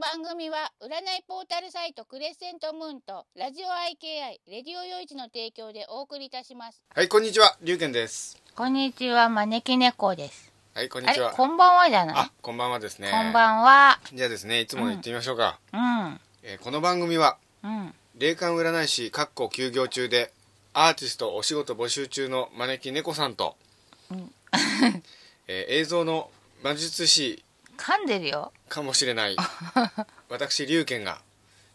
番組は、占いポータルサイトクレッセントムーンと、ラジオ IKI、レディオヨ一の提供でお送りいたします。はい、こんにちは、龍玄です。こんにちは、招き猫です。はい、こんにちは。こんばんはじゃないあ、こんばんはですね。こんばんは。じゃあですね、いつもの言ってみましょうか。うん。うん、えー、この番組は、うん、霊感占い師、かっこ休業中で、アーティストお仕事募集中の招き猫さんと、うん えー、映像の魔術師噛んでるよかもしれない 私龍賢が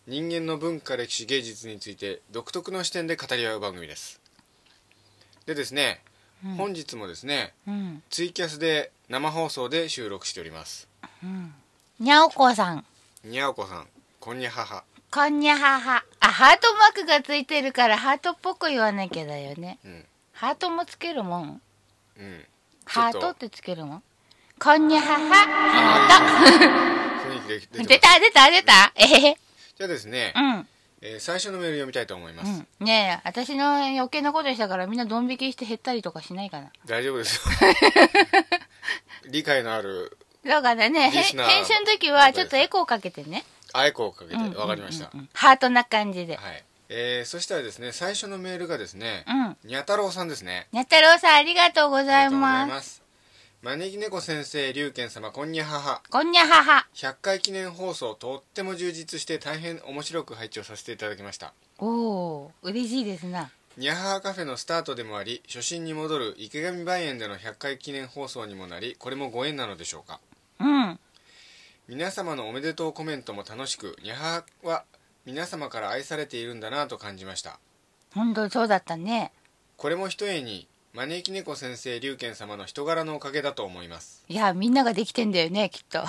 人間の文化歴史芸術について独特の視点で語り合う番組ですでですね、うん、本日もですね、うん、ツイキャスで生放送で収録しております、うん、にゃおこさんにゃおこさんこんにゃははこんにゃははあハートマークがついてるからハートっぽく言わなきゃだよね、ハートもつけるもんうんハートってつけるもんこんにゃはは、あなた。出た、出た、出た。えへへ。じゃあですね、うん。えー、最初のメール読みたいと思います、うん、ねえ私の余計なことしたからみんなドン引きして減ったりとかしないかな大丈夫ですよ 理解のあるそうかね編集の時はちょっとエコーかけてねあエコーかけてわ、うんうん、かりました、ハートな感じではいえー、そしたらですね最初のメールがですね、うん、にゃ太郎さんですねにゃ太郎さんありがとうございます招き猫先生、龍賢様、こんにゃ母こんにゃ母百回記念放送、とっても充実して大変面白く拝聴させていただきました。おお、嬉しいですな。にゃハハカフェのスタートでもあり、初心に戻る池上梅園での百回記念放送にもなり、これもご縁なのでしょうか。うん。皆様のおめでとうコメントも楽しく、にゃハハは皆様から愛されているんだなと感じました。本当そうだったね。これもひとえに、招き猫先生龍賢様の人柄のおかげだと思いますいやみんなができてんだよねきっと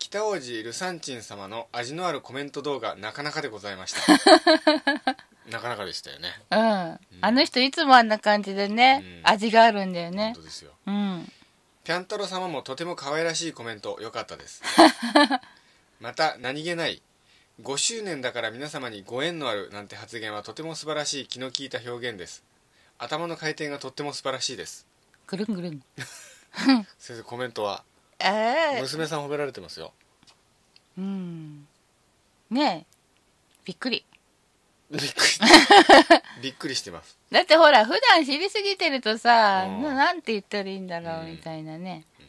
北王子ルサンチン様の味のあるコメント動画なかなかでございました なかなかでしたよねうん、うんあの人いつもあんな感じでね、うん味があるんだよ本ね当ですようんピャントロ様もとても可愛らしいコメント良かったです また何気ない5周年だから皆様にご縁のあるなんて発言はとても素晴らしい気の利いた表現です頭の回転がとっても素晴らしいですぐるんぐるん 先生コメントは、えー、娘さん褒められてますようんねえびっくりびっくり びっくりしてますだってほら普段知りすぎてるとさ、うん、なんて言ったらいいんだろうみたいなね、うん、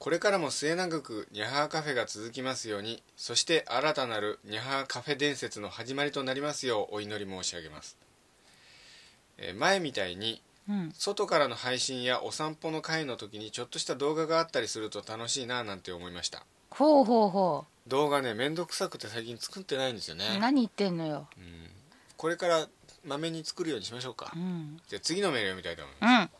これからも末永くニャハーカフェが続きますようにそして新たなるニャハーカフェ伝説の始まりとなりますようお祈り申し上げますえ前みたいに外からの配信やお散歩の会の時にちょっとした動画があったりすると楽しいななんて思いましたほうほうほう動画ね面倒くさくて最近作ってないんですよね何言ってんのよ、うん、これからまめに作るようにしましょうか、うん、じゃあ次のメール読みたいと思います、うん、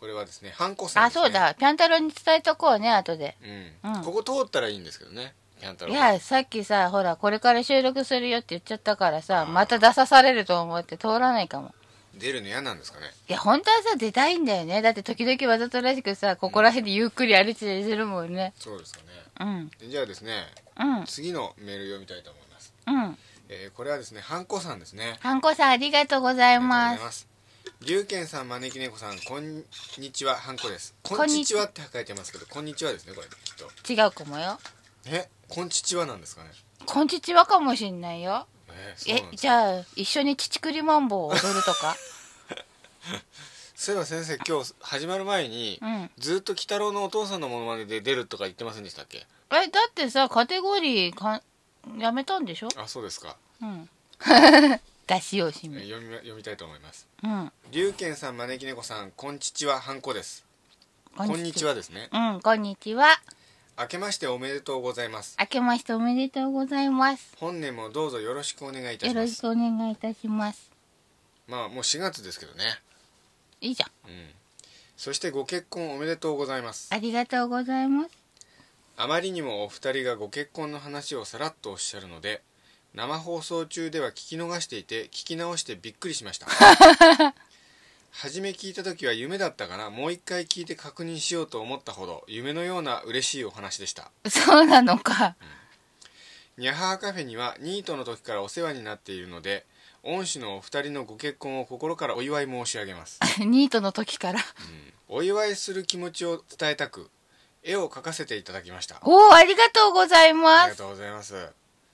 これはですねハンコさん、ね、あそうだピャン太郎に伝えとこうね後で、うん、うん、ここ通ったらいいんですけどねいやさっきさほらこれから収録するよって言っちゃったからさまた出さされると思って通らないかも出るの嫌なんですかねいや本当はさ出たいんだよねだって時々わざとらしくさここら辺でゆっくり歩いてたりするもんね、そうですかね、うん、じゃあですね、うん、次のメール読みたいと思います、うんえー、これはですねハンコさんですねハンコさんありがとうございます龍賢さん招き猫さんこんにちはハンコですこんにちはって書いてますけどこんにちはですねこれきっと違うかもよえこんちちはなんですかねこんちちはかもしんないよえじゃあ一緒に「ちちくりマンボ」を踊るとか そういえば先生今日始まる前に、うん、ずっと鬼太郎のお父さんのものまねで出るとか言ってませんでしたっけえだってさカテゴリーかやめたんでしょあそうですかうん 出し惜しみ読み読みたいと思いますうん龍賢さん招き猫さんこんちちはハンコですこんにちはですねうんこんにちは明けましておめでとうございます明けましておめでとうございます本年もどうぞよろしくお願いいたしよまろしすくお願いいたしますまあもう4月ですけどねいいじゃんうんそしてご結婚おめでとうございますありがとうございますあまりにもお二人がご結婚の話をさらっとおっしゃるので生放送中では聞き逃していて聞き直してびっくりしました 初め聞いた時は夢だったかなもう一回聞いて確認しようと思ったほど夢のような嬉しいお話でしたそうなのか、うん、ニャハーカフェにはニートの時からお世話になっているので恩師のお二人のご結婚を心からお祝い申し上げます ニートの時から、うん、お祝いする気持ちを伝えたく絵を描かせていただきましたおおありがとうございますありがとうございます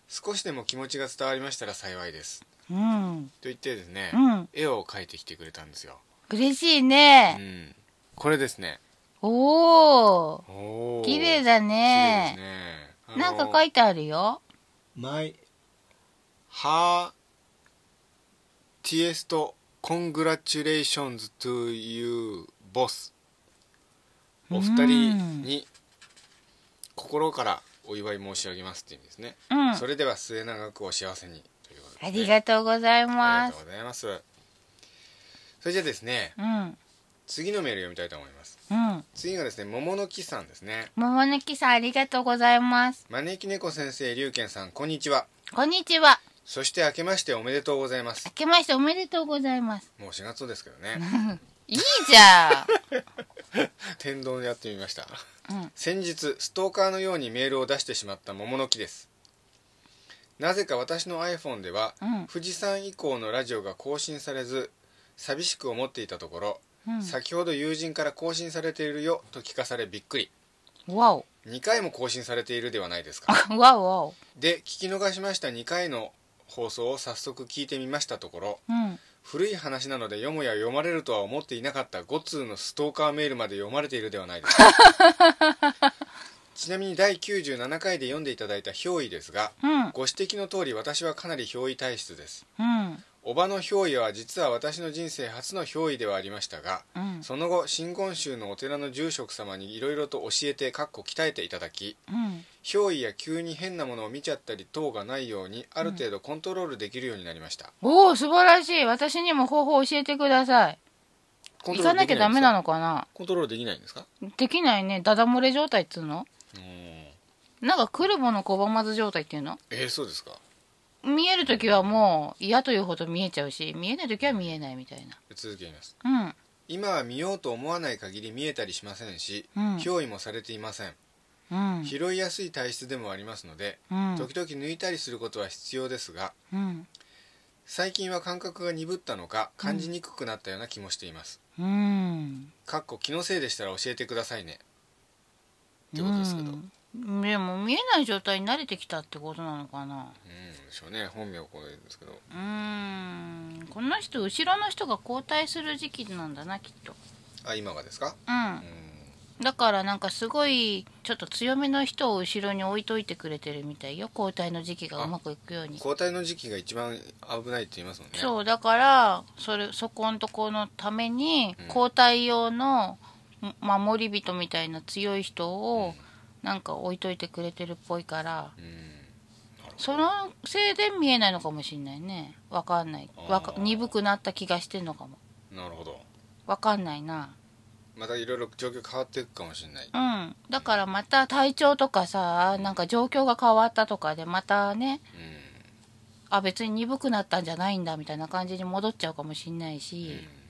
少しでも気持ちが伝わりましたら幸いですうん、と言ってですね、うん、絵を描いてきてくれたんですよ嬉しいね、うん、これですねおお綺麗だね麗ねなんか書いてあるよマイハーティエストコングラチュレーションズトゥユーボスお二人に心からお祝い申し上げますって意味ですね、うん、それでは末永くお幸せにありがとうございあまりがすとうございますそれじゃあですねうん次のメール読みたいと思いますうん次がですね桃の木さんですね桃の木さんありがとうございます招き猫先生龍賢さんこんにちはこんにちはそして明けましておめでとうございます明けましておめでとうございますもう4月ですけどね いいじゃ 天丼やってみましたうん先日ストーカーのようにメールを出してしまった桃の木ですなぜか私の iPhone では、うん、富士山以降のラジオが更新されず寂しく思っていたところ、うん、先ほど友人から更新されているよと聞かされびっくりわお2回も更新されているではないですか わおわおで聞き逃しました2回の放送を早速聞いてみましたところ、うん、古い話なのでよもや読まれるとは思っていなかった5通のストーカーメールまで読まれているではないですか ちなみに第97回で読んでいただいた憑依ですが、うん、ご指摘の通り私はかなり憑依体質です、うん、おばの憑依は実は私の人生初の憑依ではありましたが、うん、その後真言宗のお寺の住職様にいろいろと教えてかっこ鍛えていただき、うん、憑依や急に変なものを見ちゃったり等がないようにある程度コントロールできるようになりました、うん、おお素晴らしい私にも方法教えてください行かなきゃダメなのかなコントロールできないんですかできないねダダ漏れ状態っつうのなんかクの拒まず状態っていうのえー、そうですか見える時はもう嫌というほど見えちゃうし見えない時は見えないみたいな続けますうん今は見ようと思わない限り見えたりしませんし、うん、憑依もされていません、うん、拾いやすい体質でもありますので、うん、時々抜いたりすることは必要ですが、うん、最近は感覚が鈍ったのか感じにくくなったような気もしています、うん、かっこ気のせいでしたら教えてくださいねってことですけど、うん、でも見えない状態に慣れてきたってことなのかなうんでしょうね本名こういうんですけどうんこの人後ろの人が交代する時期なんだなきっとあ今がですかうん、うん、だからなんかすごいちょっと強めの人を後ろに置いといてくれてるみたいよ交代の時期がうまくいくように交代の時期が一番危ないって言いますもんねそうだからそれそこんとこのために、交代用の、うん守り人みたいな強い人をなんか置いといてくれてるっぽいから、うんそのせいで見えないのかもしんないねわかんないか鈍くなった気がしてんのかもなるほどわかんないなまたいろいろ状況変わっていくかもしんないうんだからまた体調とかさなんか状況が変わったとかでまたね、うん、あ別に鈍くなったんじゃないんだみたいな感じに戻っちゃうかもしんないし、うん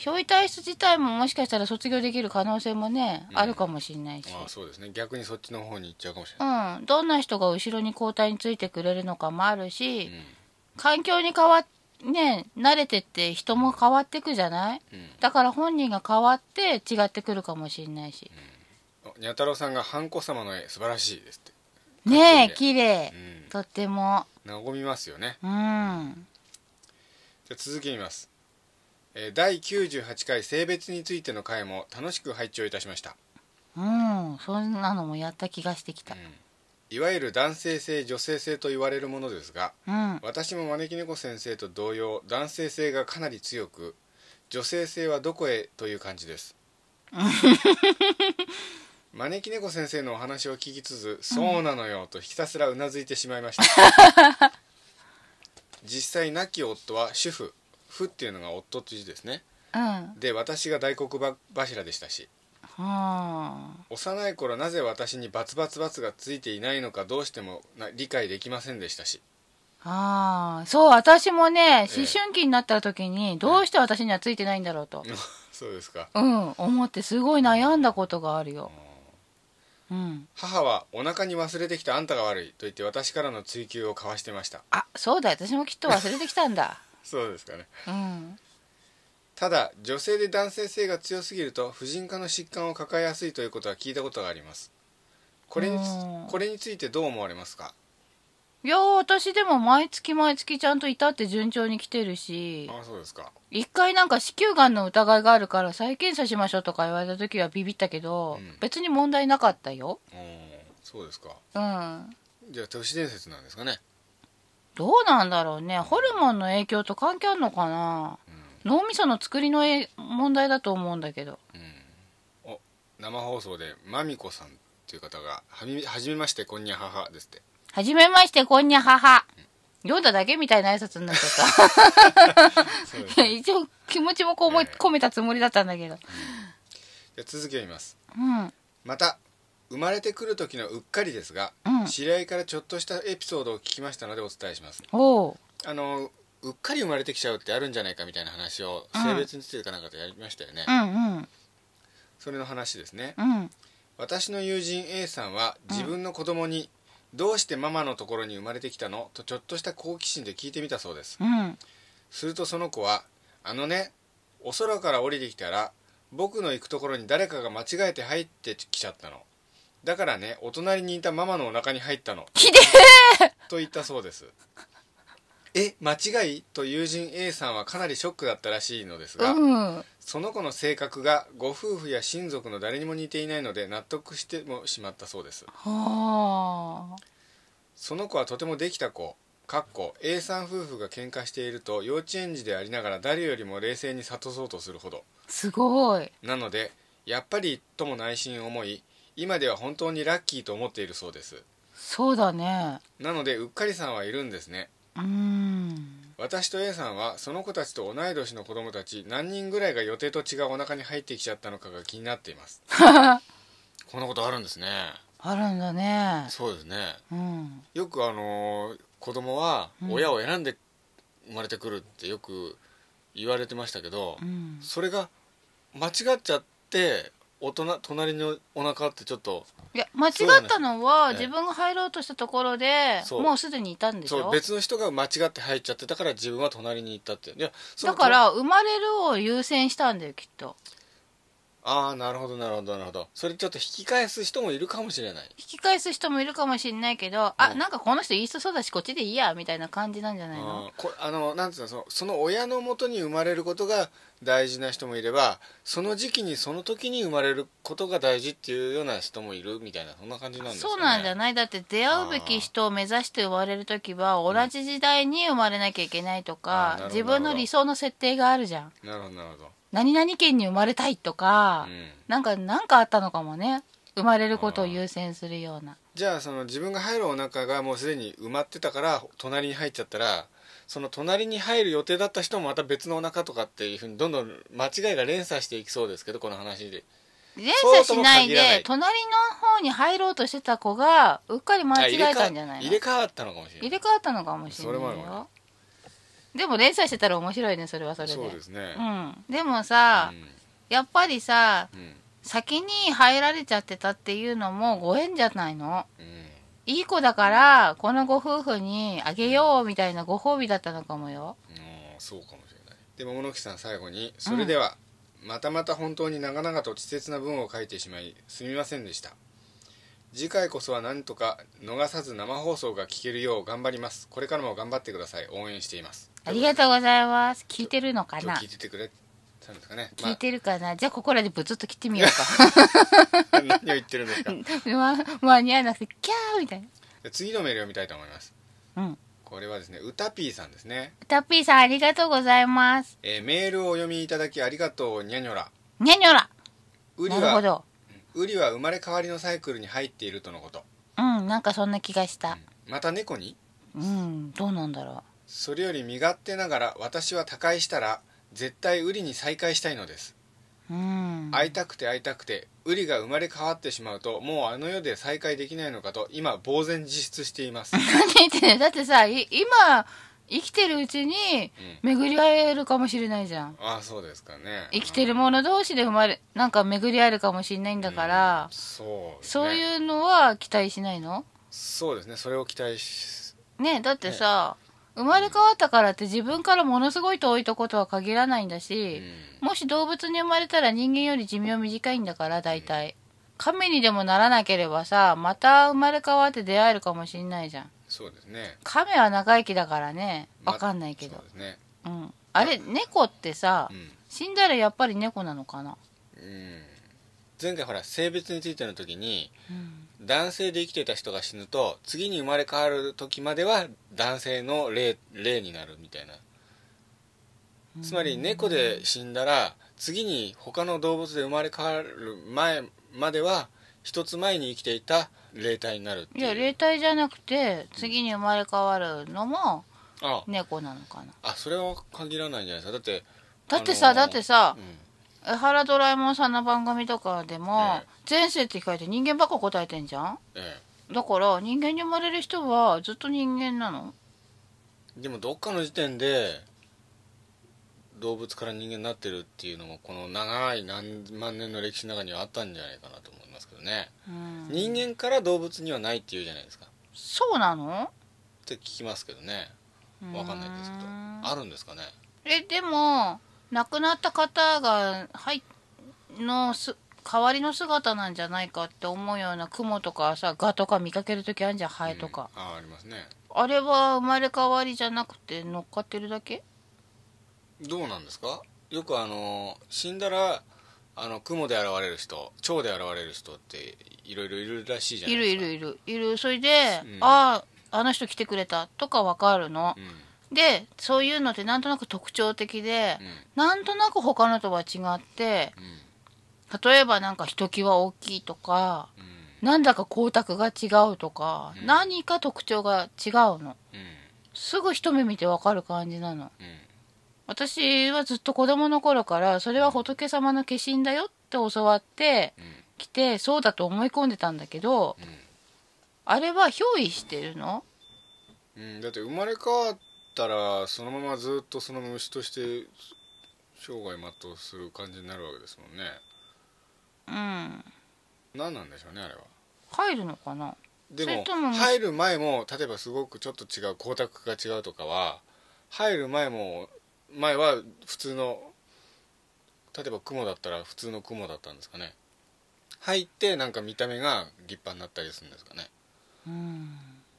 ひょい体質自体ももしかしたら卒業できる可能性もね、うん、あるかもしれないし、あ、そうですね逆にそっちの方に行っちゃうかもしれない、うん、どんな人が後ろに交代についてくれるのかもあるし、うん、環境に変わっね慣れてって人も変わってくじゃない、うん、だから本人が変わって違ってくるかもしれないし、にゃ太郎さんが「ハンコ様の絵素晴らしいです」ってねえ綺麗、うん、とっても和みますよねうんじゃ続きます第98回性別についての回も楽しく拝聴いたしました、うんそんなのもやった気がしてきた、うん、いわゆる男性性女性性と言われるものですが、うん、私も招き猫先生と同様男性性がかなり強く女性性はどこへという感じです 招き猫先生のお話を聞きつつ「そうなのよ」とひたすらうなずいてしまいました 実際亡き夫は主婦「ふ」っていうのが夫という字ですね、うん、で私が大黒柱でしたし幼い頃なぜ私にバツバツバツがついていないのかどうしても理解できませんでしたしああそう私もね思春期になった時に、どうして私にはついてないんだろうと、え、そうですかうん思ってすごい悩んだことがあるよ、うん、母は「お腹に忘れてきたあんたが悪い」と言って私からの追求を交わしてましたあそうだ私もきっと忘れてきたんだそうですかね、うん、ただ女性で男性性が強すぎると婦人科の疾患を抱えやすいということは聞いたことがありますこれにこれについてどう思われますかいや私でも毎月毎月ちゃんといたって順調に来てるしあそうですか一回なんか子宮がんの疑いがあるから再検査しましょうとか言われた時はビビったけど、うん、別に問題なかったよそうですかうんじゃあ都市伝説なんですかねどうなんだろうねホルモンの影響と関係あるのかな、うん、脳みその作りの問題だと思うんだけど、うん、お生放送でマミコさんっていう方が「はみはじめましてこんにゃ母」ですって「はじめましてこんにゃ母は」読んだだけみたいな挨拶になっちゃった 一応気持ちもこう思い込めたつもりだったんだけど、うん、じゃ続きを見ます、うん、また生まれてくる時のうっかりですが、うん知り合いからちょっとしたエピソードを聞きましたのでお伝えしますおおあのうっかり生まれてきちゃうってあるんじゃないかみたいな話を性別についてかなんかとやりましたよね、うんうんそれの話ですねうん私の友人 A さんは自分の子供に、どうしてママのところに生まれてきたのとちょっとした好奇心で聞いてみたそうですうんするとその子は「あのねお空から降りてきたら僕の行くところに誰かが間違えて入ってきちゃったのだからねお隣にいたママのお腹に入ったのひでえと言ったそうですえ間違いと友人 A さんはかなりショックだったらしいのですが、うん、その子の性格がご夫婦や親族の誰にも似ていないので納得してもしまったそうですはあその子はとてもできた子かっこ A さん夫婦が喧嘩していると幼稚園児でありながら誰よりも冷静に諭そうとするほどすごいなのでやっぱりとも内心思い今では本当にラッキーと思っているそうですそうだねなのでうっかりさんはいるんですねうん私と A さんはその子たちと同い年の子供たち何人ぐらいが予定と違うお腹に入ってきちゃったのかが気になっています こんなことあるんですねあるんだねそうですね、うん、よくあのー、子供は親を選んで生まれてくるってよく言われてましたけど、うん、それが間違っちゃって大人隣のお腹ってちょっといや間違ったのは、ね、自分が入ろうとしたところでもうすでにいたんでしょそう別の人が間違って入っちゃってだから自分は隣に行ったっていやだから生まれるを優先したんだよきっとああなるほどなるほどなるほどそれちょっと引き返す人もいるかもしれない引き返す人もいるかもしれないけど、あうんなんかこの人いい人そうだしこっちでいいやみたいな感じなんじゃないの、あこあのなんつうのそのその親のもとに生まれることが大事な人もいればその時期にその時に生まれることが大事っていうような人もいるみたいなそんな感じなんですかねそうなんじゃないだって出会うべき人を目指して生まれる時は同じ時代に生まれなきゃいけないとか、自分の理想の設定があるじゃんなるほどなるほど何々県に生まれたいとか、うん、なんか何かあったのかもね生まれることを優先するようなじゃあその自分が入るお腹がもうすでに埋まってたから隣に入っちゃったらその隣に入る予定だった人もまた別のお腹とかっていうふうにどんどん間違いが連鎖していきそうですけどこの話で連鎖しないで隣の方に入ろうとしてた子がうっかり間違えたんじゃないの入れ替わったのかもしれない入れ替わったのかもしれないよでも連載してたら面白いねそれはそれでそうですね、うん、でもさ、うんやっぱりさ、うん先に入られちゃってたっていうのもご縁じゃないのうんいい子だからこのご夫婦にあげようみたいなご褒美だったのかもようんそうかもしれないでも物木さん最後に「それでは、またまた本当に長々と稚拙な文を書いてしまいすみませんでした次回こそは何とか逃さず生放送が聞けるよう頑張りますこれからも頑張ってください応援していますありがとうございます。聞いてるのかな聞いててくれたんですかね。聞いてるかな、まあ、じゃあ、ここらでブツっと切ってみようか。何を言ってるんですか。ま、間に合わなくて、キャーみたいな。次のメールを見たいと思います。うん。これはですね、うたぴーさんですね。うたぴーさん、ありがとうございます。えー、メールをお読みいただきありがとう、にゃにょら。にゃにょら。うりは、うりは生まれ変わりのサイクルに入っているとのこと。うん、なんかそんな気がした。うん、また猫にうん、どうなんだろう。それより身勝手ながら私は他界したら絶対ウリに再会したいのですうん会いたくて会いたくてウリが生まれ変わってしまうともうあの世で再会できないのかと今呆然自失しています 何言ってんだってさい今生きてるうちに巡り会えるかもしれないじゃん、ああそうですかね生きてる者同士で生まれなんか巡り会えるかもしれないんだから、うんそうねそういうのは期待しないのそうですねそれを期待しねだってさ、生まれ変わったからって自分からものすごい遠いとことは限らないんだし、もし動物に生まれたら人間より寿命短いんだから大体、神にでもならなければさまた生まれ変わって出会えるかもしんないじゃんそうですね亀は長生きだからね分かんないけど、ま、そうですね、うん、あれ猫ってさ、うん、死んだらやっぱり猫なのかなうん前回ほら性別についての時に、うん、男性で生きてた人が死ぬと次に生まれ変わる時までは男性の霊霊になるみたいなつまり猫で死んだら次に他の動物で生まれ変わる前までは一つ前に生きていた霊体になるいや霊体じゃなくて次に生まれ変わるのも猫なのかなあそれは限らないんじゃないですかだってだってさ、だってさ、うん江原ドラえもんさんの番組とかでも、前世って書いて人間ばっか答えてんじゃん、えだから人間に生まれる人はずっと人間なのでもどっかの時点で動物から人間になってるっていうのもこの長い何万年の歴史の中にはあったんじゃないかなと思いますけどね、うん人間から動物にはないっていうじゃないですかそうなのって聞きますけどねわかんないですけどあるんですかねえでも亡くなった方が、はい、のす、代わりの姿なんじゃないかって思うような雲とかさ、蛾とか見かける時あるじゃん、ハエとか。うん、あ、ありますね。あれは生まれ変わりじゃなくて乗っかってるだけどうなんですかよくあの、死んだら、あの雲で現れる人蝶で現れる人っていろいろいるらしいじゃないですかいるいるいるいるそれで、うん、あああの人来てくれたとかわかるの、うんでそういうのってなんとなく特徴的で、うん、なんとなく他のとは違って、うん、例えばなんかひときわ大きいとか、うん、なんだか光沢が違うとか、うん、何か特徴が違うの、すぐ一目見てわかる感じなの、私はずっと子供の頃からそれは仏様の化身だよって教わってきて、そうだと思い込んでたんだけど、あれは憑依してるの、うん、だって生まれ変わってたらそのままずっとその虫として生涯全うする感じになるわけですもんねうん何なんでしょうねあれは入るのかなでも入る前も例えばすごくちょっと違う光沢が違うとかは入る前も前は普通の例えば雲だったら普通の雲だったんですかね入ってなんか見た目が立派になったりするんですかねうん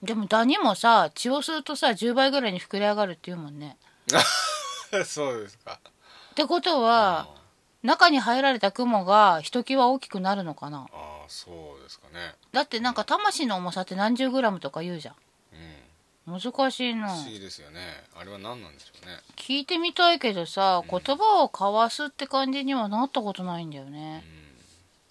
でもダニもさ血を吸うとさ10倍ぐらいに膨れ上がるって言うもんね そうですかってことは中に入られた雲がひときわ大きくなるのかなああそうですかねだってなんか魂の重さって何十グラムとか言うじゃん、うん、難しいな難しいですよねあれは何なんでしょうね聞いてみたいけどさ、うん、言葉を交わすって感じにはなったことないんだよね、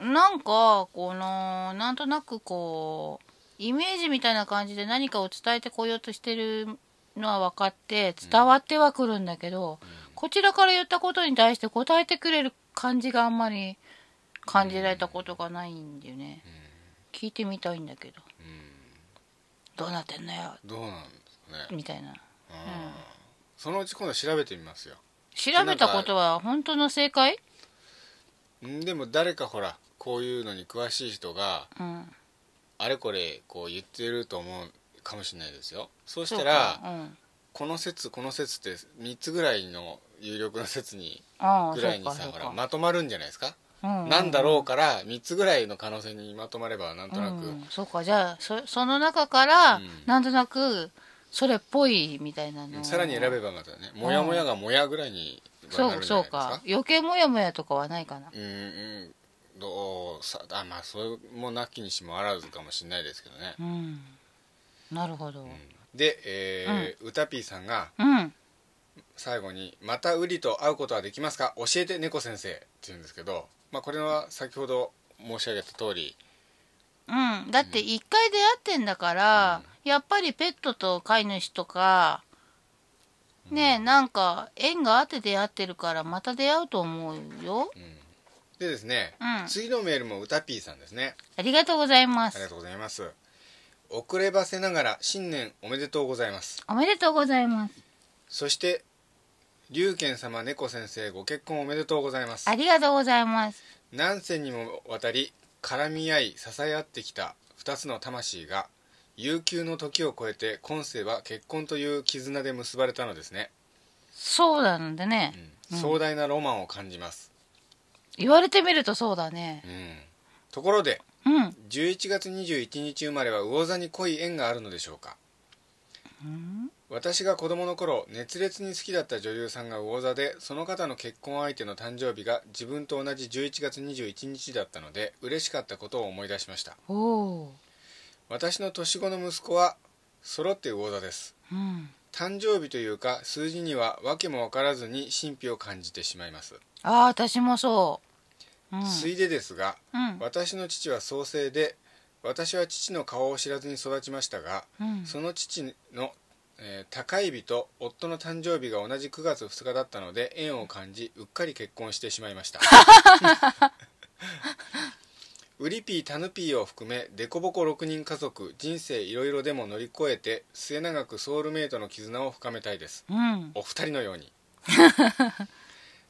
うん、なんかこのなんとなくこうイメージみたいな感じで何かを伝えてこようとしてるのは分かって伝わってはくるんだけど、うん、こちらから言ったことに対して答えてくれる感じがあんまり感じられたことがないんだよね、うん、聞いてみたいんだけど、うん、どうなってんのよどうなんですかねみたいな、うん、そのうち今度調べてみますよ調べたことは本当の正解でも誰かほらこういうのに詳しい人が、うんあれこれこう言ってると思うかもしれないですよそうしたら、うん、この説この説って3つぐらいの有力な説にぐらいにさほらまとまるんじゃないですか、うんうん、なんだろうから3つぐらいの可能性にまとまればなんとなく、うん、そうかじゃあそその中から、なんとなくそれっぽいみたいなのさらに選べばまたねモヤモヤがモヤぐらいにそうそうか余計モヤモヤとかはないかなうんうんどうさあまあそれもなきにしもあらずかもしれないですけどね、うん、なるほど、うん、で、えーうん、歌ピーさんが、最後に「またウリと会うことはできますか教えて猫先生」って言うんですけど、まあ、これは先ほど申し上げた通りうんだって1回出会ってんだから、うん、やっぱりペットと飼い主とかねえ、なんか縁があって出会ってるからまた出会うと思うよ、うん、でですね、うん次のメールも歌ピぴーさんですねありがとうございますありがとうございます遅ればせながら新年おめでとうございますおめでとうございますそして龍賢様猫先生ご結婚おめでとうございますありがとうございます何千にもわたり絡み合い支え合ってきた2つの魂が悠久の時を超えて今世は結婚という絆で結ばれたのですね、そうなんでね、うん壮大なロマンを感じます言われてみるとそうだねうんところで、うん、11月21日生まれは魚座に濃い縁があるのでしょうか、うん、私が子供の頃熱烈に好きだった女優さんが魚座でその方の結婚相手の誕生日が自分と同じ11月21日だったので嬉しかったことを思い出しました私の年子の息子は揃って魚座です、うん、誕生日というか数字には訳も分からずに神秘を感じてしまいますああ私もそうついでですが、私の父は創生で私は父の顔を知らずに育ちましたが、その父の、えー、高い日と夫の誕生日が同じ9月2日だったので縁を感じうっかり結婚してしまいました ウリピータヌピーを含めデコボコ6人家族人生いろいろでも乗り越えて末永くソウルメイトの絆を深めたいです、うん、お二人のように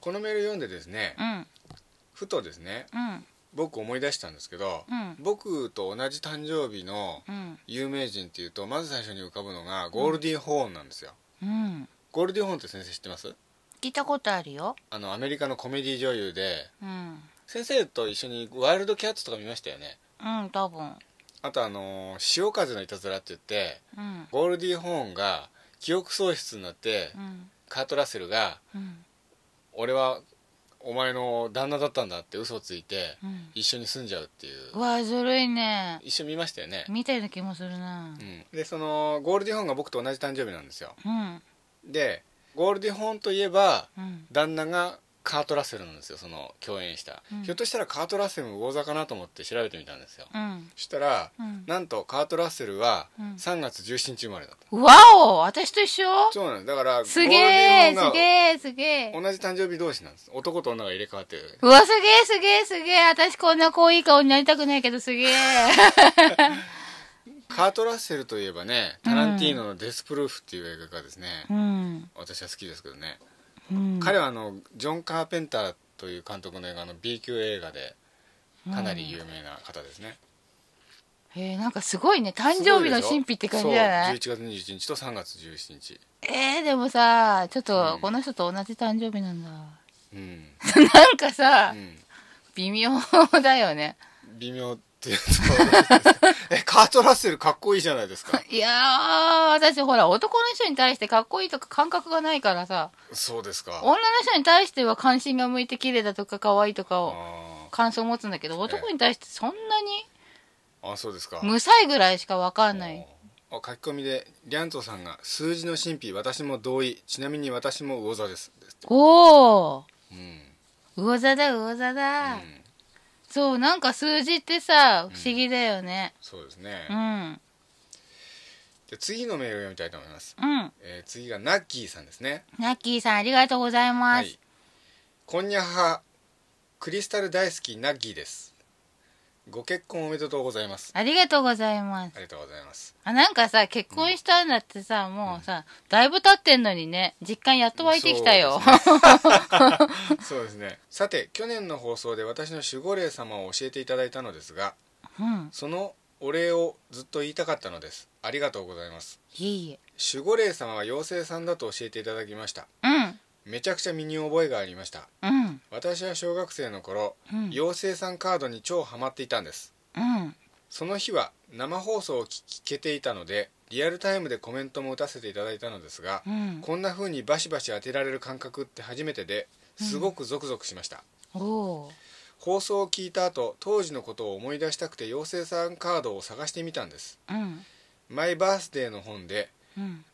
このメール読んでですね、うん、ふとですね、うん僕思い出したんですけど、うん、僕と同じ誕生日の有名人っていうと、まず最初に浮かぶのがゴールディ・ホーンなんですよ、うん、ゴールディ・ホーンって先生知ってます聞いたことあるよあのアメリカのコメディ女優で、うん、先生と一緒にワイルドキャッツとか見ましたよねうん多分あとあの「潮風のいたずら」って言って、ゴールディ・ホーンが記憶喪失になって、カート・ラッセルが、俺はお前の旦那だったんだって嘘をついて、一緒に住んじゃうっていう、うわあずるいね一緒見ましたよね見たような気もするな、うん、でそのゴールディホンが僕と同じ誕生日なんですよ、うん、でゴールディホンといえば、旦那がカート・ラッセルなんですよその共演した、うん、ひょっとしたらカート・ラッセルも魚座かなと思って調べてみたんですよ、うん、そしたら、うん、なんとカート・ラッセルは3月17日生まれだったわお私と一緒そうなんですだからすげえすげえすげえ同じ誕生日同士なんです男と女が入れ替わってるうわすげえすげえすげえ私こんなこういい顔になりたくないけどすげえ カート・ラッセルといえばねタランティーノの「デス・プルーフ」っていう映画がですね、私は好きですけどね彼はあのジョン・カーペンターという監督の映画の B 級映画でかなり有名な方ですね、うん、えー、なんかすごいね誕生日の神秘って感じじゃないそう11月21日と3月17日えー、でもさちょっとこの人と同じ誕生日なんだ、うん、なんかさ、うん、微妙だよね微妙ってい えカート・ラッセルかっこいいじゃないですかいや私ほら男の人に対してかっこいいとか感覚がないからさそうですか女の人に対しては関心が向いて綺麗だとか可愛いとかを感想を持つんだけど男に対してそんなにあそうですかむさいぐらいしか分かんない書き込みでリャントさんが「数字の神秘私も同意ちなみに私も魚座です」おお、うん、魚座だ魚座だ、うんそうなんか数字ってさ不思議だよね、うん、そうですねうんじゃ次のメールを読みたいと思います、うんえー、次がナッキーさんですねナッキーさんありがとうございます、はい、こんにゃはクリスタル大好きナッキーですご結婚おめでとうございますありがとうございますありがとうございますあなんかさ結婚したんだってさ、もうさだいぶ経ってんのにね実感やっと湧いてきたよそうですね さて去年の放送で私の守護霊様を教えていただいたのですが、うん、そのお礼をずっと言いたかったのですありがとうございますいいえ守護霊様は妖精さんだと教えていただきました、うん、めちゃくちゃ身に覚えがありました、うん、私は小学生の頃、うん、妖精さんカードに超ハマっていたんです、うん、その日は生放送を聞けていたのでリアルタイムでコメントも打たせていただいたのですが、うん、こんな風にバシバシ当てられる感覚って初めてですごくゾクゾクしました、放送を聞いた後当時のことを思い出したくて妖精さんカードを探してみたんです、マイバースデーの本で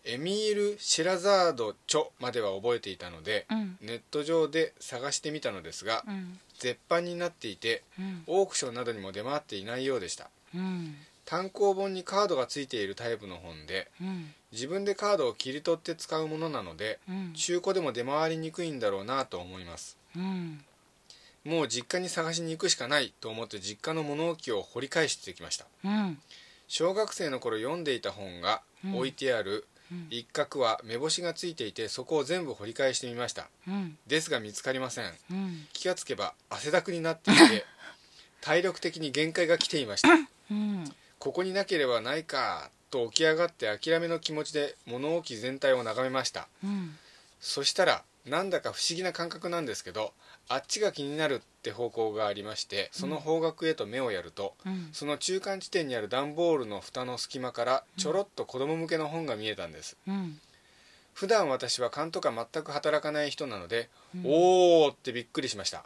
エミール・シェラザード著までは覚えていたので、うん、ネット上で探してみたのですが、うん、絶版になっていて、うん、オークションなどにも出回っていないようでした、単行本にカードが付いているタイプの本で、自分でカードを切り取って使うものなので、中古でも出回りにくいんだろうなと思います、もう実家に探しに行くしかないと思って実家の物置を掘り返してきました、小学生の頃読んでいた本が「置いてある一角は目星がついていてそこを全部掘り返してみました、うん、ですが見つかりません、うん、気がつけば汗だくになっていて 体力的に限界が来ていました、うん、ここになければないかと起き上がって諦めの気持ちで物置全体を眺めました、そしたらなんだか不思議な感覚なんですけどあっちが気になるって方向がありましてその方角へと目をやると、うん、その中間地点にある段ボールの蓋の隙間からちょろっと子供向けの本が見えたんです、うん、普段私は勘とか全く働かない人なので、うん、おってびっくりしました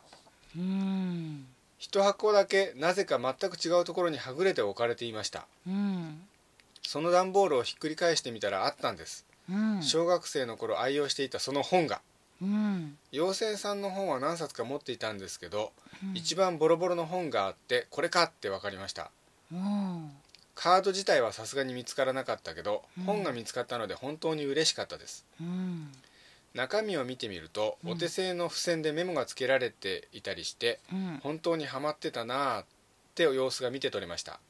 うん一箱だけなぜか全く違うところにはぐれて置かれていました、うん、その段ボールをひっくり返してみたらあったんです、うん、小学生の頃愛用していたその本が妖精さんの本は何冊か持っていたんですけど、うん、一番ボロボロの本があってこれかって分かりました、うん、カード自体はさすがに見つからなかったけど、本が見つかったので本当に嬉しかったです、中身を見てみると、お手製の付箋でメモがつけられていたりして、本当にはまってたなって様子が見て取れました、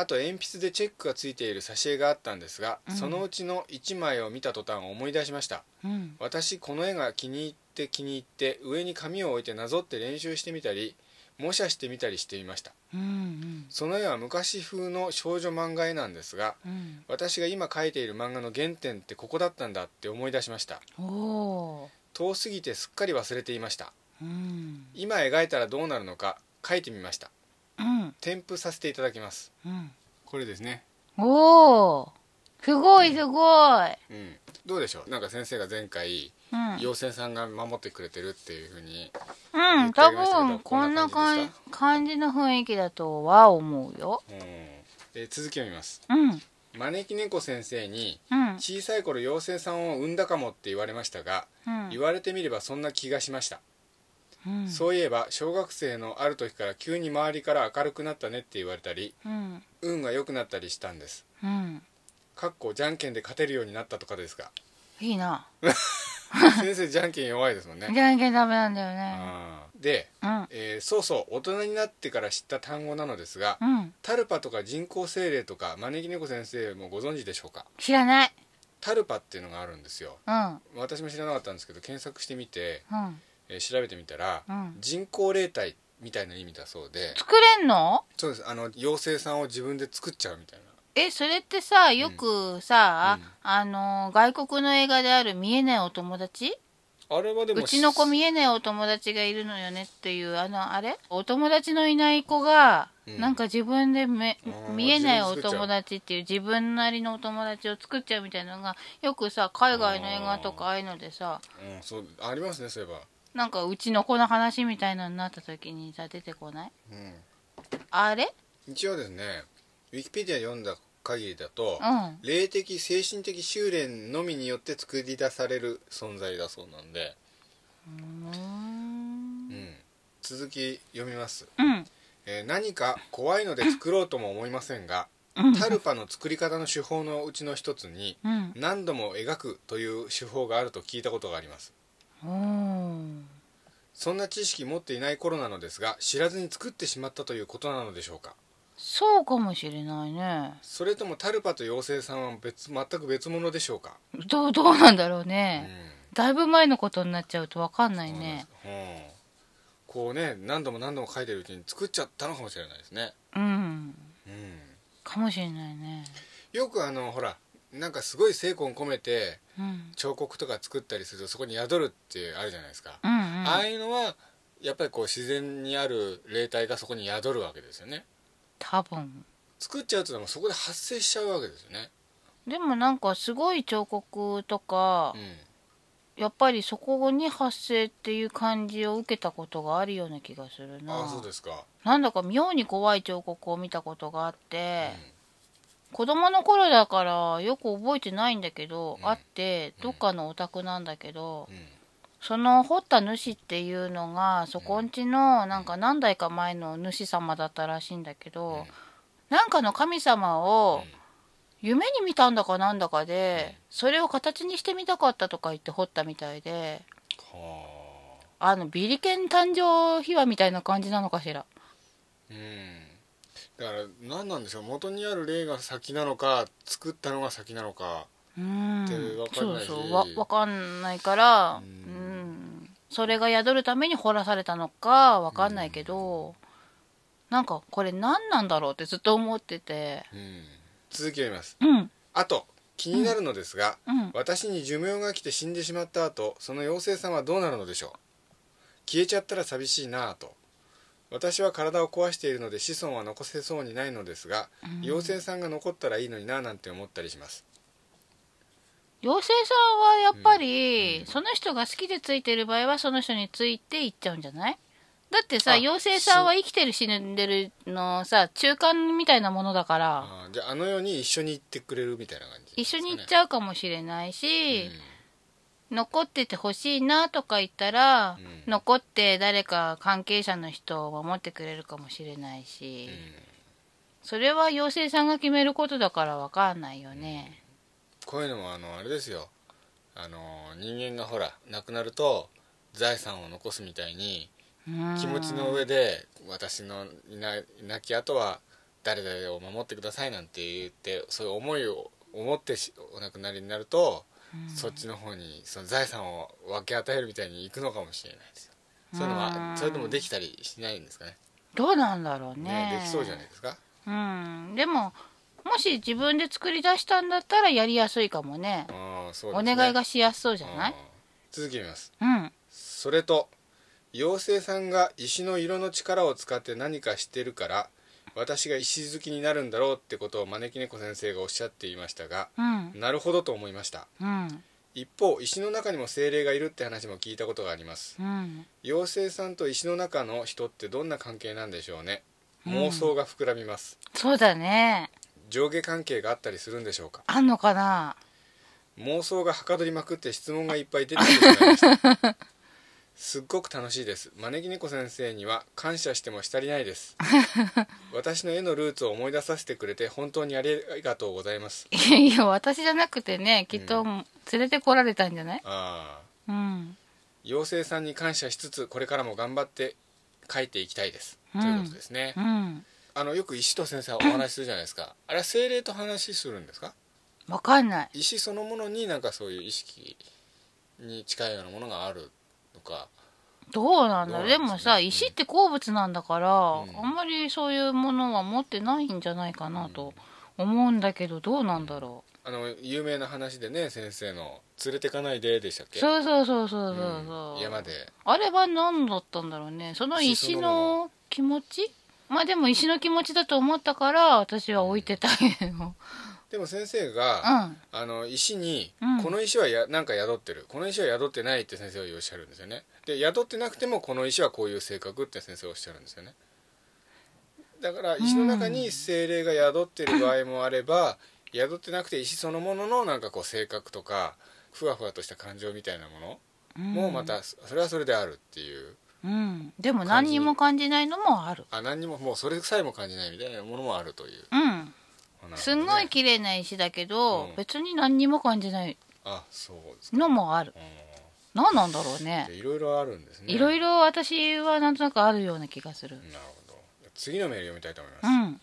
あと鉛筆でチェックがついている挿絵があったんですが、うん、そのうちの1枚を見た途端思い出しました、うん、私この絵が気に入って気に入って上に紙を置いてなぞって練習してみたり模写してみたりしていました、うんうん、その絵は昔風の少女漫画絵なんですが、うん、私が今描いている漫画の原点ってここだったんだって思い出しました遠すぎてすっかり忘れていました、今描いたらどうなるのか描いてみました添付させていただきます、うん、これですねおおすごいすごい、うん、どうでしょうなんか先生が前回、うん、妖精さんが守ってくれてるっていうふうにうん多分こんな感感じの雰囲気だとは思うよ、うん、えー、続きを見ます、うん招き猫先生に小さい頃妖精さんを産んだかもって言われましたが、うん、言われてみればそんな気がしました、そういえば小学生のある時から急に周りから明るくなったねって言われたり、うん、運が良くなったりしたんです、うん、かっこじゃんけんで勝てるようになったとかですがいいな 先生じゃんけん弱いですもんねじゃんけんダメなんだよねで、うん、えー、そうそう大人になってから知った単語なのですが、うん、タルパとか人工精霊とか招き猫先生もご存知でしょうか知らないタルパっていうのがあるんですよ、うん、私も知らなかったんですけど検索してみて、うんえー調べてみたら、うん人工霊体みたいな意味だそうで作れんのそうですあの妖精さんを自分で作っちゃうみたいなえそれってさよくさ、うんあの外国の映画である見えないお友達あれはでもうちの子見えないお友達がいるのよねっていうあのあれお友達のいない子が、うんなんか自分でめ見えないお友達っていう自分なりのお友達を作っちゃうみたいなのがよくさ海外の映画とかああいうのでさうんそうありますねそういえばなんかうちの子の話みたいのになった時にさ出てこない、うん、あれ一応ですねウィキペディア読んだ限りだと、うん霊的精神的修練のみによって作り出される存在だそうなんで、うんうん、続き読みます、うんえー何か怖いので作ろうとも思いませんがうんタルパの作り方の手法のうちの一つにうん何度も描くという手法があると聞いたことがありますそんな知識持っていない頃なのですが知らずに作ってしまったということなのでしょうかそうかもしれないねそれともタルパと妖精さんは別全く別物でしょうかどうどうなんだろうね、うん、だいぶ前のことになっちゃうと分かんないね、うん、こうね何度も何度も書いてるうちに作っちゃったのかもしれないですねうん、うん、かもしれないねよくあのほらなんかすごい精魂込めて彫刻とか作ったりするとそこに宿るってあるじゃないですか、うんうん、ああいうのはやっぱりこう自然にある霊体がそこに宿るわけですよね多分作っちゃうとでもそこで発生しちゃうわけですよねでもなんかすごい彫刻とか、うん、やっぱりそこに発生っていう感じを受けたことがあるような気がするなあそうですかなんだか妙に怖い彫刻を見たことがあって、うん子供の頃だからよく覚えてないんだけど、うん、あってどっかのお宅なんだけど、うん、その掘った主っていうのがそこんちのなんか何代か前の主様だったらしいんだけど、うん、なんかの神様を夢に見たんだかなんだかで、それを形にしてみたかったとか言って掘ったみたいで、あのビリケン誕生秘話みたいな感じなのかしら。うんだから何なんでしょう元にある例が先なのか作ったのが先なのかって分かんないし、うん、そうそう分かんないから、うん、それが宿るために掘らされたのか分かんないけど、ん、なんかこれ何なんだろうってずっと思ってて、うん、続き読みます、うん、あと気になるのですが、私に寿命が来て死んでしまった後その妖精さんはどうなるのでしょう消えちゃったら寂しいなと私は体を壊しているので子孫は残せそうにないのですが、うん妖精さんが残ったらいいのにななんて思ったりします妖精さんはやっぱり、うんうんその人が好きでついてる場合はその人についていっちゃうんじゃないだってさ妖精さんは生きてる死んでるのさ中間みたいなものだからあじゃああの世に一緒に行ってくれるみたいな感じ一緒に行っちゃゃうかもしれないし、うん残っててほしいなとか言ったら、うん残って誰か関係者の人を守ってくれるかもしれないし、それは妖精さんが決めることだからわかんないよね。こういうのもあのあれですよあの人間がほら亡くなると財産を残すみたいに気持ちの上で私のいないなきとは誰々を守ってくださいなんて言ってそういう思いを思ってお亡くなりになるとそっちの方にその財産を分け与えるみたいに行くのかもしれないですよそういうのはそれともできたりしないんですかねどうなんだろうね、ね、できそうじゃないですかうんでももし自分で作り出したんだったらやりやすいかもねあそうねお願いがしやすそうじゃない続きます、うん、それと妖精さんが石の色の力を使って何かしてるから私が石好きになるんだろうってことを招き猫先生がおっしゃっていましたが、うん、なるほどと思いました、うん、一方石の中にも精霊がいるって話も聞いたことがあります、うん、妖精さんと石の中の人ってどんな関係なんでしょうね妄想が膨らみます、そうだね上下関係があったりするんでしょうかあんのかな妄想がはかどりまくって質問がいっぱい出てきてしまいました すっごく楽しいです招き猫先生には感謝してもしたりないです 私の絵のルーツを思い出させてくれて本当にありがとうございますいやいや私じゃなくてねきっと連れてこられたんじゃない、うん、ああうん妖精さんに感謝しつつこれからも頑張って書いていきたいです、うん、ということですね、うん、あのよく石と先生はお話しするじゃないですか あれは精霊と話するんですかわかんない石そのものになんかそういう意識に近いようなものがあるとかどうなんだ、ね、でもさ石って鉱物なんだから、うん、あんまりそういうものは持ってないんじゃないかなと思うんだけどどうなんだろう、うん、あの有名な話でね先生の「連れてかないで」でしたっけそうそうそうそうそうう、ん、山であれは何だったんだろうねその石の気持ちまあでも石の気持ちだと思ったから私は置いてたけど、でも先生が、あの石に、この石はやなんか宿ってるこの石は宿ってないって先生はおっしゃるんですよねで宿ってなくてもこの石はこういう性格って先生はおっしゃるんですよねだから石の中に精霊が宿ってる場合もあれば、宿ってなくて石そのもののなんかこう性格とかふわふわとした感情みたいなものもまたそれはそれであるっていう。うん、でも何にも感じないのもあるあ何にももうそれさえも感じないみたいなものもあるという、うん、すんごい綺麗な石だけど、うん別に何にも感じないあそうのもある何なんだろうねいろいろあるんですねいろいろ私はなんとなくあるような気がするなるほど次のメール読みたいと思います、うん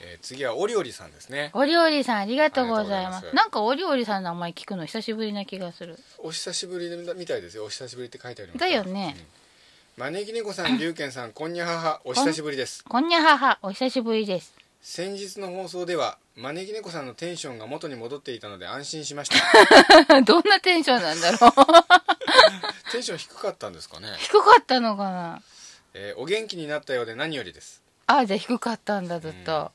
えー次はオリオリさんですねおおりさんありがとうございいますなんかお料理さんの名前聞くの久しぶりな気がするお久しぶりみたいですよお久しぶりって書いてありますだよね招き猫さん龍賢さんこんにゃははお久しぶりですこんにゃははお久しぶりです先日の放送では招き猫さんのテンションが元に戻っていたので安心しました どんなテンションなんだろう テンション低かったんですかね低かったのかな、えー、お元気になったようで何よりですああじゃあ低かったんだずっと、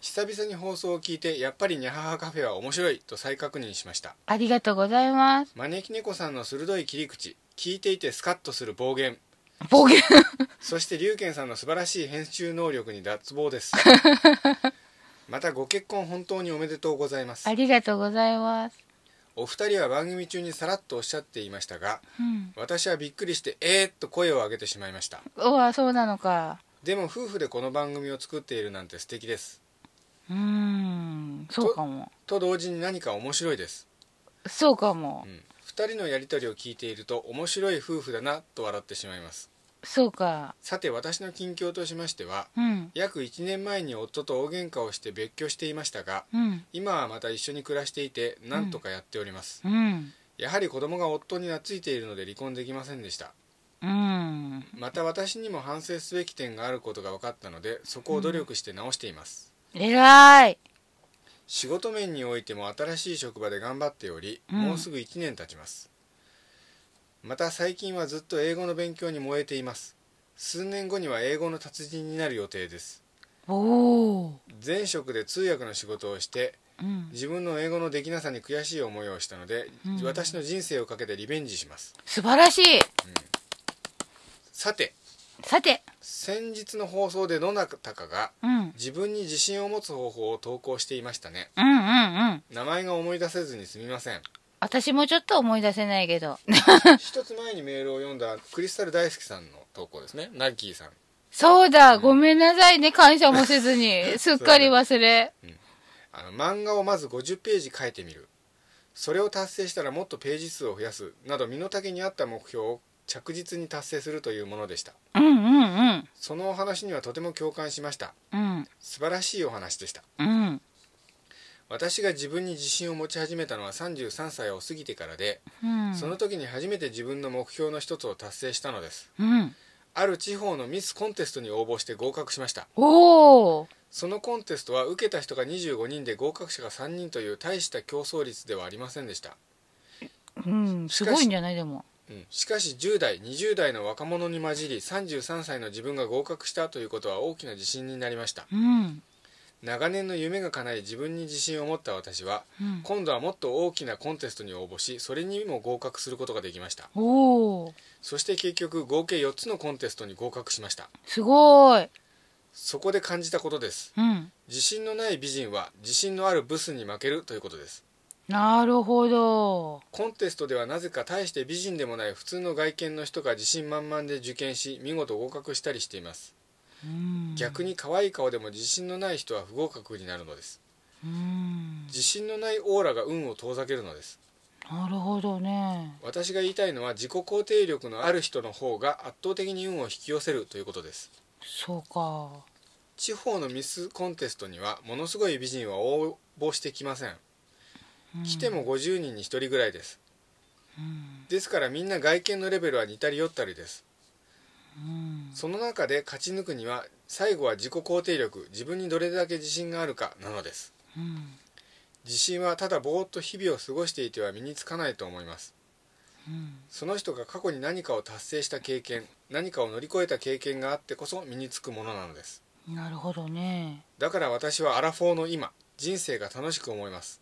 久々に放送を聞いてやっぱりニャハハカフェは面白いと再確認しましたありがとうございます招き猫さんの鋭い切り口聞いていてスカッとする暴言暴言そして龍賢さんの素晴らしい編集能力に脱帽ですまたご結婚本当におめでとうございますありがとうございますお二人は番組中にさらっとおっしゃっていましたが、うん、私はびっくりして「えー!」っと声を上げてしまいましたうわそうなのかでも夫婦でこの番組を作っているなんて素敵ですうんそうかもと同時に何か面白いですそうかも、うん、2人のやり取りを聞いていると面白い夫婦だなと笑ってしまいますそうかさて私の近況としましては、うん、約1年前に夫と大喧嘩をして別居していましたが、うん、今はまた一緒に暮らしていて何とかやっております、うん、やはり子供が夫に懐いているので離婚できませんでしたまた私にも反省すべき点があることが分かったのでそこを努力して直しています、偉い仕事面においても新しい職場で頑張っており、もうすぐ1年経ちますまた最近はずっと英語の勉強に燃えています数年後には英語の達人になる予定です前職で通訳の仕事をして自分の英語のできなさに悔しい思いをしたので、うん、私の人生をかけてリベンジします素晴らしい、うん、さてさて先日の放送でどなたかが、うん、自分に自信を持つ方法を投稿していましたね、うんうんうん、名前が思い出せずにすみません私もちょっと思い出せないけど一つ前にメールを読んだクリスタル大好きさんの投稿ですねナッキーさんそうだ、うん、ごめんなさいね感謝もせずに すっかり忘れ、うん、あの漫画をまず50ページ書いてみるそれを達成したらもっとページ数を増やすなど身の丈に合った目標を着実に達成するというものでした、うんうんうん、そのお話にはとても共感しました、うん、素晴らしいお話でした、うん、私が自分に自信を持ち始めたのは33歳を過ぎてからで、うん、その時に初めて自分の目標の一つを達成したのです、うん、ある地方のミスコンテストに応募して合格しましたそのコンテストは受けた人が25人で合格者が3人という大した競争率ではありませんでした、うん、すごいんじゃないでもしかし10代20代の若者に混じり33歳の自分が合格したということは大きな自信になりました、う長年の夢が叶い自分に自信を持った私は、うん、今度はもっと大きなコンテストに応募しそれにも合格することができましたそして結局合計4つのコンテストに合格しましたすごいそこで感じたことです、うん、自信のない美人は自信のあるブスに負けるということですなるほどコンテストではなぜか大して美人でもない普通の外見の人が自信満々で受験し見事合格したりしています逆に可愛い顔でも自信のない人は不合格になるのです自信のないオーラが運を遠ざけるのですなるほどね私が言いたいのは自己肯定力のある人の方が圧倒的に運を引き寄せるということですそうか地方のミスコンテストにはものすごい美人は応募してきません、うん、来ても50人に1人ぐらいです、うん、ですからみんな外見のレベルは似たり寄ったりです、うんその中で勝ち抜くには最後は自己肯定力自分にどれだけ自信があるかなのです、うん、自信はただぼーっと日々を過ごしていては身につかないと思います、うん、その人が過去に何かを達成した経験何かを乗り越えた経験があってこそ身につくものなのですなるほどねだから私はアラフォーの今人生が楽しく思います、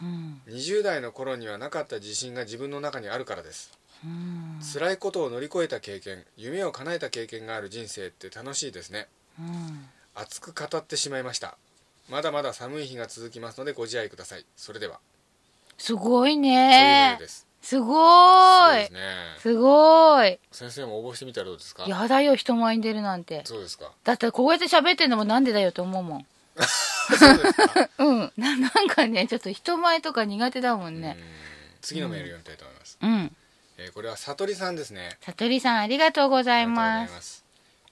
うん、20代の頃にはなかった自信が自分の中にあるからです辛いことを乗り越えた経験夢を叶えた経験がある人生って楽しいですね、うん、熱く語ってしまいましたまだまだ寒い日が続きますのでご自愛くださいそれではすごいねすごいすごい先生も応募してみたらどうですかやだよ人前に出るなんてそうですかだってこうやって喋ってんのもなんでだよと思うもん うんななんかねちょっと人前とか苦手だもんね次のメール読みたいと思いますうんえー、これはさとりさんですねさとりさんありがとうございます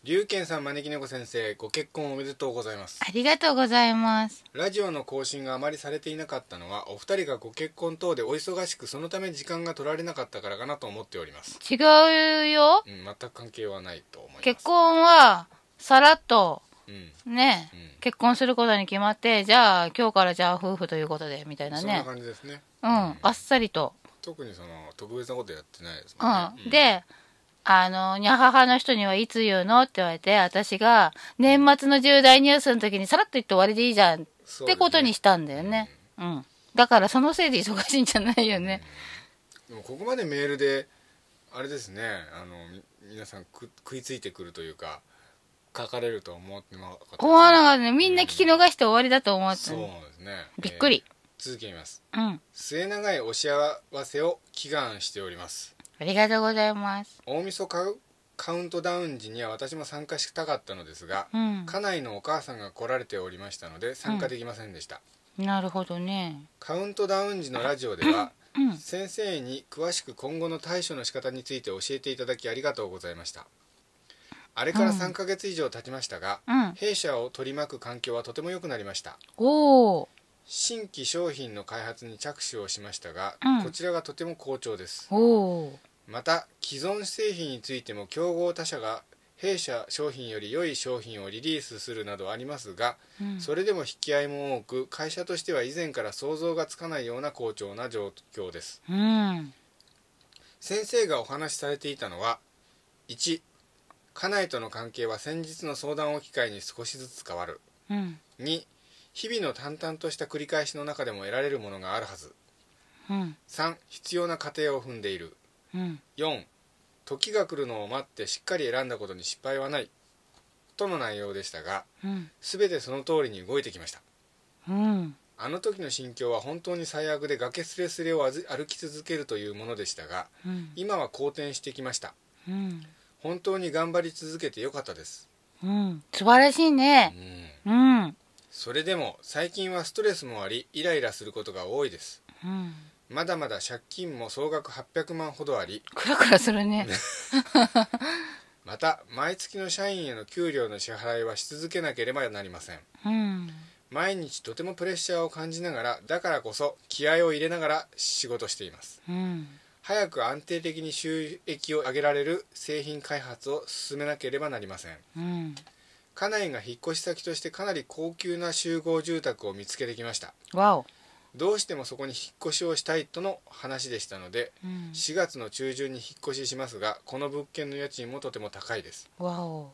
龍賢さん招き猫先生ご結婚おめでとうございますありがとうございますラジオの更新があまりされていなかったのはお二人がご結婚等でお忙しくそのため時間が取られなかったからかなと思っております違うよ、うん、全く関係はないと思います結婚はさらっとうん、ね、うん、結婚することに決まってじゃあ今日からじゃあ夫婦ということでみたいなねそんな感じですねうん、うん、あっさりと特にその特別なことやってないですもんね、うん、であの、にゃははの人にはいつ言うのって言われて、私が年末の重大ニュースの時にさらっと言って終わりでいいじゃんってことにしたんだよね。うねうん。だからそのせいで忙しいんじゃないよね。うん、でもここまでメールで、あれですね、あの、皆さんく食いついてくるというか、書かれると思ってなかった、ね。思わなかったね。みんな聞き逃して終わりだと思って、ね、そうですね。びっくり。えー続けます、うん、末永いお幸せを祈願しておりますありがとうございます大晦日カウントダウン時には私も参加したかったのですが、うん、家内のお母さんが来られておりましたので参加できませんでした、うん、なるほどねカウントダウン時のラジオでは、先生に詳しく今後の対処の仕方について教えていただきありがとうございましたあれから3ヶ月以上経ちましたが、弊社を取り巻く環境はとても良くなりましたおお新規商品の開発に着手をしましたが、うんこちらがとても好調ですまた既存製品についても競合他社が弊社商品より良い商品をリリースするなどありますが、うんそれでも引き合いも多く会社としては以前から想像がつかないような好調な状況ですうん先生がお話しされていたのは1家内との関係は先日の相談を機会に少しずつ変わるうん2日々の淡々とした繰り返しの中でも得られるものがあるはず、うん、3必要な過程を踏んでいる、うん、4時が来るのを待ってしっかり選んだことに失敗はないとの内容でしたが、うん、全てその通りに動いてきました、うん、あの時の心境は本当に最悪で崖すれすれを歩き続けるというものでしたが、うん、今は好転してきました、うん、本当に頑張り続けてよかったです、うん、素晴らしいね、うん、うんそれでも最近はストレスもありイライラすることが多いです、うん。まだまだ借金も総額800万ほどありクラクラするね。また毎月の社員への給料の支払いはし続けなければなりませんうん。毎日とてもプレッシャーを感じながらだからこそ気合を入れながら仕事していますうん。早く安定的に収益を上げられる製品開発を進めなければなりませんうん。家内が引っ越し先としてかなり高級な集合住宅を見つけてきましたわおどうしてもそこに引っ越しをしたいとの話でしたので、うん、4月の中旬に引っ越ししますがこの物件の家賃もとても高いですわお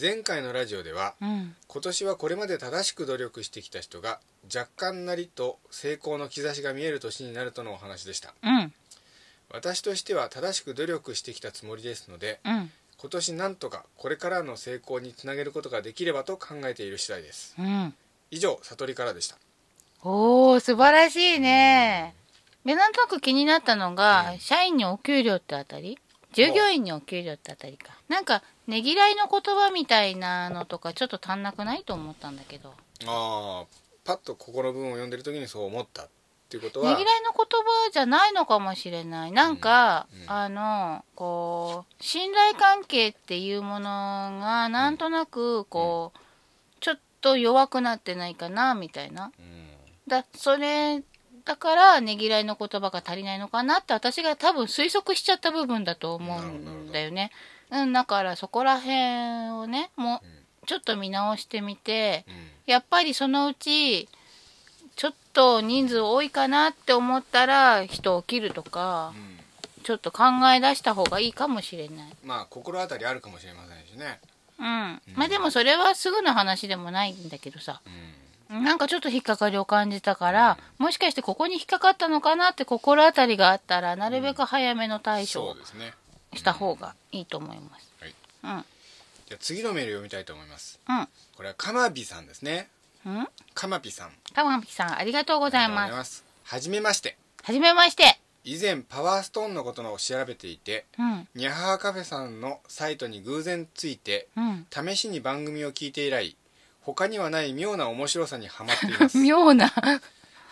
前回のラジオでは、うん、今年はこれまで正しく努力してきた人が若干なりと成功の兆しが見える年になるとのお話でした、うん、私としては正しく努力してきたつもりですので、うん、今年なんとかこれからの成功につなげることができればと考えている次第です、うん、以上悟りからでしたおお素晴らしいね、うでなんとなく気になったのが、うん、社員にお給料ってあたり従業員にお給料ってあたりかなんかねぎらいの言葉みたいなのとかちょっと足んなくないと思ったんだけどああパッとここの文を読んでる時にそう思ったっっていうことはねぎらいの言葉じゃないのかもしれないなんか、うんうん、あのこう信頼関係っていうものがなんとなくこう、うん、ちょっと弱くなってないかなみたいな、だそれだからねぎらいの言葉が足りないのかなって私が多分推測しちゃった部分だと思うんだよねうんだからそこら辺をねもうちょっと見直してみて、やっぱりそのうちと人数多いかなって思ったら人を切るとか、うん、ちょっと考え出した方がいいかもしれないまあ心当たりあるかもしれませんしねうん、まあでもそれはすぐの話でもないんだけどさ、うん、なんかちょっと引っかかりを感じたから、うん、もしかしてここに引っかかったのかなって心当たりがあったらなるべく早めの対処をした方がいいと思います、うん、はい、うん、じゃあ次のメール読みたいと思います、うん、これはかまびさんですねんかまぴさんかまぴさんありがとうございますはじめましてはじめまして以前パワーストーンのことのを調べていて、うん、ニャハーカフェさんのサイトに偶然ついて、うん、試しに番組を聞いて以来他にはない妙な面白さにはまっています 妙な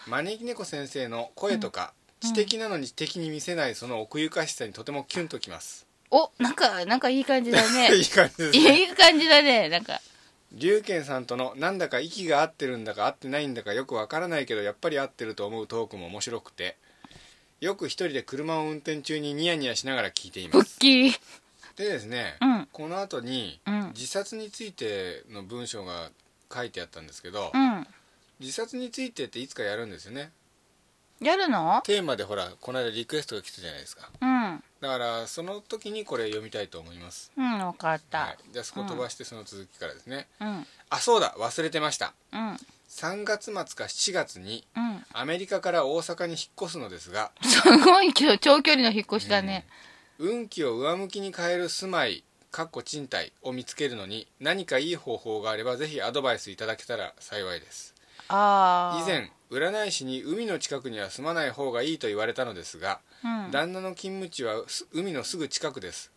招き猫先生の声とか、うん、知的なのに知的に見せないその奥ゆかしさにとてもキュンときますおなんかなんかいい感じだね いい感じねいい感じだねなんか龍拳さんとのなんだか息が合ってるんだか合ってないんだかよくわからないけどやっぱり合ってると思うトークも面白くてよく一人で車を運転中にニヤニヤしながら聞いていますでですね、うん、この後に、自殺についての文章が書いてあったんですけど、うん、自殺についてっていつかやるんですよねやるのテーマでほらこの間リクエストが来たじゃないですかうんだからその時にこれ読みたいと思いますうん分かった、はい、じゃあそこ飛ばしてその続きからですね、うん、あそうだ忘れてました、うん、3月末か7月に、アメリカから大阪に引っ越すのですがすごいけど長距離の引っ越しだね、うん、運気を上向きに変える住まいかっこ賃貸を見つけるのに何かいい方法があればぜひアドバイスいただけたら幸いです以前占い師に海の近くには住まない方がいいと言われたのですが、うん、旦那の勤務地は海のすぐ近くです、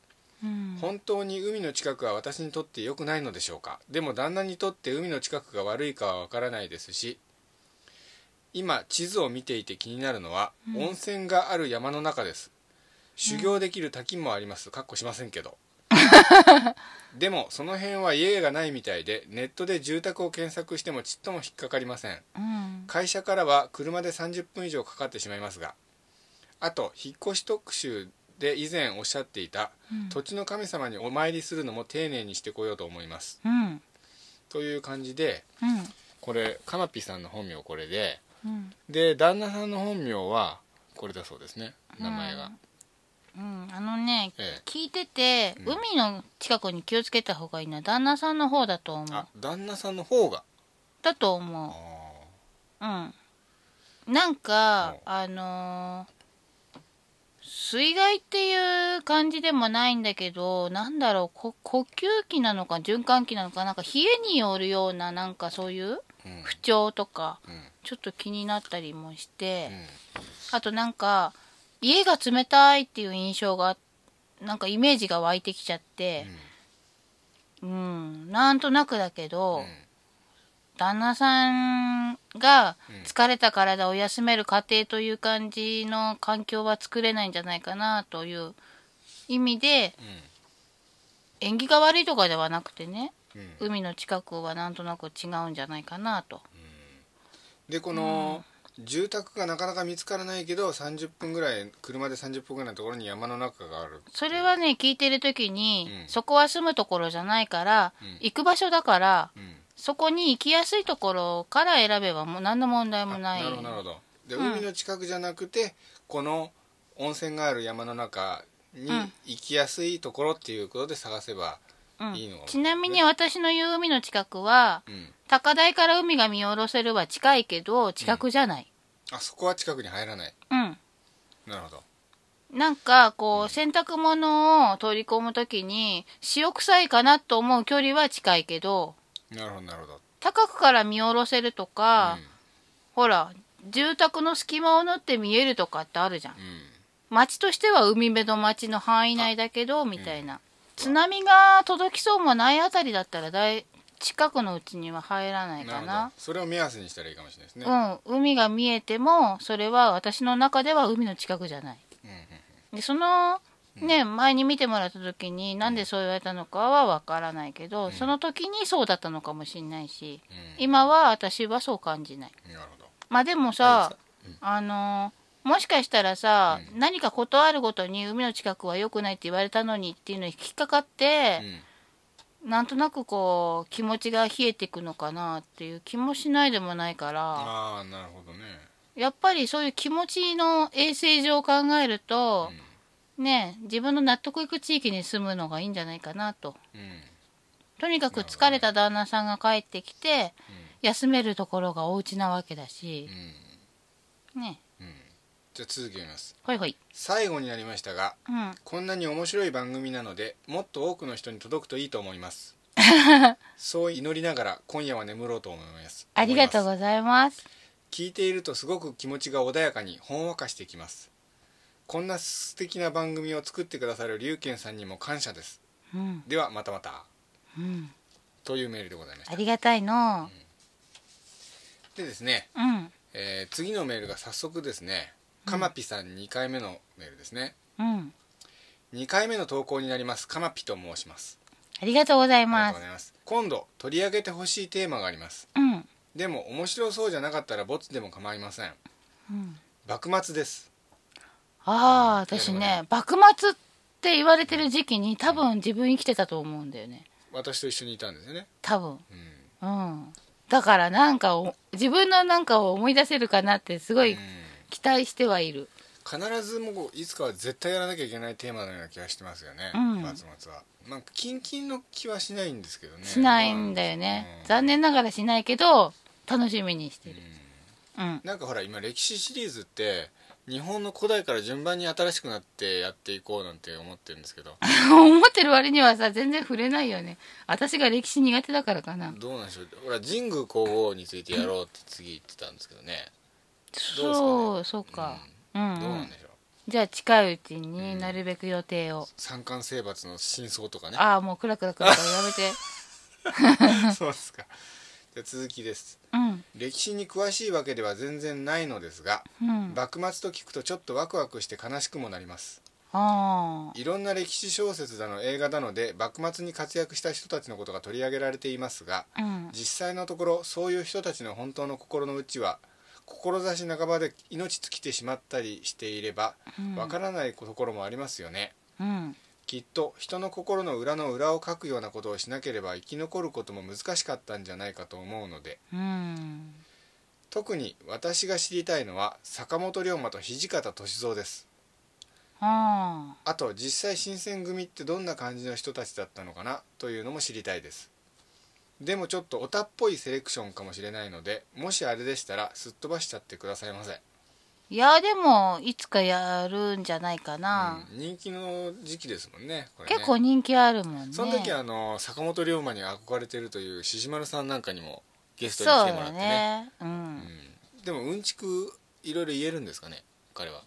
うん、本当に海の近くは私にとって良くないのでしょうかでも旦那にとって海の近くが悪いかはわからないですし今地図を見ていて気になるのは、うん、温泉がある山の中です修行できる滝もありますかっこしませんけど でもその辺は家がないみたいでネットで住宅を検索してもちっとも引っかかりません、うん、会社からは車で30分以上かかってしまいますがあと引っ越し特集で以前おっしゃっていた、うん、土地の神様にお参りするのも丁寧にしてこようと思います、うん、という感じで、これカナピさんの本名これで、で旦那さんの本名はこれだそうですね名前が。うん、あのね、ええ、聞いてて、うん、海の近くに気をつけた方がいいのは旦那さんの方だと思うあ旦那さんの方がだと思ううんなんかあのー、水害っていう感じでもないんだけどなんだろう呼吸器なのか循環器なのかなんか冷えによるようななんかそういう不調とか、うん、ちょっと気になったりもして、うん、あとなんか家が冷たいっていう印象がなんかイメージが湧いてきちゃって、うん、うん、なんとなくだけど、うん、旦那さんが疲れた体を休める過程という感じの環境は作れないんじゃないかなという意味で、うん、縁起が悪いとかではなくてね、海の近くはなんとなく違うんじゃないかなと。でこの、住宅がなかなか見つからないけど30分ぐらい車で30分ぐらいのところに山の中があるそれはね聞いてる時に、うん、そこは住むところじゃないから、うん、行く場所だから、うん、そこに行きやすいところから選べばもう何の問題もないなるほどなるほどで、海の近くじゃなくてこの温泉がある山の中に行きやすいところっていうことで探せばいいの、ね、ちなみに私の言う海の近くは、うん高台から海が見下ろせるは近いけど近くじゃない、あそこは近くに入らないうん、なるほどなんかこう洗濯物を取り込む時に塩臭いかなと思う距離は近いけどなるほどなるほど高くから見下ろせるとか、ほら住宅の隙間を縫って見えるとかってあるじゃんうん、町としては海辺の町の範囲内だけどみたいな、津波が届きそうもないあたりだったらだい近くのうちには入らないかななそれを目安にしたらいいかもしれないですね、うん、海が見えてもそれは私の中では海の近くじゃない、うんうんうん、でそのね、前に見てもらった時になんでそう言われたのかはわからないけど、うん、その時にそうだったのかもしれないし、うん、今は私はそう感じない。なるほどまあでもさ、うん、あのもしかしたらさ、何か事あるごとに海の近くは良くないって言われたのにっていうのに引っかかって、なんとなくこう気持ちが冷えていくのかなっていう気もしないでもないからああなるほどねやっぱりそういう気持ちの衛生上考えると、うん、ね自分の納得いく地域に住むのがいいんじゃないかなと、うん、とにかく疲れた旦那さんが帰ってきて、休めるところがお家なわけだし、うん、ねじゃあ続きますはいはい最後になりましたがうんこんなに面白い番組なのでもっと多くの人に届くといいと思います そう祈りながら今夜は眠ろうと思いますありがとうございます聞いているとすごく気持ちが穏やかにほんわかしてきますこんな素敵な番組を作ってくださる龍賢さんにも感謝ですうんではまたまたうんというメールでございましたありがたいのでですね、うんえー次のメールが早速ですねかまぴさん2回目のメールですね、うん、2回目の投稿になりますかまぴと申しますありがとうございます今度取り上げてほしいテーマがあります、うん、でも面白そうじゃなかったらボツでも構いません、うん、幕末ですああ、私ね幕末って言われてる時期に多分自分生きてたと思うんだよね私と一緒にいたんですよね多分うん、うん、だからなんか自分のなんかを思い出せるかなってすごい、期待してはいる必ずもういつかは絶対やらなきゃいけないテーマのような気がしてますよね、うん、松松はまあキンキンの気はしないんですけどねしないんだよね、残念ながらしないけど楽しみにしてる、なんかほら今歴史シリーズって日本の古代から順番に新しくなってやっていこうなんて思ってるんですけど 思ってる割にはさ全然触れないよね私が歴史苦手だからかなどうなんでしょうほら神宮皇后についてやろうって次言ってたんですけどねそう、そうか。うん、どうなんでしょうじゃあ近いうちになるべく予定を。三冠征伐の真相とかねああ、もうクラクラクラクラやめて。そうですかじゃあ続きです歴史に詳しいわけでは全然ないのですが幕末と聞くとちょっとワクワクして悲しくもなりますいろんな歴史小説だの映画だので幕末に活躍した人たちのことが取り上げられていますがうん。実際のところそういう人たちの本当の心の内は志半ばで命尽きてしまったりしていればわからないところもありますよね、うん、きっと人の心の裏の裏をかくようなことをしなければ生き残ることも難しかったんじゃないかと思うので、うん、特に私が知りたいのは坂本龍馬と土方歳三ですあと実際新選組ってどんな感じの人たちだったのかなというのも知りたいですでもちょっとオタっぽいセレクションかもしれないのでもしあれでしたらすっ飛ばしちゃってくださいませいやでもいつかやるんじゃないかな、うん、人気の時期ですもんね、ね、結構人気あるもんねその時あの坂本龍馬に憧れてるという獅子丸さんなんかにもゲストに来てもらってね、ねうん、うん、でもうんちくいろいろ言えるんですかね彼は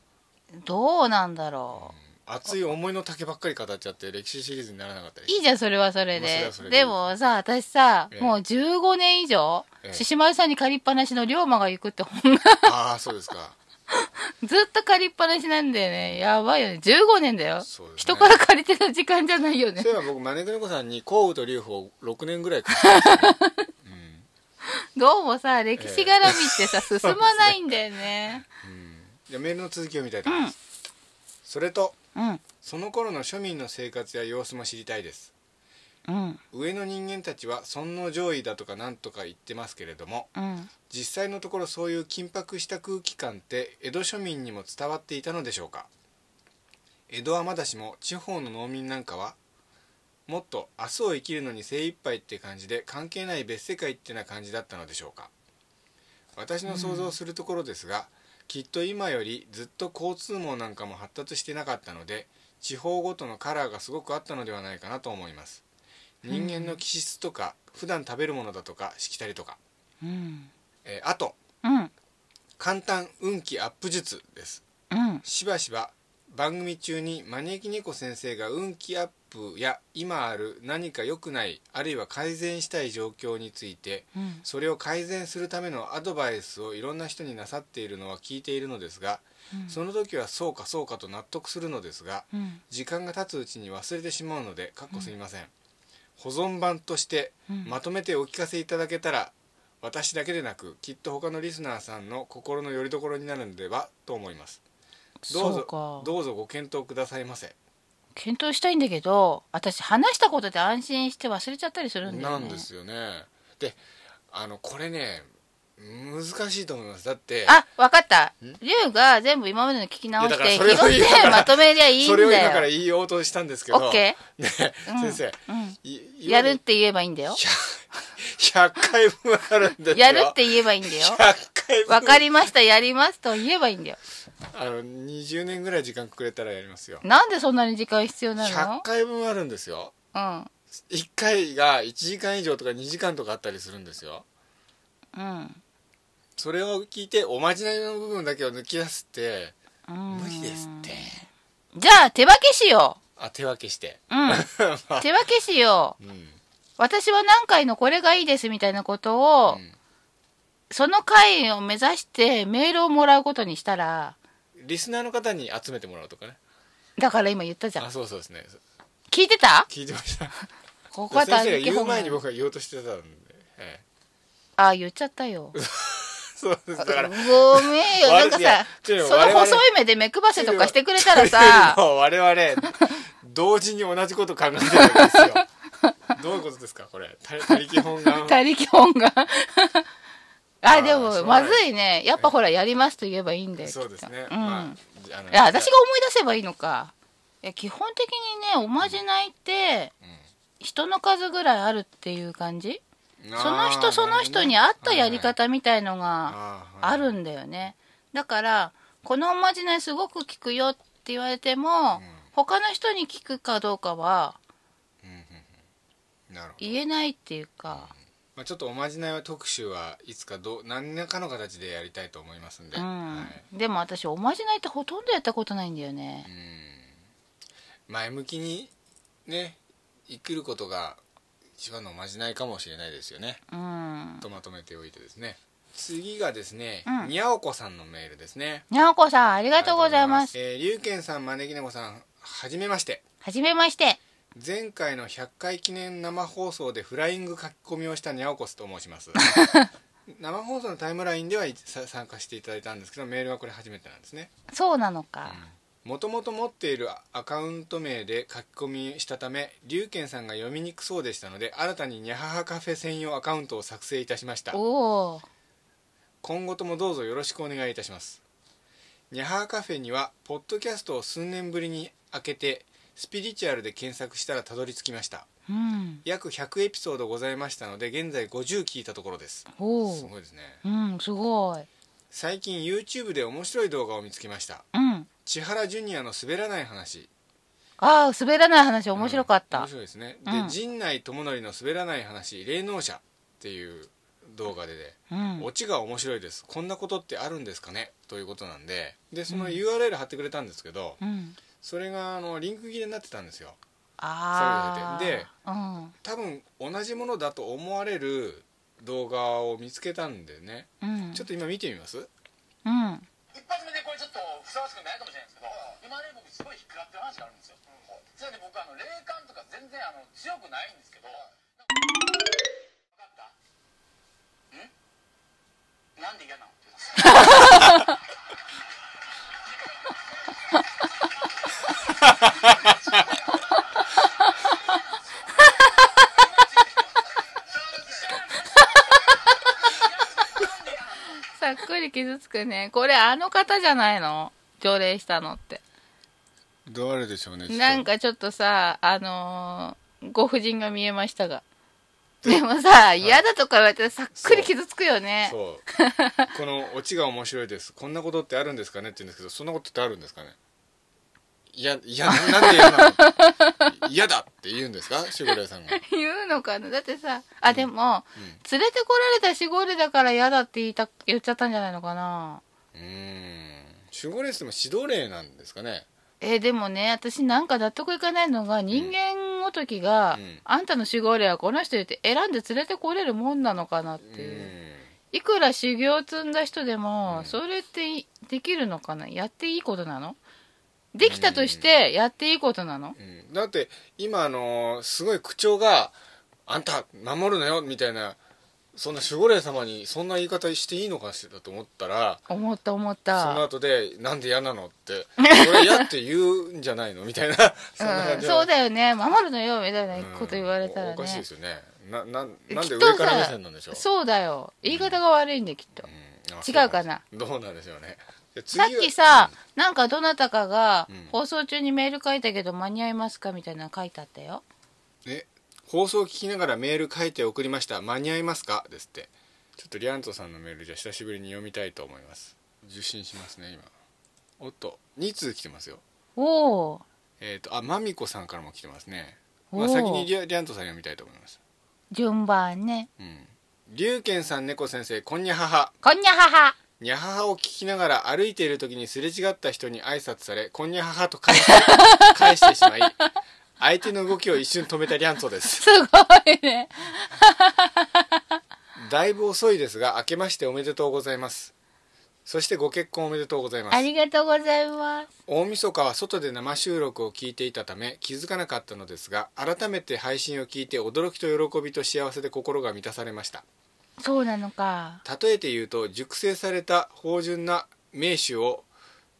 どうなんだろう、うん熱い思いの丈ばっかり語っちゃって歴史シリーズにならなかったりいいじゃんそれはそれでまあそれそれで、でもさ私さ、ええ、もう15年以上、獅子丸さんに借りっぱなしの龍馬が行くって本がああそうですか ずっと借りっぱなしなんだよねやばいよね15年だよ、ね、人から借りてた時間じゃないよねそういえば僕招ネコさんに幸運と龍を6年ぐらい借りてた、ね、うん、どうもさ歴史絡みってさ、進まないんだよね、うん、じゃメールの続きを見たいと思います、うん、それとうん、その頃の庶民の生活や様子も知りたいです、うん、上の人間たちは尊王攘夷だとか何とか言ってますけれども、うん、実際のところそういう緊迫した空気感って江戸庶民にも伝わっていたのでしょうか江戸はまだしも地方の農民なんかはもっと明日を生きるのに精一杯って感じで関係ない別世界ってな感じだったのでしょうか私の想像するところですが、うんきっと今よりずっと交通網なんかも発達してなかったので地方ごとのカラーがすごくあったのではないかなと思います人間の気質とか、うん、普段食べるものだとかしきたりとか、うん、えー、あと、うん、簡単運気アップ術です、しばしば番組中に招き猫先生が運気アップや今ある何か良くないあるいは改善したい状況について、うん、それを改善するためのアドバイスをいろんな人になさっているのは聞いているのですが、うん、その時はそうかそうかと納得するのですが、うん、時間が経つうちに忘れてしまうのでかっこすみません、保存版としてまとめてお聞かせいただけたら、私だけでなくきっと他のリスナーさんの心の拠り所になるのではと思いますどうぞどうぞご検討くださいませ検討したいんだけど私話したことで安心して忘れちゃったりするんだよねなんですよねであのこれね難しいと思いますだってあ分かった龍が全部今までの聞き直して拾ってまとめりゃいいんだよそれを今から言いようとしたんですけど OK、ね、先生、やるって言えばいいんだよ100回分あるんですよ。やるって言えばいいんだよ。100回分。わかりました、やりますと言えばいいんだよ。あの、20年ぐらい時間くれたらやりますよ。なんでそんなに時間必要なの ?100 回分あるんですよ。うん。1回が1時間以上とか2時間とかあったりするんですよ。うん。それを聞いて、おまじないの部分だけを抜き出すって、無理ですって。じゃあ、手分けしよう。あ、手分けして。うん。手分けしよう。うん私は何回のこれがいいですみたいなことを、うん、その回を目指してメールをもらうことにしたらリスナーの方に集めてもらうとかねだから今言ったじゃんあそうそうですね聞いてた聞いてました ここは先生が言う前に僕は言おうとしてたんで、ええ、ああ言っちゃったよ そうですだからごめんよなんかさその細い目で目配せとかしてくれたらさ我々同時に同じこと考えてるんですよどういうことですかこれ他力本願他力 本願 あでもまずいねやっぱほらやりますと言えばいいんだよそうですね、うん、まあ、いや私が思い出せばいいのかいや基本的にねおまじないって、人の数ぐらいあるっていう感じ、うん、その人その人に合ったやり方みたいのがあるんだよね、だからこのおまじないすごく効くよって言われても、他の人に聞くかどうかは言えないっていうか、まあ、ちょっとおまじないは特集はいつかど何らかの形でやりたいと思いますんで、うんはい、でも私おまじないってほとんどやったことないんだよね前向きにね生きることが一番のおまじないかもしれないですよね、うん、とまとめておいてですね次がですね、にゃおこさんのメールですねにゃおこさんありがとうございますえりゅうけんさん招き猫さんはじめましてはじめまして前回の100回記念生放送でフライング書き込みをしたにゃおこすと申します 生放送のタイムラインでは参加していただいたんですけどメールはこれ初めてなんですねそうなのか、もともと持っているアカウント名で書き込みしたため龍賢さんが読みにくそうでしたので新たににゃははカフェ専用アカウントを作成いたしましたお今後ともどうぞよろしくお願いいたしますニャハはカフェにはポッドキャストを数年ぶりに開けてスピリチュアルで検索したらたどり着きました、うん、約100エピソードございましたので現在50聞いたところですすごいですねうんすごい最近 YouTube で面白い動画を見つけました、うん、千原ジュニアの滑らない話ああ滑らない話面白かった、うん、面白いですね、で陣内智則の滑らない話霊能者っていう動画でで、オチが面白いですこんなことってあるんですかねということなんででその URL 貼ってくれたんですけど、うんそれがあのリンク切れになってたんですよあで、うん、多分同じものだと思われる動画を見つけたんでね、うん、ちょっと今見てみますうん一発目でこれちょっとふさわしくないかもしれないんですけど、今ね僕すごい引っかかってる話があるんですよ、うん、それで僕あの霊感とか全然あの強くないんですけど、分かったんなんで嫌なのって傷つくね。これあの方じゃないの条例したのって。れでしょうね。なんかちょっとさ、あのー、ご婦人が見えましたが。でもさ、嫌だとか言われてさっくり傷つくよね。そう。そうこのオチが面白いです。こんなことってあるんですかねって言うんですけど、そんなことってあるんですかねいや、いや、なんで嫌なの嫌だって言うんですかしごれさんが。言うのかなだってさ、あ、でも、うん、連れてこられたしごれだから嫌だって言いた、言っちゃったんじゃないのかなうん。しごれっても指導例なんですかねえー、でもね、私なんか納得いかないのが、人間ごときが、うん、あんたの守護霊はこの人って選んで連れてこれるもんなのかなっていう。ういくら修行を積んだ人でも、それってできるのかなやっていいことなのできたとしてやっていいことなの、うん、だって今あのー、すごい口調が「あんた守るなよ」みたいなそんな守護霊様にそんな言い方していいのかしらと思ったら思った思ったその後で「なんで嫌なの?」って「そ れ嫌って言うんじゃないの?」みたいなそんなうん、そうだよね守るのよみたいなこと言われたら、ねうん、おかしいですよねなななんで上から目線なんでしょうそうだよ言い方が悪いんできっと、違うかなどうなんでしょうねさっきさ、うん、なんかどなたかが放送中にメール書いたけど間に合いますかみたいなの書いてあったよえ放送聞きながらメール書いて送りました間に合いますかですってちょっとリアントさんのメールじゃ久しぶりに読みたいと思います受信しますね今おっと2通来てますよおおえっ、ー、とあまみこさんからも来てますねまあ先にリリアントさん読みたいと思います順番ねうん龍賢さん猫先生こんにゃははこんにゃははにゃははを聞きながら歩いている時にすれ違った人に挨拶され、こんにゃははと返して返してしまい、相手の動きを一瞬止めたリャンソです。すごいね。だいぶ遅いですが、明けましておめでとうございます。そしてご結婚おめでとうございます。ありがとうございます。大晦日は外で生収録を聞いていたため気づかなかったのですが、改めて配信を聞いて驚きと喜びと幸せで心が満たされました。そうなのか例えて言うと熟成された芳醇な名酒を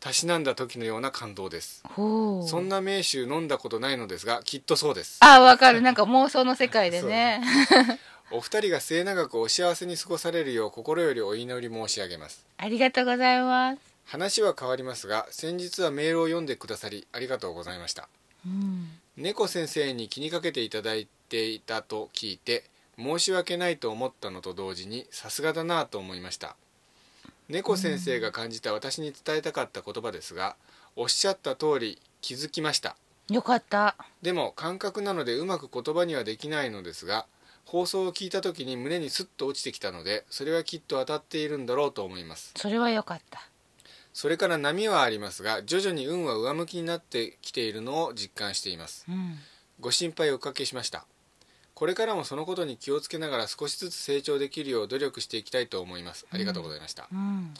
たしなんだ時のような感動ですそんな名酒飲んだことないのですがきっとそうですあわかるなんか妄想の世界でねお二人が末永くお幸せに過ごされるよう心よりお祈り申し上げますありがとうございます話は変わりますが先日はメールを読んでくださりありがとうございました、うん、猫先生に気にかけていただいていたと聞いて申し訳ないと思ったのと同時にさすがだなと思いました猫先生が感じた私に伝えたかった言葉ですがおっしゃった通り気づきましたよかったでも感覚なのでうまく言葉にはできないのですが放送を聞いた時に胸にスッと落ちてきたのでそれはきっと当たっているんだろうと思いますそれはよかったそれから波はありますが徐々に運は上向きになってきているのを実感しています、うん、ご心配おかけしましたこれからもそのことに気をつけながら少しずつ成長できるよう努力していきたいと思いますありがとうございました、うん、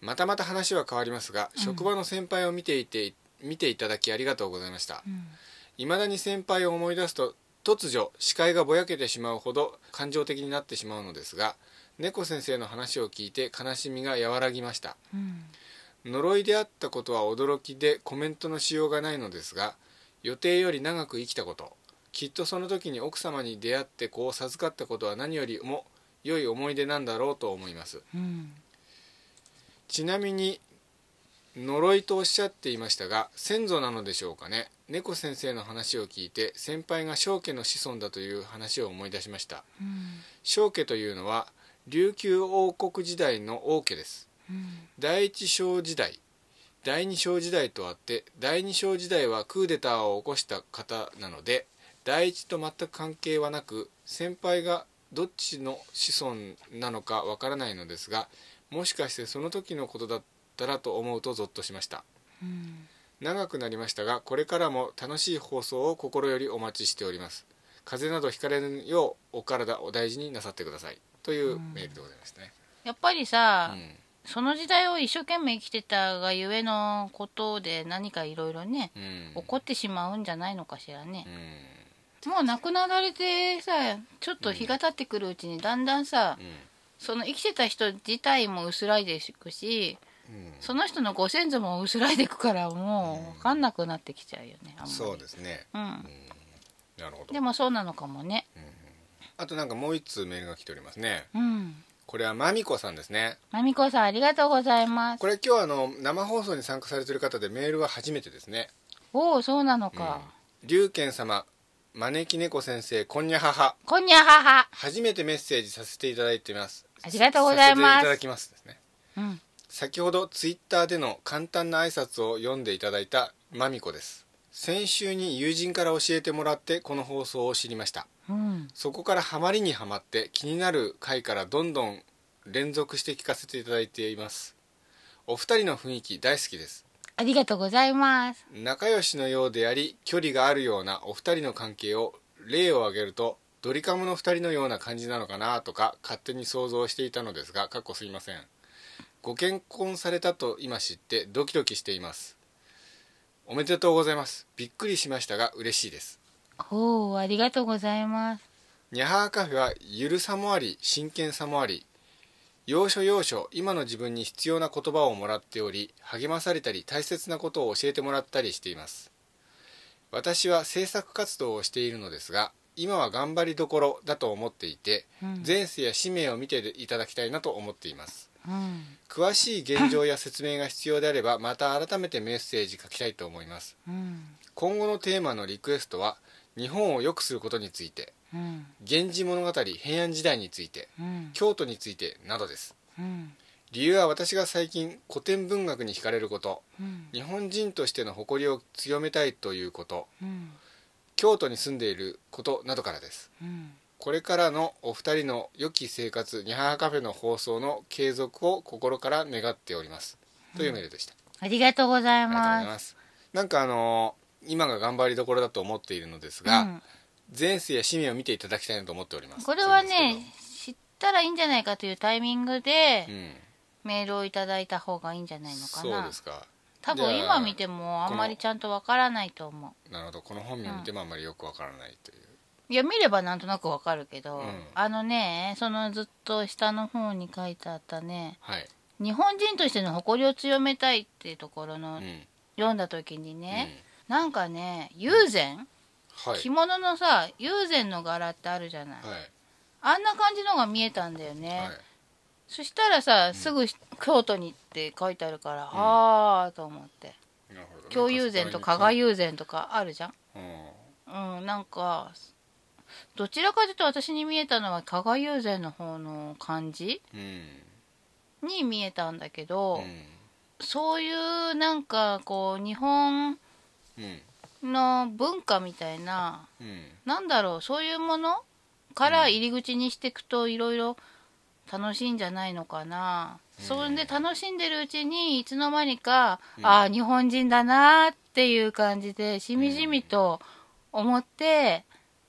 またまた話は変わりますが、職場の先輩を見ていて見ていただきありがとうございました、いまだに先輩を思い出すと突如視界がぼやけてしまうほど感情的になってしまうのですが猫先生の話を聞いて悲しみが和らぎました、うん、呪いであったことは驚きでコメントのしようがないのですが予定より長く生きたこときっとその時に奥様に出会って子を授かったことは何よりも良い思い出なんだろうと思います、うん、ちなみに呪いとおっしゃっていましたが先祖なのでしょうかね猫先生の話を聞いて先輩が正家の子孫だという話を思い出しました、うん、家というのは琉球王国時代の王家です、うん、第一小時代第二小時代とあって第二小時代はクーデターを起こした方なので第一と全く関係はなく先輩がどっちの子孫なのかわからないのですがもしかしてその時のことだったらと思うとゾッとしました、うん、長くなりましたがこれからも楽しい放送を心よりお待ちしております風邪などひかれぬようお体を大事になさってくださいというメールでございましたね、うん、やっぱりさ、うんその時代を一生懸命生きてたがゆえのことで何かいろいろね、うん、起こってしまうんじゃないのかしらね。うんもう亡くなられてさちょっと日が経ってくるうちにだんだんさ、うん、その生きてた人自体も薄らいでいくし、うん、その人のご先祖も薄らいでいくからもう分かんなくなってきちゃうよね、ん、そうですね、うん、なるほどでもそうなのかもね、あとなんかもう一通メールが来ておりますね、うんこれはまみこさんですねまみこさんありがとうございますこれ今日あの生放送に参加されてる方でメールは初めてですねおおそうなのか、龍賢様招き猫先生こんにゃははこんにゃはは初めてメッセージさせていただいてますありがとうございますいただきますですね、うん、先ほどツイッターでの簡単な挨拶を読んでいただいたまみこです先週に友人から教えてもらってこの放送を知りました、うん、そこからハマりにはまって気になる回からどんどん連続して聞かせていただいていますお二人の雰囲気大好きですありがとうございます仲良しのようであり距離があるようなお二人の関係を例を挙げるとドリカムの2人のような感じなのかなとか勝手に想像していたのですがかっこすいませんご結婚されたと今知ってドキドキしていますおめでとうございますびっくりしましたが嬉しいですほうありがとうございますニャハーカフェはゆるさもあり真剣さもあり要所要所今の自分に必要な言葉をもらっており励まされたり大切なことを教えてもらったりしています私は制作活動をしているのですが今は頑張りどころだと思っていて、うん、前世や使命を見ていただきたいなと思っています、うん、詳しい現状や説明が必要であればまた改めてメッセージ書きたいと思います、うん、今後のテーマのリクエストは日本を良くすることについて「源氏物語平安時代について」京都について」などです。理由は私が最近古典文学に惹かれること、日本人としての誇りを強めたいということ、京都に住んでいることなどからです、これからのお二人の良き生活にハハカフェの放送の継続を心から願っております、というメールでしたありがとうございますなんかあのー今が頑張りどころだと思っているのですが、前世や趣味を見ていただきたいなと思っておりますこれはね知ったらいいんじゃないかというタイミングで、うん、メールをいただいた方がいいんじゃないのかなそうですか多分今見てもあんまりちゃんとわからないと思うなるほどこの本名見てもあんまりよくわからないという、うん、いや見ればなんとなくわかるけど、うん、あのねそのずっと下の方に書いてあったね、はい、日本人としての誇りを強めたいっていうところの、うん、読んだ時にね、うん、なんかね友禅、はい着物のさ友禅の柄ってあるじゃない、はいあんな感じのが見えたんだよね、はいそしたらさすぐ京都にって書いてあるから、ああと思って京友禅と加賀友禅とかあるじゃんうんうんなんかどちらかというと私に見えたのは加賀友禅の方の感じうんに見えたんだけど、うんそういうなんかこう日本うんの文化みたいな、うん、なんだろうそういうものから入り口にしていくといろいろ楽しいんじゃないのかな、うん、それで楽しんでるうちにいつの間にか、うん、ああ日本人だなっていう感じでしみじみと思って、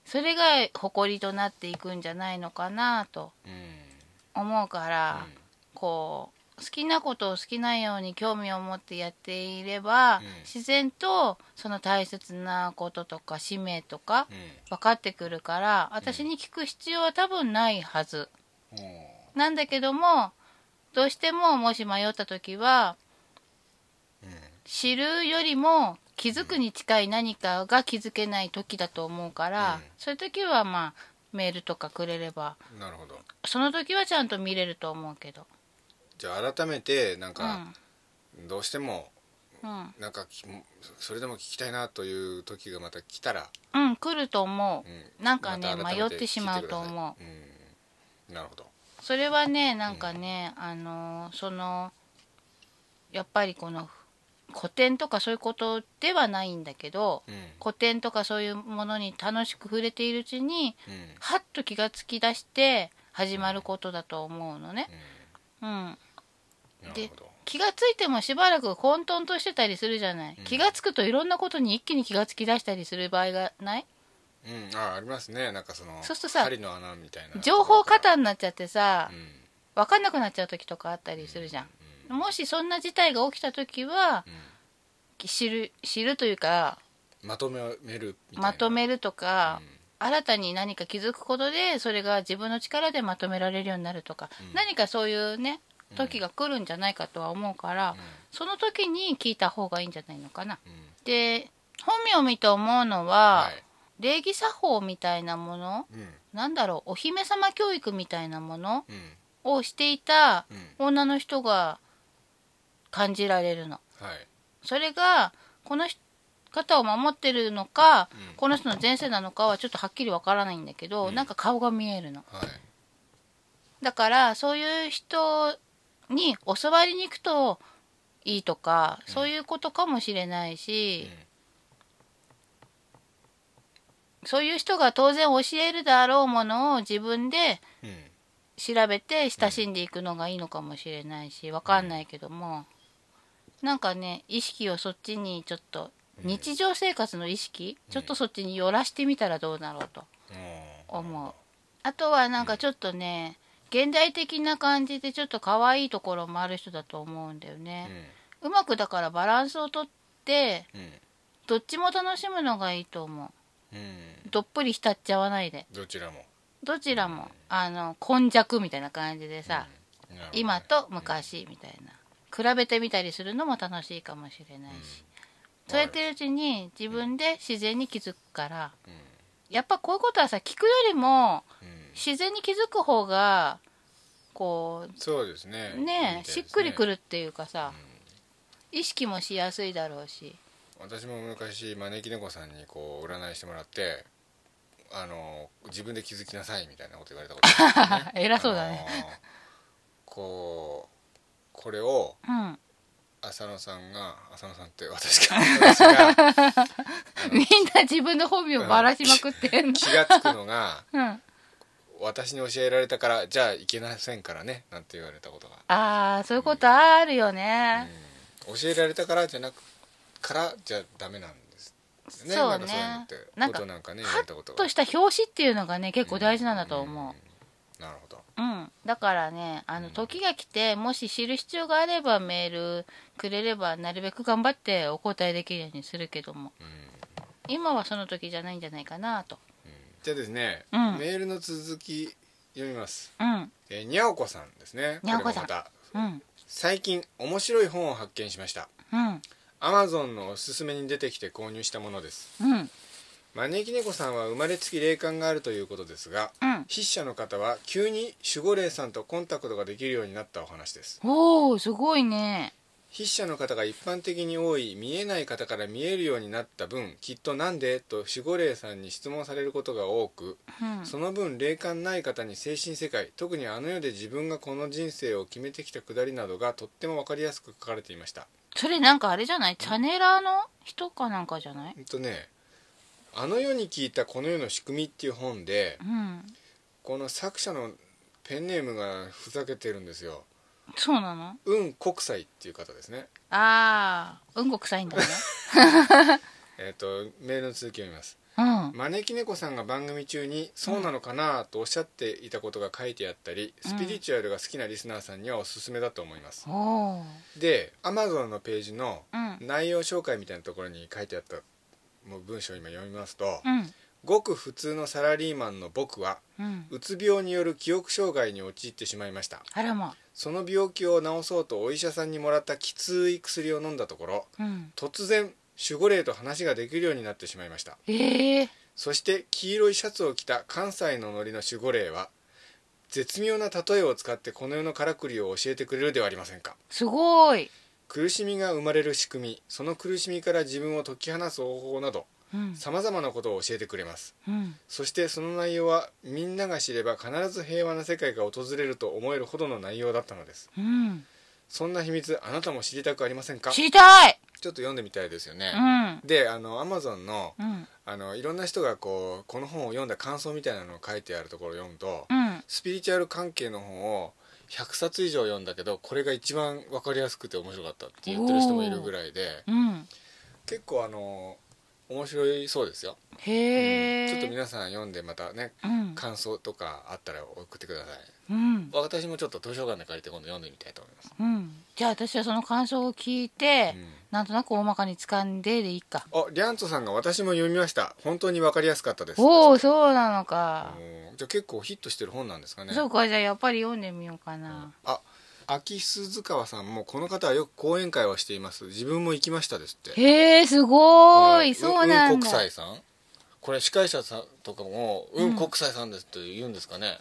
それが誇りとなっていくんじゃないのかなと思うから、こう好きなことを好きなように興味を持ってやっていれば、うん自然とその大切なこととか使命とか分かってくるから私に聞く必要は多分ないはず。うんなんだけどもどうしてももし迷った時は知るよりも気づくに近い何かが気づけない時だと思うから、うんそういう時はまあメールとかくれればなるほどその時はちゃんと見れると思うけどじゃあ改めてなんか、どうしてもうんなんかそれでも聞きたいなという時がまた来たら、うん来ると思う、うなんかね、迷ってしまうと思う、うんなるほどそれはねなんかね、あのそのやっぱりこの古典とかそういうことではないんだけど、うん古典とかそういうものに楽しく触れているうちにうんはっと気が付き出して始まることだと思うのね、うん、で気が付いてもしばらく混沌としてたりするじゃない、うん、気が付くといろんなことに一気に気が付き出したりする場合がないうんあありますねなんかそのそうするとさ針の穴みたいな情報過多になっちゃってさ、うん、分かんなくなっちゃう時とかあったりするじゃん、うんうん、もしそんな事態が起きた時は、うん、知る知るというかまとめるまとめるとか、新たに何か気づくことでそれが自分の力でまとめられるようになるとか、何かそういうね時が来るんじゃないかとは思うから、その時に聞いた方がいいんじゃないのかな。で本名を見て思うのは、はい、礼儀作法みたいなもの、うん、なんだろうお姫様教育みたいなもの、うん、をしていた女の人が感じられるの。はい、それがこの方を守ってるのか、うん、この人の前世なのかはちょっとはっきりわからないんだけど、うん、なんか顔が見えるの。はい、だからそういう人に教わりに行くといいとか、そういうことかもしれないし、そういう人が当然教えるであろうものを自分で調べて親しんでいくのがいいのかもしれないしわかんないけども、うなんかね意識をそっちにちょっと日常生活の意識、ちょっとそっちに寄らしてみたらどうだろうと思う。あとはなんかちょっとね、現代的な感じでちょっと可愛いところもある人だと思うんだよね、うん、うまくだからバランスをとって、うん、どっちも楽しむのがいいと思う、うん、どっぷり浸っちゃわないでどちらもどちらも、あの根弱みたいな感じでさ、ね、今と昔みたいな、比べてみたりするのも楽しいかもしれないし、そうやってるうちに自分で自然に気づくから、やっぱこういうことはさ聞くよりも、自然に気づく方がこうそうですねねしっくりくるっていうかさ、意識もしやすいだろうし私も昔招き猫さんにこう占いしてもらってあの自分で気づきなさいみたいなこと言われたことあね、偉そうだね、こうこれを、浅野さんが浅野さんって私かが みんな自分の褒美をばらしまくって 気が付くのが、うん、私に教えられたからじゃあいけませんからねなんて言われたことがああそういうことあるよね、うん、教えられたからじゃなくからじゃダメなんですねそうねなんかそういうのってことなんかね言われたこととした表紙っていうのがね結構大事なんだと思う、うんうん、なるほどうん、だからねあの時が来てもし知る必要があればメールくれればなるべく頑張ってお答えできるようにするけども、今はその時じゃないんじゃないかなとじゃあですね、うん、メールの続き読みます、うん、えー、にゃおこさんですねにゃおこさん、うん、最近面白い本を発見しました、うん、アマゾンのおすすめに出てきて購入したものです、うん招き猫さんは生まれつき霊感があるということですが、うん、筆者の方は急に守護霊さんとコンタクトができるようになったお話ですおおすごいね筆者の方が一般的に多い見えない方から見えるようになった分きっとなんでと守護霊さんに質問されることが多く、うん、その分霊感ない方に精神世界特にあの世で自分がこの人生を決めてきたくだりなどがとっても分かりやすく書かれていましたそれなんかあれじゃないチャネラーの人かなんかじゃない、えっとね「あの世に聞いたこの世の仕組み」っていう本で、うん、この作者のペンネームがふざけてるんですよそうなの運国際っていう方ですねああ運国際んだね えっとメールの続きを見ます、招き猫さんが番組中に「そうなのかな?」とおっしゃっていたことが書いてあったり、うん、スピリチュアルが好きなリスナーさんにはおすすめだと思います、うん、でアマゾンのページの内容紹介みたいなところに書いてあったもう文章を今読みますと、ごく普通のサラリーマンの僕は、うん、うつ病による記憶障害に陥ってしまいましたあらまその病気を治そうとお医者さんにもらったきつい薬を飲んだところ、うん、突然守護霊と話ができるようになってしまいました、えー、そして黄色いシャツを着た関西のノリの守護霊は絶妙な例えを使ってこの世のからくりを教えてくれるではありませんかすごい苦しみが生まれる仕組みその苦しみから自分を解き放す方法などさまざまなことを教えてくれます、うん、そしてその内容はみんなが知れば必ず平和な世界が訪れると思えるほどの内容だったのです、うん、そんな秘密あなたも知りたくありませんか知りたいちょっと読んでみたいですよね、うん、であのアマゾンの,、あのいろんな人がこうこの本を読んだ感想みたいなのを書いてあるところを読むと、スピリチュアル関係の本を100冊以上読んだけどこれが一番分かりやすくて面白かったって言ってる人もいるぐらいで、結構あの面白いそうですよへえ、うん、ちょっと皆さん読んでまたね、うん、感想とかあったら送ってください、うん、私もちょっと図書館で借りて今度読んでみたいと思います、うん、じゃあ私はその感想を聞いて、うん、なんとなく大まかに掴んででいいかあリャンツさんが私も読みました本当にわかりやすかったですおおそうなのかじゃあ結構ヒットしてる本なんですかねそうかじゃあやっぱり読んでみようかな、あ秋鈴川さんもこの方はよく講演会をしています自分も行きましたですってへえすごい、そうなんだ国際さんこれ司会者さんとかも「うん国際さんです」って言うんですかね、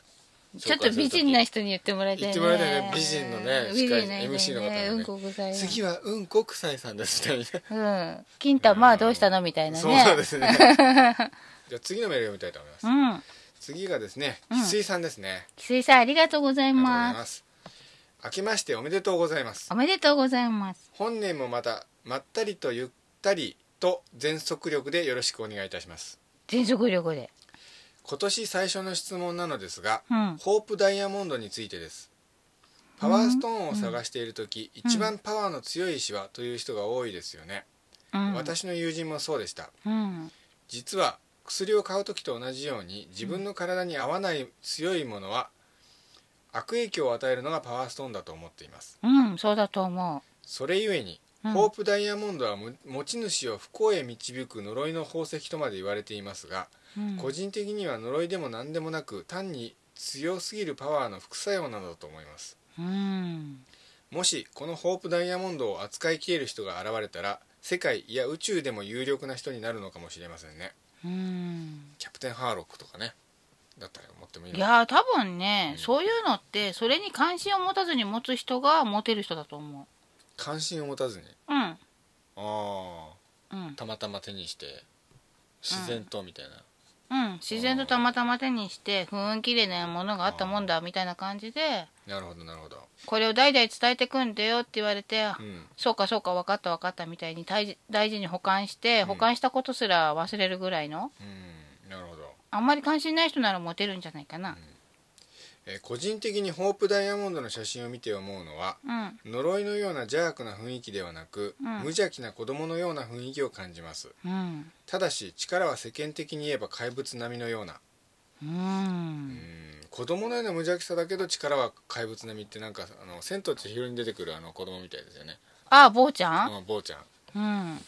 うん、ちょっと美人な人に言ってもらいたい、ね、言ってもらいたいね美人のね司会、ね、MC の方が、ね、うん国際次は「うん国際さんです」みたいなうん金玉まどうしたのみたいなねそうですねじゃあ次のメール読みたいと思います、うん次がですね、翡翠さんですね。翡翠さんありがとうございます。明けましておめでとうございますおめでとうございます本年もまたまったりとゆったりと全速力でよろしくお願いいたします全速力で今年最初の質問なのですが、うん、ホープダイヤモンドについてですパワーストーンを探している時、うん、一番パワーの強い石はという人が多いですよね、うん、私の友人もそうでした、実は薬を買う時と同じように自分の体に合わない強いものは悪影響を与えるのがパワーストーンだと思っていますうんそうだと思うそれゆえに、うんホープダイヤモンドは持ち主を不幸へ導く呪いの宝石とまで言われていますが、うん個人的には呪いでも何でもなく単に強すぎるパワーの副作用なのだと思いますうんもしこのホープダイヤモンドを扱いきれる人が現れたら世界いや宇宙でも有力な人になるのかもしれませんねうんキャプテンハーロックとかねだったら持ってもいいいや多分ね、うんそういうのってそれに関心を持たずに持つ人がモテる人だと思う関心を持たずにうんあうんあたまたま手にして自然とみたいな、うん自然とたまたま手にして不運綺麗なものがあったもんだみたいな感じでなるほどなるほどこれを代々伝えてくんだよって言われて、うんそうかそうか分かった分かったみたいに大事大事に保管して保管したことすら忘れるぐらいのうんあんまり関心ない人ならモテるんじゃないかな、えー個人的にホープダイヤモンドの写真を見て思うのはうん呪いのような邪悪な雰囲気ではなく、うん無邪気な子供のような雰囲気を感じますうんただし力は世間的に言えば怪物並みのようなううん子供のような無邪気さだけど力は怪物並みってなんかあの「千と千尋」に出てくるあの子供みたいですよねあ坊ちゃん坊ちゃんみたいな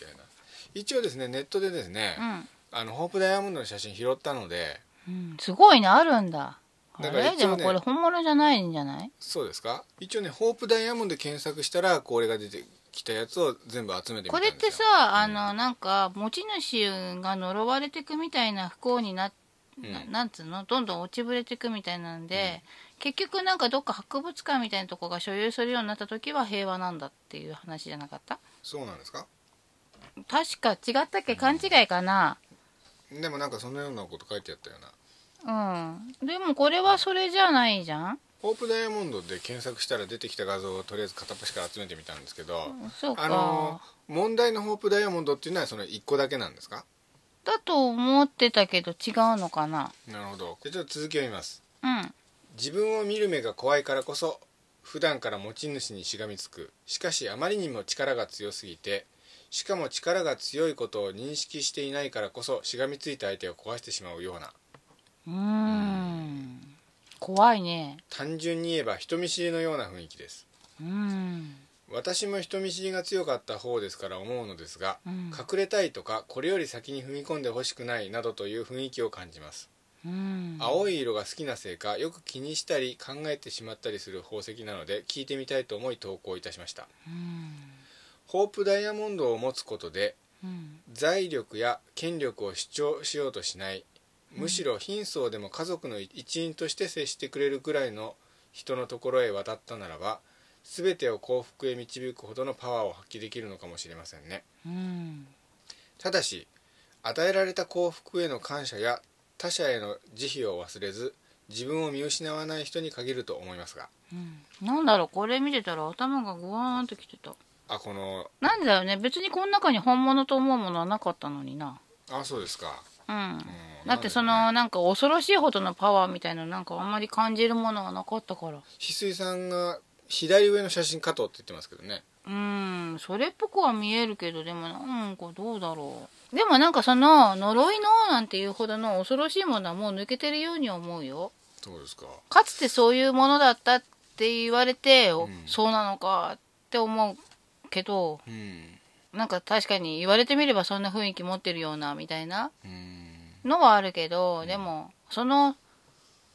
一応ですねネットでですね、うんあのホープダイヤモンドの写真拾ったので、うん、すごいねあるんだあれね、でもこれ本物じゃないんじゃないそうですか一応ねホープダイヤモンドで検索したらこれが出てきたやつを全部集めてこれってさ、うん、あのなんか持ち主が呪われてくみたいな不幸になってななんつうのどんどん落ちぶれてくみたいなんで、うん、結局なんかどっか博物館みたいなとこが所有するようになった時は平和なんだっていう話じゃなかったそうなんですか確か違ったっけ、勘違いかな、でもなんかそのようなこと書いてあったよなうんでもこれはそれじゃないじゃんホープダイヤモンドで検索したら出てきた画像をとりあえず片っ端から集めてみたんですけど、あの問題のホープダイヤモンドっていうのはその1個だけなんですかだと思ってたけど違うのかななるほどじゃあちょっと続きを見ます、うん、自分を見る目が怖いからこそ普段から持ち主にしがみつくしかしあまりにも力が強すぎてしかも力が強いことを認識していないからこそしがみついた相手を壊してしまうようなうん怖いね単純に言えば人見知りのような雰囲気ですうん私も人見知りが強かった方ですから思うのですが、うん、隠れたいとかこれより先に踏み込んでほしくないなどという雰囲気を感じます、うん、青い色が好きなせいかよく気にしたり考えてしまったりする宝石なので聞いてみたいと思い投稿いたしました、うんホープダイヤモンドを持つことで、うん、財力や権力を主張しようとしないむしろ貧相でも家族の一員として接してくれるぐらいの人のところへ渡ったならば全てを幸福へ導くほどのパワーを発揮できるのかもしれませんね、うん、ただし与えられた幸福への感謝や他者への慈悲を忘れず自分を見失わない人に限ると思いますが、うん、なんだろうこれ見てたら頭がグワーンときてたあこのなんだよね別にこの中に本物と思うものはなかったのになあそうですかうん、だってその、ね、なんか恐ろしいほどのパワーみたいななんかあんまり感じるものはなかったから翡翠さんが左上の写真かとって言ってますけどねうんそれっぽくは見えるけどでもなんかどうだろうでもなんかその呪いのなんていうほどの恐ろしいものはもう抜けてるように思うよそうですかかつてそういうものだったって言われて、うん、そうなのかって思うけど、うん、なんか確かに言われてみればそんな雰囲気持ってるようなみたいなのはあるけど、うん、でもその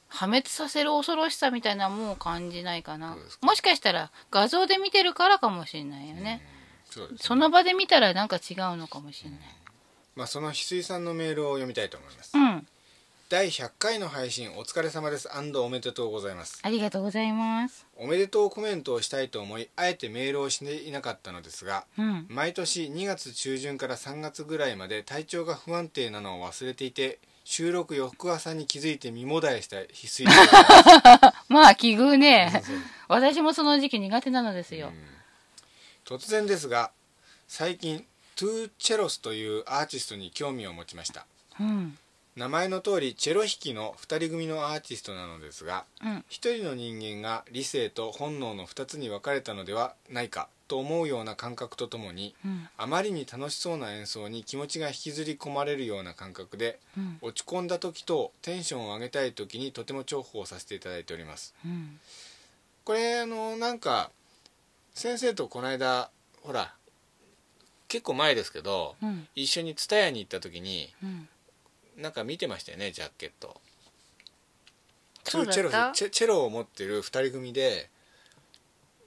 破滅させる恐ろしさみたいなもう感じないかなもしかしたら画像で見てるからかもしれないよねうんそね、その場で見たらなんか違うのかもしれない、まあ、その翡翠さんのメールを読みたいと思います、うん第100回の配信お疲れ様ですおめでとうございますありがとうございますおめでとうコメントをしたいと思いあえてメールをしていなかったのですが、うん、毎年2月中旬から3月ぐらいまで体調が不安定なのを忘れていて収録翌朝に気づいて身もだえした翠須 まあ奇遇ね私もその時期苦手なのですよ、突然ですが最近トゥーチェロスというアーティストに興味を持ちました、うん名前の通りチェロ弾きの2人組のアーティストなのですが、うん、1人の人間が理性と本能の2つに分かれたのではないかと思うような感覚とともに、うん、あまりに楽しそうな演奏に気持ちが引きずり込まれるような感覚で、うん、落ち込んだ時とテンションを上げたい時にとても重宝させていただいております。これあのなんか先生とこの間ほら結構前ですけど、一緒に蔦屋に行った時に、なんか見てましたよねジャケットチェロチェロを持ってる2人組で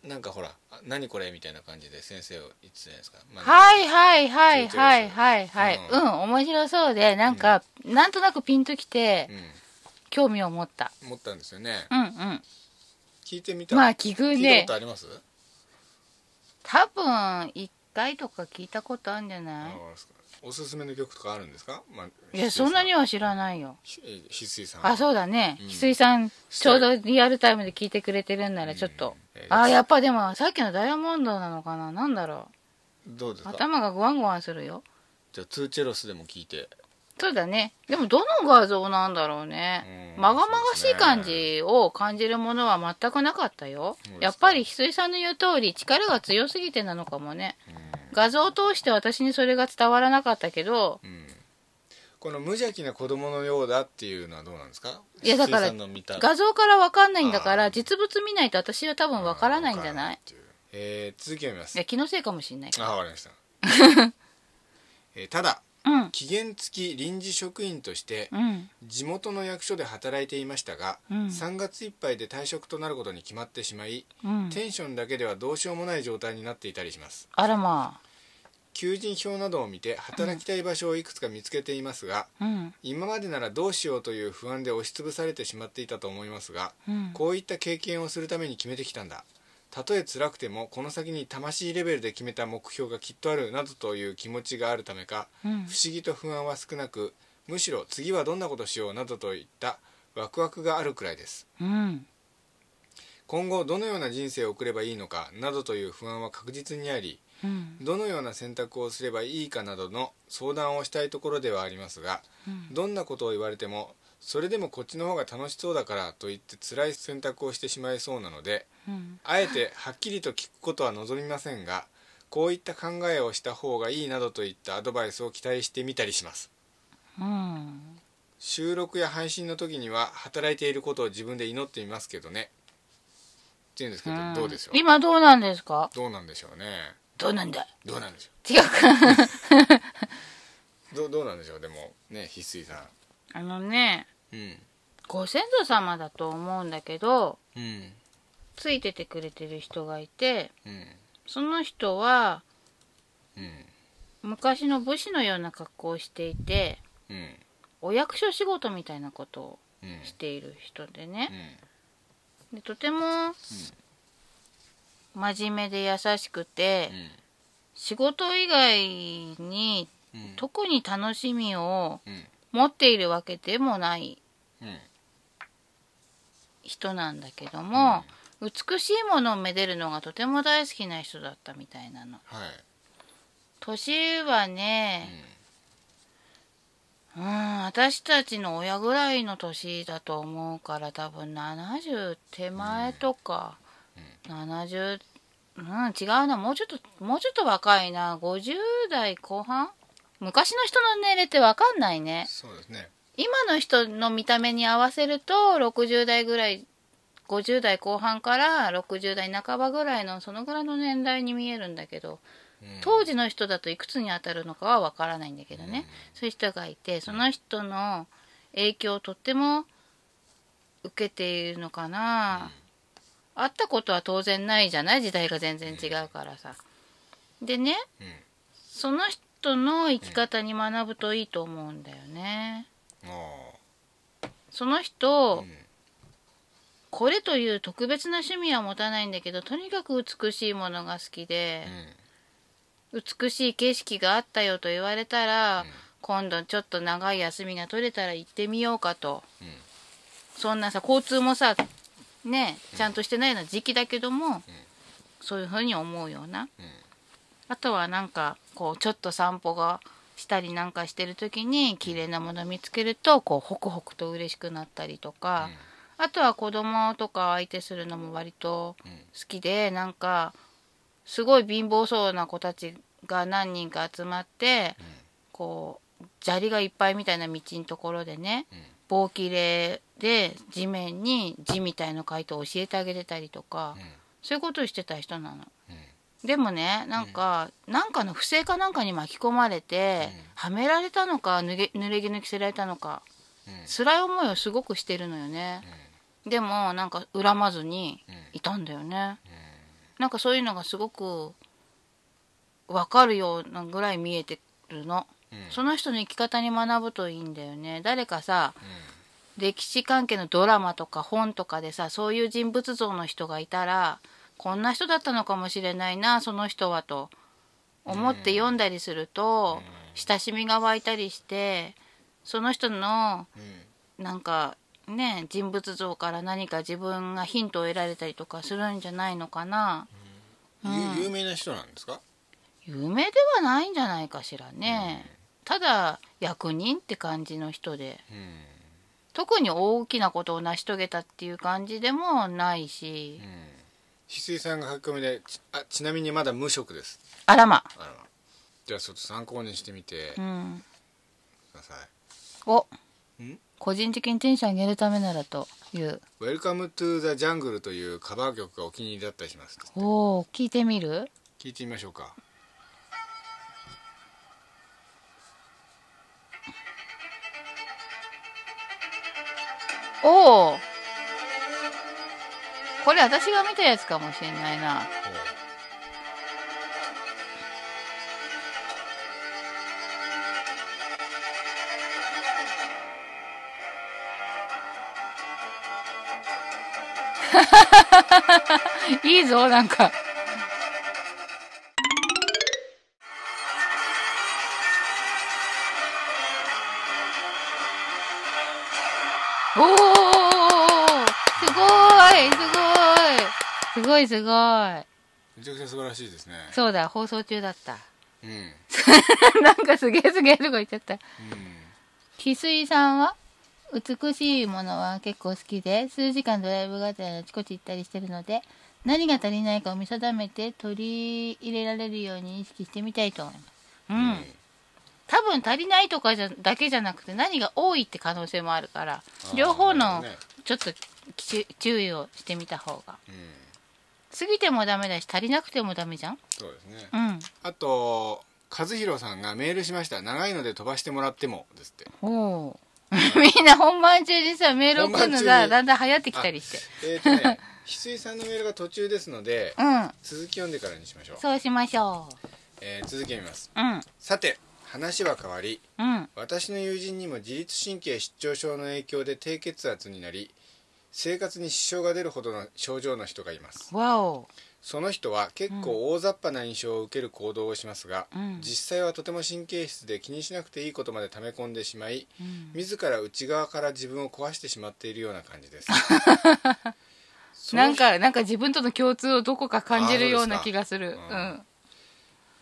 なんかほら「何これ?」みたいな感じで先生を言ってたじゃないですか、まあ、はいはいはいはいはいはい、うん、うん、面白そうでなんか、うん、なんとなくピンときて、うん、興味を持った持ったんですよねうんうん聞いてみたまあ奇遇ね聞あります多分1回とか聞いたことあるんじゃないおすすめの曲とかあるんですか、まあ、いやそんなには知らないよひすいさんあそうだね翡翠、うん、さんちょうどリアルタイムで聞いてくれてるんならちょっと、うん、あやっぱでもさっきのダイヤモンドなのかななんだろうどうですか頭がごわんごわんするよじゃあ「トーチェロス」でも聞いてそうだねでもどの画像なんだろうねまがまがしい感じを感じるものは全くなかったよやっぱりひすいさんの言う通り力が強すぎてなのかもね、うん画像を通して私にそれが伝わらなかったけど、うんこの無邪気な子供のようだっていうのはどうなんですかいやだから画像から分かんないんだから実物見ないと私は多分分からないんじゃないいえー、続きを見ますいや気のせいかもしれないあ分かりました、えー、ただ、うん、期限付き臨時職員として、地元の役所で働いていましたが、うん、3月いっぱいで退職となることに決まってしまい、テンションだけではどうしようもない状態になっていたりしますあらまあ求人票などを見て働きたい場所をいくつか見つけていますが、うん、今までならどうしようという不安で押しつぶされてしまっていたと思いますが、うん、こういった経験をするために決めてきたんだたとえ辛くてもこの先に魂レベルで決めた目標がきっとあるなどという気持ちがあるためか、うん、不思議と不安は少なくむしろ次はどんなことしようなどといったワクワクがあるくらいです、今後どのような人生を送ればいいのかなどという不安は確実にありうん、どのような選択をすればいいかなどの相談をしたいところではありますが、うん、どんなことを言われてもそれでもこっちの方が楽しそうだからと言って辛い選択をしてしまいそうなので、うん、あえてはっきりと聞くことは望みませんがこういった考えをした方がいいなどといったアドバイスを期待してみたりします。収録や配信の時には働いていることを自分で祈ってみますけどねっていうんですけど、どうでしょう今どうなんですかどうなんでしょうねどうなんだどうなんでしょう違うかどどうなんでしょうでもね翡翠さんあのねうんご先祖様だと思うんだけどうんついててくれてる人がいてうんその人はうん昔の武士のような格好をしていてうんお役所仕事みたいなことをしている人でね、でとても真面目で優しくて、仕事以外に、特に楽しみを持っているわけでもない人なんだけども、美しいものをめでるのがとても大好きな人だったみたいなの。はい、年はね、うん、うん私たちの親ぐらいの年だと思うから多分70手前とか70うん違うなもうちょっともうちょっと若いな50代後半昔の人の年齢って分かんないねそうですね今の人の見た目に合わせると60代ぐらい50代後半から60代半ばぐらいのそのぐらいの年代に見えるんだけど、うん、当時の人だといくつに当たるのかは分からないんだけどね、うん、そういう人がいてその人の影響をとっても受けているのかな、会ったことは当然ないじゃない時代が全然違うからさ。でね、うん、その人の生き方に学ぶといいと思うんだよね。その人、うん、これという特別な趣味は持たないんだけどとにかく美しいものが好きで、うん、美しい景色があったよと言われたら、今度ちょっと長い休みが取れたら行ってみようかと、そんなさ交通もさねちゃんとしてないような時期だけども、そういうふうに思うような、あとはなんかこうちょっと散歩がしたりなんかしてる時に綺麗なもの見つけるとこうホクホクと嬉しくなったりとか、あとは子供とか相手するのも割と好きで、うなんかすごい貧乏そうな子たちが何人か集まって、こう砂利がいっぱいみたいな道のところでね、棒切れで地面に字みたいの書いて教えてあげてたりとか、うん、そういうことをしてた人なの。でもねなんか、うん、なんかの不正かなんかに巻き込まれて、はめられたのか濡れ着抜きせられたのか、辛い思いをすごくしてるのよね、でもなんか恨まずにいたんだよね、なんかそういうのがすごく分かるようなぐらい見えてるの、その人の生き方に学ぶといいんだよね誰かさ、歴史関係のドラマとか本とかでさそういう人物像の人がいたらこんな人だったのかもしれないなその人はと思って読んだりすると、親しみが湧いたりしてその人の、うなんかね人物像から何か自分がヒントを得られたりとかするんじゃないのかな。うん、有名な人なんですか有名ではないんじゃないかしらね。ただ役人って感じの人で。うん特に大きなことを成し遂げたっていう感じでもないし、うん翡翠さんが書き込みでちあちなみにまだ無職ですあらまあらまじゃあちょっと参考にしてみてうんくださいおい、ん個人的にテンション上げるためならというウェルカムトゥザジャングルというカバー曲がお気に入りだったりしますおお聞いてみる聞いてみましょうかおおこれ私が見たやつかもしれないな。いいぞ、なんか。ごいすごいめちゃくちゃ素晴らしいですねそうだ放送中だったうん なんかすげえすげえとこ言っちゃった翡翠、さんは美しいものは結構好きで数時間ドライブがてらあちこち行ったりしてるので何が足りないかを見定めて取り入れられるように意識してみたいと思いますうん、うん、多分足りないとかじゃだけじゃなくて何が多いって可能性もあるから両方のちょっと注意をしてみた方が、うん過ぎてもダメだし足りなくてもダメじゃんそうですね、うん、あと和弘さんがメールしました「長いので飛ばしてもらっても」ですっておう みんな本番中にさメール送るのがだんだん流行ってきたりしてえっ、ー、とね 翡翠さんのメールが途中ですので、うん、続き読んでからにしましょうそうしましょう、えー、続き読みます、うん、さて話は変わり、うん、私の友人にも自律神経失調症の影響で低血圧になり生活に支障が出るほどの症状の人がいますわおその人は結構大雑把な印象を受ける行動をしますが、うん、実際はとても神経質で気にしなくていいことまで溜め込んでしまい、うん、自ら内側から自分を壊してしまっているような感じです なんかなんか自分との共通をどこか感じるような気がするうん、うん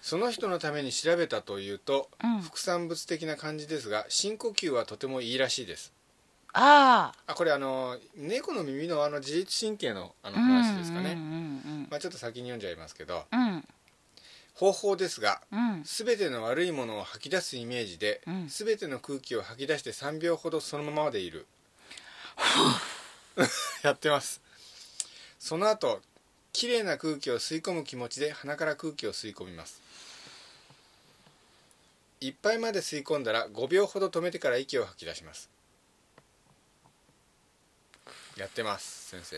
その人のために調べたというと、うん、副産物的な感じですが深呼吸はとてもいいらしいですああこれあの猫の耳のあの自律神経のあの話ですかね、まちょっと先に読んじゃいますけど、うん、方法ですが、うん、全ての悪いものを吐き出すイメージで、うん、全ての空気を吐き出して3秒ほどそのままでいる やってますその後綺麗な空気を吸い込む気持ちで鼻から空気を吸い込みますいっぱいまで吸い込んだら5秒ほど止めてから息を吐き出しますやってます先生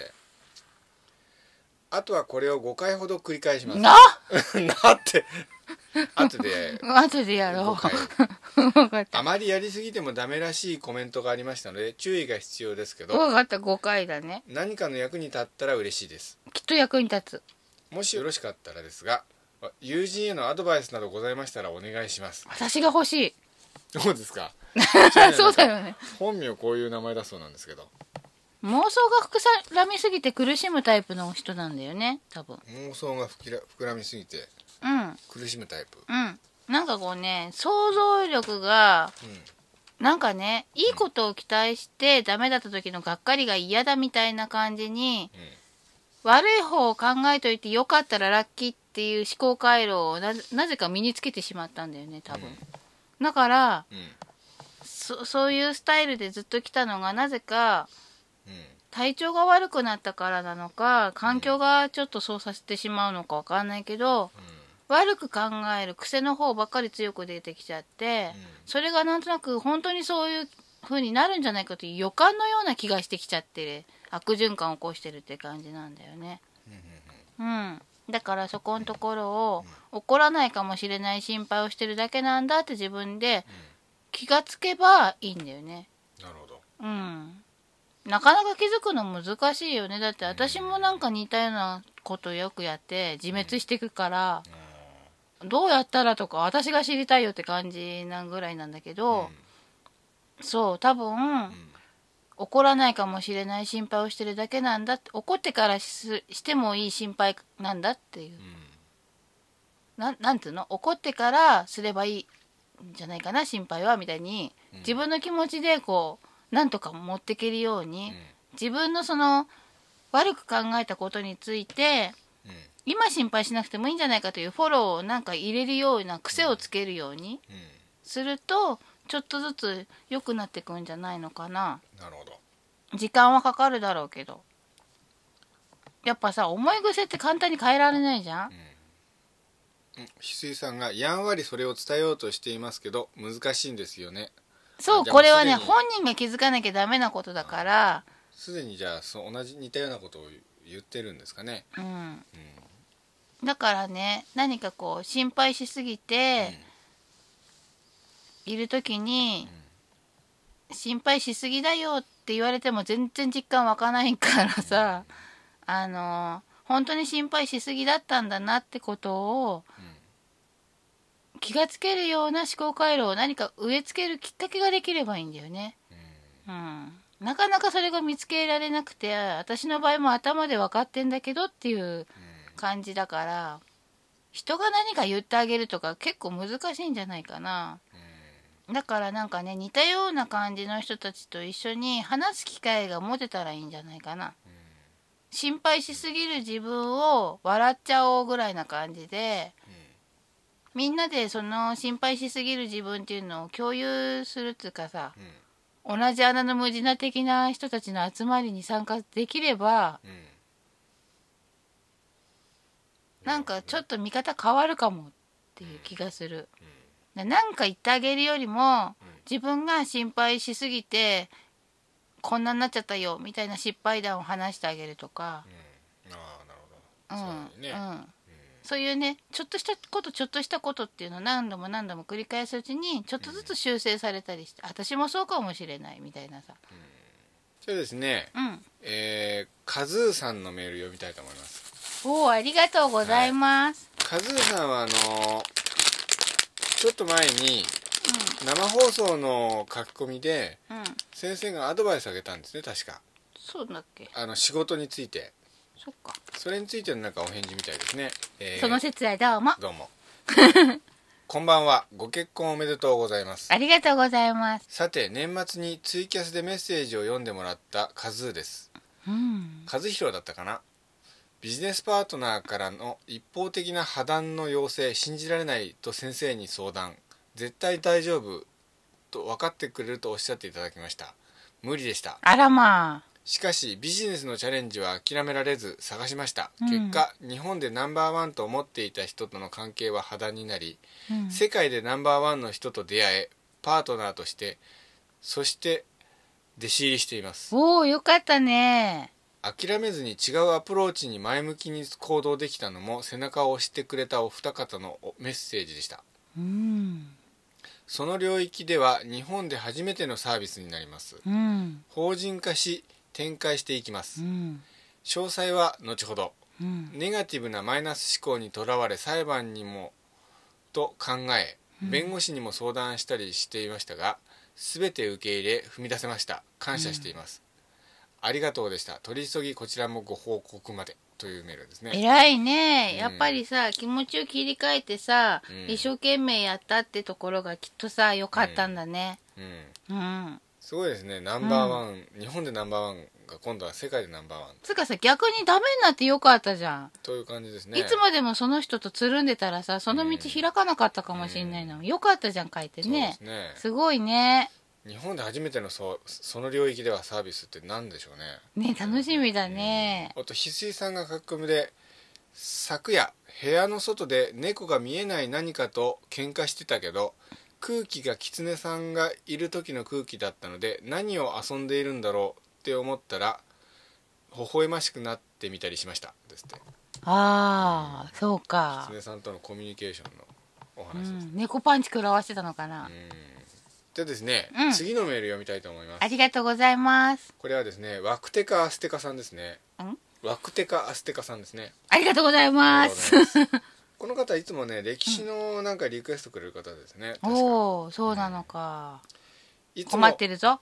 あとはこれを5回ほど繰り返しますな なって 後で後でやろう あまりやりすぎてもダメらしいコメントがありましたので注意が必要ですけど分かった5回だね何かの役に立ったら嬉しいですきっと役に立つもしよろしかったらですが友人へのアドバイスなどございましたらお願いします私が欲しいそうですかそうだよね本名こういう名前だそうなんですけど妄想が膨らみすぎて苦しむタイプの人なんだよね多分妄想が膨ららみすぎてうん苦しむタイプうんなんかこうね想像力が、うん、なんかねいいことを期待してダメだった時のがっかりが嫌だみたいな感じに、うん、悪い方を考えといてよかったらラッキーっていう思考回路をなぜか身につけてしまったんだよね多分、うん、だから、そそういうスタイルでずっと来たのがなぜか体調が悪くなったからなのか環境がちょっとそうさせてしまうのかわかんないけど、うん、悪く考える癖の方ばっかり強く出てきちゃって、うん、それがなんとなく本当にそういう風になるんじゃないかという予感のような気がしてきちゃってる悪循環を起こしてるって感じなんだよね。うん、だからそこのところを怒らないかもしれない心配をしてるだけなんだって自分で気がつけばいいんだよね。なるほど、うんなかなか気づくの難しいよねだって私もなんか似たようなことよくやって自滅していくから、どうやったらとか私が知りたいよって感じなぐらいなんだけど、そう多分、怒らないかもしれない心配をしてるだけなんだ怒ってからしてもいい心配なんだっていう、うん、なんていうの怒ってからすればいいんじゃないかな心配はみたいに、自分の気持ちでこうなんとか持っていけるように、自分のその悪く考えたことについて、今心配しなくてもいいんじゃないかというフォローをなんか入れるような癖をつけるようにするとちょっとずつ良くなってくんじゃないのかな。なるほど時間はかかるだろうけどやっぱさ思い癖って簡単に変えられないじゃん。翡翠さんがやんわりそれを伝えようとしていますけど難しいんですよねそうこれはね本人が気づかなきゃダメなことだからすでにじゃあそう同じ似たようなことを言ってるんですかね、うん、うん、だからね何かこう心配しすぎて、いる時に、うん、心配しすぎだよって言われても全然実感湧かないからさ、うん、あの本当に心配しすぎだったんだなってことを気がつけるような思考回路を何か植え付けるきっかけができればいいんだよね。うん、なかなかそれが見つけられなくて私の場合も頭で分かってんだけどっていう感じだから、人が何か言ってあげるとか結構難しいんじゃないかな。だからなんかね似たような感じの人たちと一緒に話す機会が持てたらいいんじゃないかな。心配しすぎる自分を笑っちゃおうぐらいな感じでみんなでその心配しすぎる自分っていうのを共有するっていうかさ、うん、同じ穴の無地な的な人たちの集まりに参加できれば、うん、なんかちょっと見方変わるかもっていう気がする。うん、なんか言ってあげるよりも、自分が心配しすぎてこんなになっちゃったよみたいな失敗談を話してあげるとか。うん、ああなるほど、うん、そうね、うんそういうねちょっとしたことちょっとしたことっていうのを何度も何度も繰り返すうちにちょっとずつ修正されたりして、私もそうかもしれないみたいなさ、そうですね、うん、えー、カズーさんのメール読みたいと思いますおおありがとうございます、はい、カズーさんはあのー、ちょっと前に生放送の書き込みで、先生がアドバイスあげたんですね確かそうだっけあの仕事についてそっかそれについてのなんかお返事みたいですね、えー、その節はどうもどうも こんばんは。ご結婚おめでとうございます。ありがとうございます。さて、年末にツイキャスでメッセージを読んでもらったカズーです。うん。和弘だったかなビジネスパートナーからの一方的な破談の要請、信じられないと先生に相談。絶対大丈夫と分かってくれるとおっしゃっていただきました。無理でした。あらまあ。しかしビジネスのチャレンジは諦められず探しました、うん、結果日本でナンバーワンと思っていた人との関係は破談になり、うん、世界でナンバーワンの人と出会えパートナーとしてそして弟子入りしていますおおよかったね諦めずに違うアプローチに前向きに行動できたのも背中を押してくれたお二方のメッセージでした、うん、その領域では日本で初めてのサービスになります、うん、法人化し展開していきます、うん、詳細は後ほど、うん、ネガティブなマイナス思考にとらわれ裁判にもと考え弁護士にも相談したりしていましたが、うん、全て受け入れ踏み出せました感謝しています、ありがとうでした取り急ぎこちらもご報告までというメールですね偉いね、やっぱりさ、うん、気持ちを切り替えてさ、うん、一生懸命やったってところがきっとさ良かったんだねうん、うん、うん、すごいですねナンバーワン、日本でナンバーワンが今度は世界でナンバーワンつかさ逆にダメになってよかったじゃんという感じですねいつまでもその人とつるんでたらさその道開かなかったかもしれないの、よかったじゃん書いてねそうですねすごいね日本で初めてのそその領域ではサービスって何でしょうねね楽しみだね、うん、あと翡翠さんが書き込みで昨夜部屋の外で猫が見えない何かと喧嘩してたけど空気が狐さんがいる時の空気だったので何を遊んでいるんだろうって思ったら微笑ましくなってみたりしましたですってああ、うん、そうか狐さんとのコミュニケーションのお話です、うん、猫パンチ食らわしてたのかなうんじゃあですね、うん、次のメール読みたいと思いますありがとうございますこれはですねワクテカアステカさんですねワクテカアステカさんですねありがとうございますこの方いつもね歴史のなんかリクエストくれる方ですね、うん、おおそうなのか、うん、困ってるぞ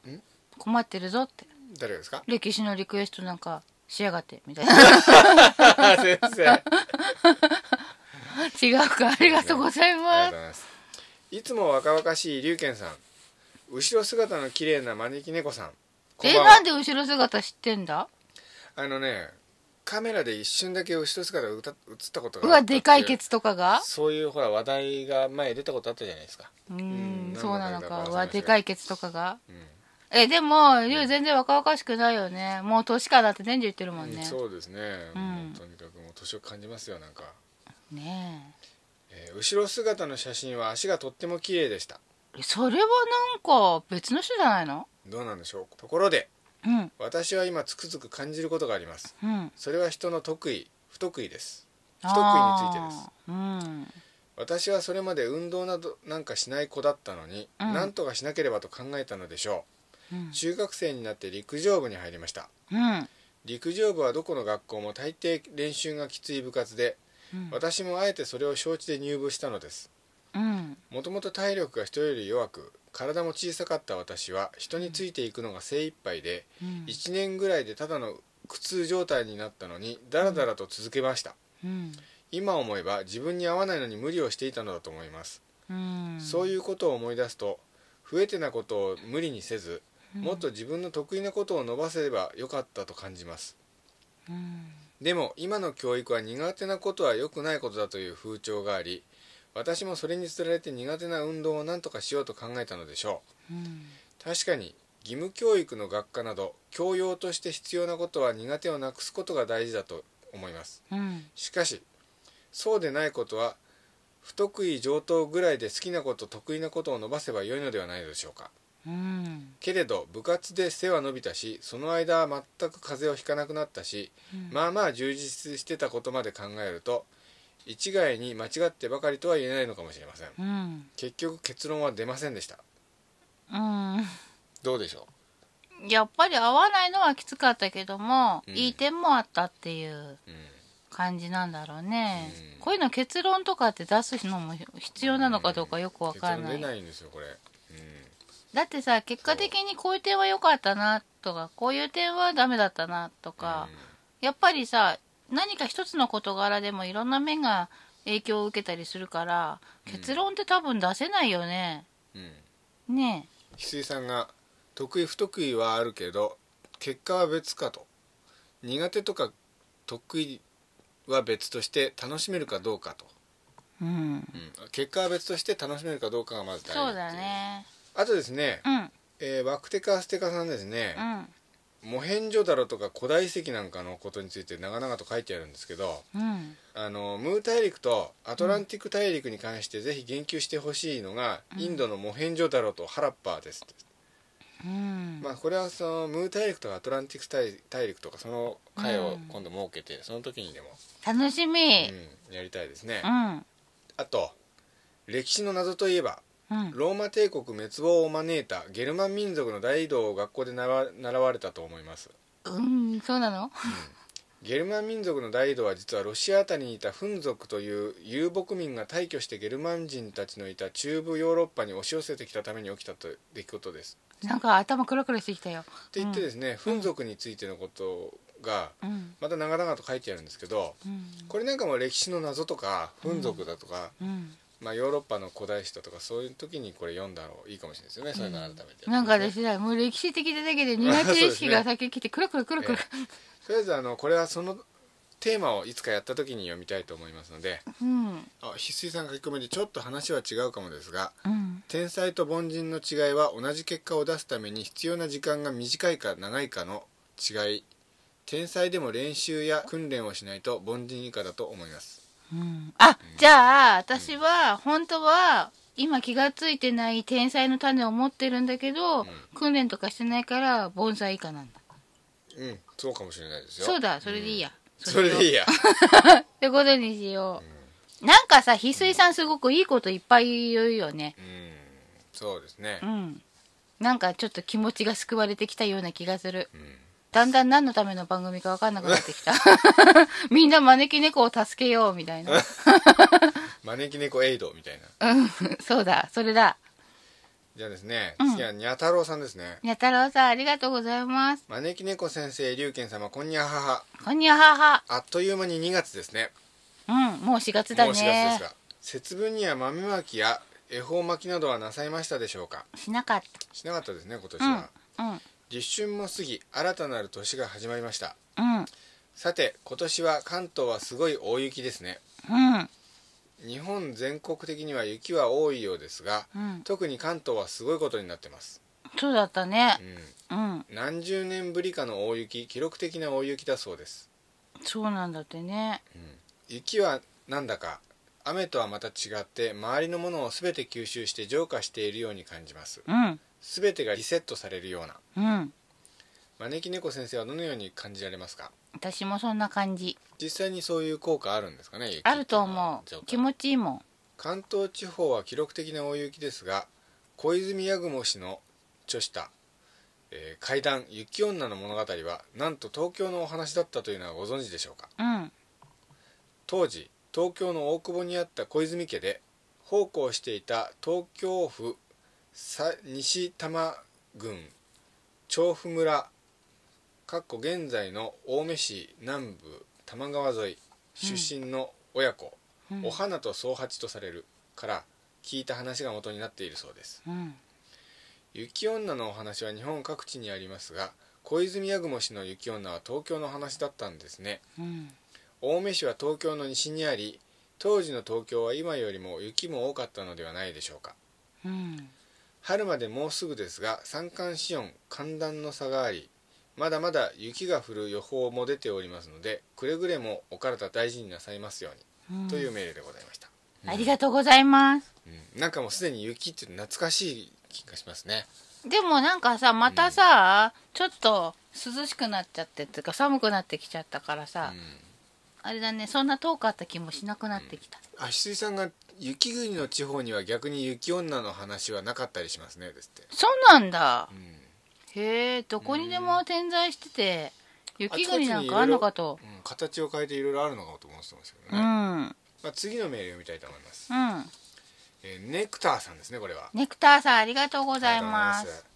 困ってるぞって誰ですか歴史のリクエストなんかしやがってみたいな 先生 違うかありがとうございます、いつも若々しい龍賢さん後ろ姿の綺麗な招き猫さんえなんで後ろ姿知ってんだあのねカメラで一瞬だけ後ろ姿が映ったことがうわでかいケツとかがそういうほら話題が前出たことあったじゃないですかうんそうなのかうわでかいケツとかが、うん、えでもリュウ全然若々しくないよねもう年かだって年中言ってるもんね、うん、そうですね、うん、とにかくもう年を感じますよなんかねええ後ろ姿の写真は足がとっても綺麗でしたそれはなんか別の人じゃないのどうなんでしょうところでうん、私は今つくづく感じることがあります、うん、それは人の得意不得意です不得意についてです、うん、私はそれまで運動などなんかしない子だったのに、うん、何とかしなければと考えたのでしょう、中学生になって陸上部に入りました、陸上部はどこの学校も大抵練習がきつい部活で、私もあえてそれを承知で入部したのです、もともと体力が人より弱く体も小さかった私は人についていくのが精一杯で、うん、1年ぐらいでただの苦痛状態になったのにダラダラと続けました、うん、今思えば自分に合わないのに無理をしていたのだと思います、うん、そういうことを思い出すと増えてなことを無理にせずもっと自分の得意なことを伸ばせればよかったと感じます、でも今の教育は苦手なことは良くないことだという風潮があり私もそれにつられて苦手な運動を何とかしようと考えたのでしょう、うん、確かに義務教育の学科など教養として必要なことは苦手をなくすことが大事だと思います、うん、しかしそうでないことは不得意上等ぐらいで好きなこと得意なことを伸ばせばよいのではないでしょうか、うん、けれど部活で背は伸びたしその間は全く風邪をひかなくなったし、うん、まあまあ充実してたことまで考えると一概に間違ってばかりとは言えないのかもしれません、うん、結局結論は出ませんでしたうんどうでしょうやっぱり合わないのはきつかったけども、うん、いい点もあったっていう感じなんだろうね、うん、こういうの結論とかって出すのも必要なのかどうかよくわかんない、うん、出ないんですよこれ、だってさ結果的にこういう点は良かったなとかこういう点はダメだったなとか、やっぱりさ何か一つの事柄でもいろんな面が影響を受けたりするから結論って多分出せないよね、うん、ね翡翠さんが「得意不得意はあるけど結果は別か」と「苦手とか得意は別として楽しめるかどうか」と。うん、うん、結果は別として楽しめるかどうかがまず大事そうだねあとですね、うん、えー、バクテカステカさんですね、うん、モヘンジョダロとか古代遺跡なんかのことについて長々と書いてあるんですけど、うん、あのムー大陸とアトランティック大陸に関してぜひ言及してほしいのが、うん、インドのモヘンジョダロとハラッパーです、うん、まあ、これはそのムー大陸とかアトランティック大陸とかその回を今度設けて、その時にでも楽しみ、うん、やりたいですね、あと歴史の謎といえばローマ帝国滅亡を招いたゲルマン民族の大移動を学校で習われたと思いますうんそうなのゲルマン民族の大移動は実はロシアあたりにいたフン族という遊牧民が退去してゲルマン人たちのいた中部ヨーロッパに押し寄せてきたために起きたと出来事です。なんか頭クラクラしてきたよって言ってですね、フン族についてのことがうんまた長々と書いてあるんですけどうんこれなんかも歴史の謎とかフン族だとか、うんまあ、ヨーロッパの古代史とかそういう時にこれ読んだらいいかもしれないですよね、うん、そういうの改めて、なんかですねもう歴史的だけ で苦手意識が先に来てくるくるくるくる、とりあえずあのこれはそのテーマをいつかやった時に読みたいと思いますので、うん、あ翡翠さん書き込みでちょっと話は違うかもですが、うん、天才と凡人の違いは同じ結果を出すために必要な時間が短いか長いかの違い天才でも練習や訓練をしないと凡人以下だと思いますあじゃあ私は本当は今気が付いてない天才の種を持ってるんだけど、うん、訓練とかしてないから盆栽以下なんだうんそうかもしれないですよそうだそれでいいや、うん、それでいいやってことにしよう、うん、なんかさ翡翠さんすごくいいこといっぱい言うよねうんそうですねうんなんかちょっと気持ちが救われてきたような気がするうんだんだん何のための番組か分かんなくなってきた みんな招き猫を助けようみたいな 招き猫エイドみたいなうんそうだそれだじゃあですね、次はにゃ太郎さんですねにゃ太郎さんありがとうございます招き猫先生龍賢様こんにゃははこんにゃははあっという間に2月ですねうんもう4月だねもう4月ですが節分には豆まきや恵方巻きなどはなさいましたでしょうかしなかったしなかったですね今年は、うん、うん立春も過ぎ新たなる年が始まりましたうんさて今年は関東はすごい大雪ですねうん日本全国的には雪は多いようですが、うん特に関東はすごいことになってます、そうだったねうん、うん何十年ぶりかの大雪記録的な大雪だそうですそうなんだってね雪はなんだか雨とはまた違って周りのものを全て吸収して浄化しているように感じますうん全てがリセットされるような、うん、招き猫先生はどのように感じられますか私もそんな感じ実際にそういう効果あるんですかねあると思う気持ちいいもん関東地方は記録的な大雪ですが小泉八雲氏の著した、えー怪談「雪女の物語」はなんと東京のお話だったというのはご存知でしょうかうん当時東京の大久保にあった小泉家で奉公していた東京府西多摩郡調布村かっこ現在の青梅市南部多摩川沿い出身の親子、うん、お花と宗八とされるから聞いた話が元になっているそうです、うん、雪女のお話は日本各地にありますが小泉八雲氏の雪女は東京の話だったんですね、うん、青梅市は東京の西にあり当時の東京は今よりも雪も多かったのではないでしょうか、うん、春までもうすぐですが山間四温寒暖の差がありまだまだ雪が降る予報も出ておりますのでくれぐれもお体大事になさいますように、うん、という命令でございました、うん、ありがとうございます、うん、なんかもうすでに雪って懐かしい気がしますねでもなんかさまたさ、ちょっと涼しくなっちゃってっていうか寒くなってきちゃったからさ、あれだねそんな遠かった気もしなくなってきた、うん、足さんが雪国の地方には逆に雪女の話はなかったりしますねですってそうなんだ、うん、へえどこにでも点在してて、うん、雪国なんかあるのかと、うん、形を変えていろいろあるのかと思ってますけどね、まあ、次のメールを見たいと思います、うんえー、ネクターさんですねこれはネクターさんありがとうございます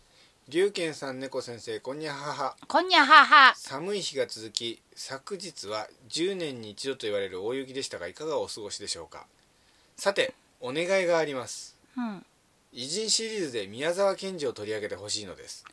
龍賢さん猫先生こんにゃははこんにゃはは寒い日が続き昨日は10年に一度と言われる大雪でしたがいかがお過ごしでしょうかさてお願いがあります、うん偉人シリーズで宮沢賢治を取り上げてほしいのです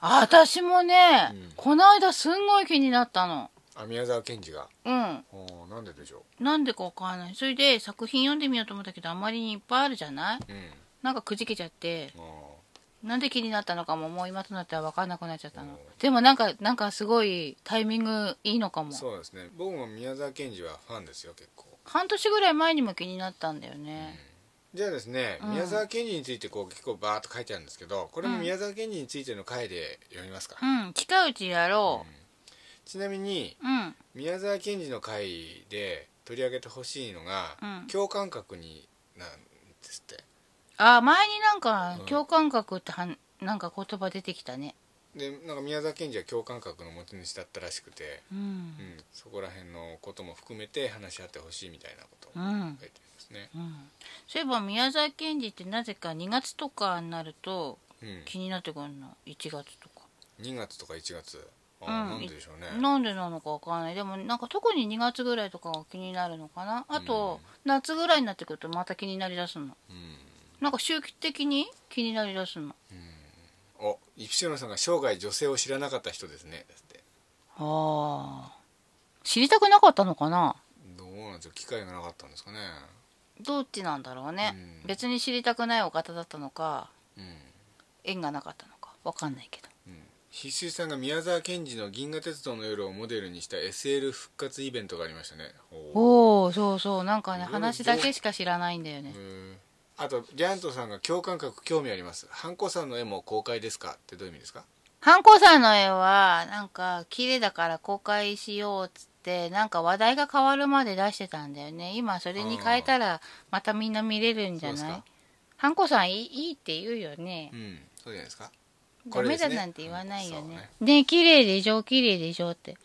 私もね、うんこの間すんごい気になったのあ宮沢賢治がうんなんででしょなんでかわからないそれで作品読んでみようと思ったけどあまりにいっぱいあるじゃないうんなんかくじけちゃってああなんで気になったのかももう今となっては分かんなくなっちゃったの、うん、でもなんかなんかすごいタイミングいいのかもそうですね僕も宮沢賢治はファンですよ結構半年ぐらい前にも気になったんだよね、うん、じゃあですね、うん、宮沢賢治についてこう結構バーッと書いてあるんですけどこれも宮沢賢治についての回で読みますかうん近いうちやろう、ちなみに、宮沢賢治の回で取り上げてほしいのが、共感覚になんですってあ前になんか共感覚ってはん、なんか言葉出てきたねでなんか宮沢賢治は共感覚の持ち主だったらしくて、うん、うん、そこら辺のことも含めて話し合ってほしいみたいなことを書いてますね、うん、うん、そういえば宮沢賢治ってなぜか2月とかになると気になってくるの、うん、1月とか2月とか1月あ、なんででしょうねなんでなのかわからないでもなんか特に2月ぐらいとかが気になるのかなあと、夏ぐらいになってくるとまた気になりだすのうんなんか周期的に気になりだすのあ、んおイプシロンさんが生涯女性を知らなかった人ですねだってああ知りたくなかったのかなどうなんですか機会がなかったんですかねどっちなんだろうね、うん、別に知りたくないお方だったのか、うん、縁がなかったのか分かんないけど、うん、さんが宮沢賢治の「銀河鉄道の夜」をモデルにした SL 復活イベントがありましたねおおそうそうなんかね話だけしか知らないんだよねあとジャイアントさんが共感覚興味ありますハンコさんの絵も公開ですかってどういう意味ですかハンコさんの絵はなんか綺麗だから公開しようっつってなんか話題が変わるまで出してたんだよね今それに変えたらまたみんな見れるんじゃない、ハンコさんいいいいって言うよねうんそうじゃないですかダメだなんて言わないよね。ねね、綺麗でしょ、綺麗でしょって。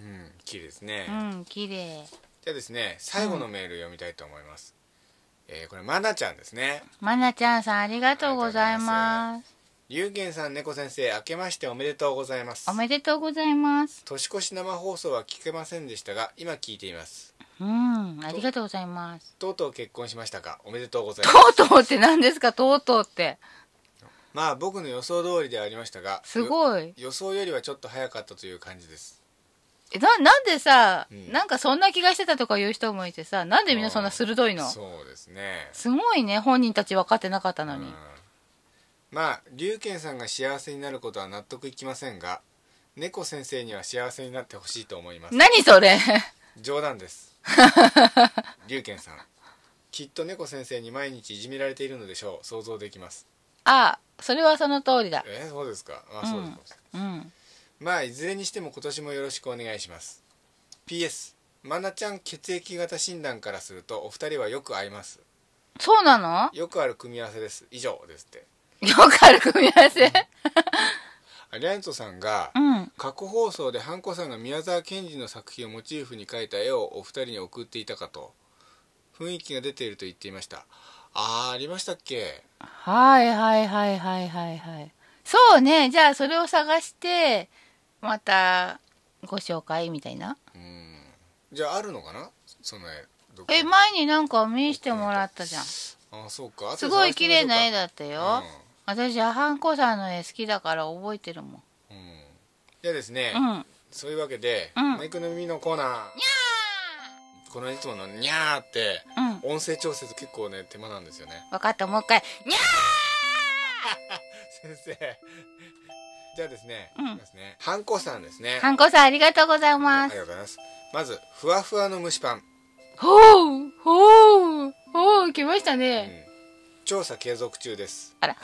うん、綺麗ですね。うん、綺麗。じゃあですね、最後のメール読みたいと思います。えー、これまなちゃんですねまなちゃんさんありがとうございます龍玄さん猫先生明けましておめでとうございますおめでとうございます年越し生放送は聞けませんでしたが今聞いていますうんありがとうございますとうとう結婚しましたかおめでとうございますとうとうって何ですかとうとうってまあ僕の予想通りではありましたがすごい予想よりはちょっと早かったという感じですえななんでさ、うんなんかそんな気がしてたとか言う人もいてさなんでみんなそんな鋭いのそうですねすごいね本人たち分かってなかったのに、まあ龍賢さんが幸せになることは納得いきませんが猫先生には幸せになってほしいと思います何それ冗談です 龍賢さんきっと猫先生に毎日いじめられているのでしょう想像できますああそれはその通りだえそうですかあそうですか、うんまあいずれにしても今年もよろしくお願いします PS まなちゃん血液型診断からするとお二人はよく合いますそうなのよくある組み合わせです以上ですってよくある組み合わせ アリアントさんが、うん、過去放送でハンコさんが宮沢賢治の作品をモチーフに描いた絵をお二人に送っていたかと雰囲気が出ていると言っていましたああありましたっけはいはいはいはいはいはいそうねじゃあそれを探してまたご紹介みたいなうんじゃああるのかなその絵どこえ前になんか見してもらったじゃんあそうかすごい綺麗な絵だったよ、私アハンコさんの絵好きだから覚えてるもん、うん、じゃあですね、うん、そういうわけで、マイクの耳のコーナーこのいつもの「にゃー」って、うん、音声調節結構ね手間なんですよね分かったもう一回「にゃー」先生じゃあですね、うん、でハンコさんですね。ハンコさんありがとうございます。ありがとうございます。まず、ふわふわの蒸しパン。ほうほうほう来ましたね、うん、調査継続中ですあら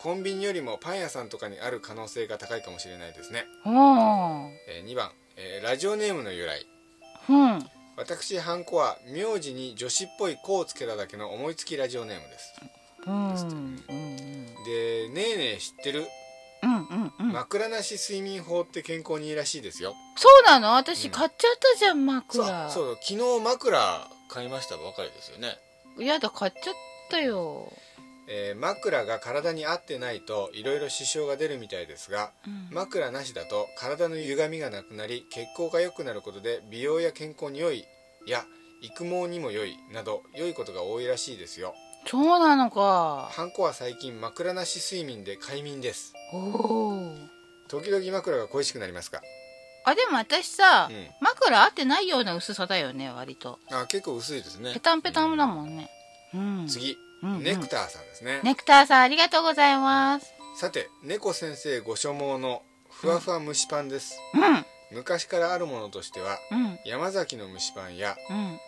コンビニよりもパン屋さんとかにある可能性が高いかもしれないですねおー、えー、2番、えー、ラジオネームの由来、うん、私ハンコは名字に女子っぽい「子」をつけただけの思いつきラジオネームです、うん、で、ねえねえ知ってるうんうんうん枕なし睡眠法って健康にいいらしいですよそうなの私買っちゃったじゃん、枕そうそう昨日枕買いましたばかりですよねやだ買っちゃったよえー、枕が体に合ってないといろいろ支障が出るみたいですが、うん、枕なしだと体の歪みがなくなり血行が良くなることで美容や健康に良いや育毛にも良いなど良いことが多いらしいですよそうなのかハンコは最近枕なし睡眠で快眠ですおお時々枕が恋しくなりますかあでも私さ、うん枕合ってないような薄さだよね割とあ結構薄いですねペタンペタンだもんねうん、次、うんうネクターさんですねネクターさんありがとうございますさて猫先生ご所望のふわふわ蒸しパンです、うん昔からあるものとしてはうん、山崎の蒸しパンや、うんえ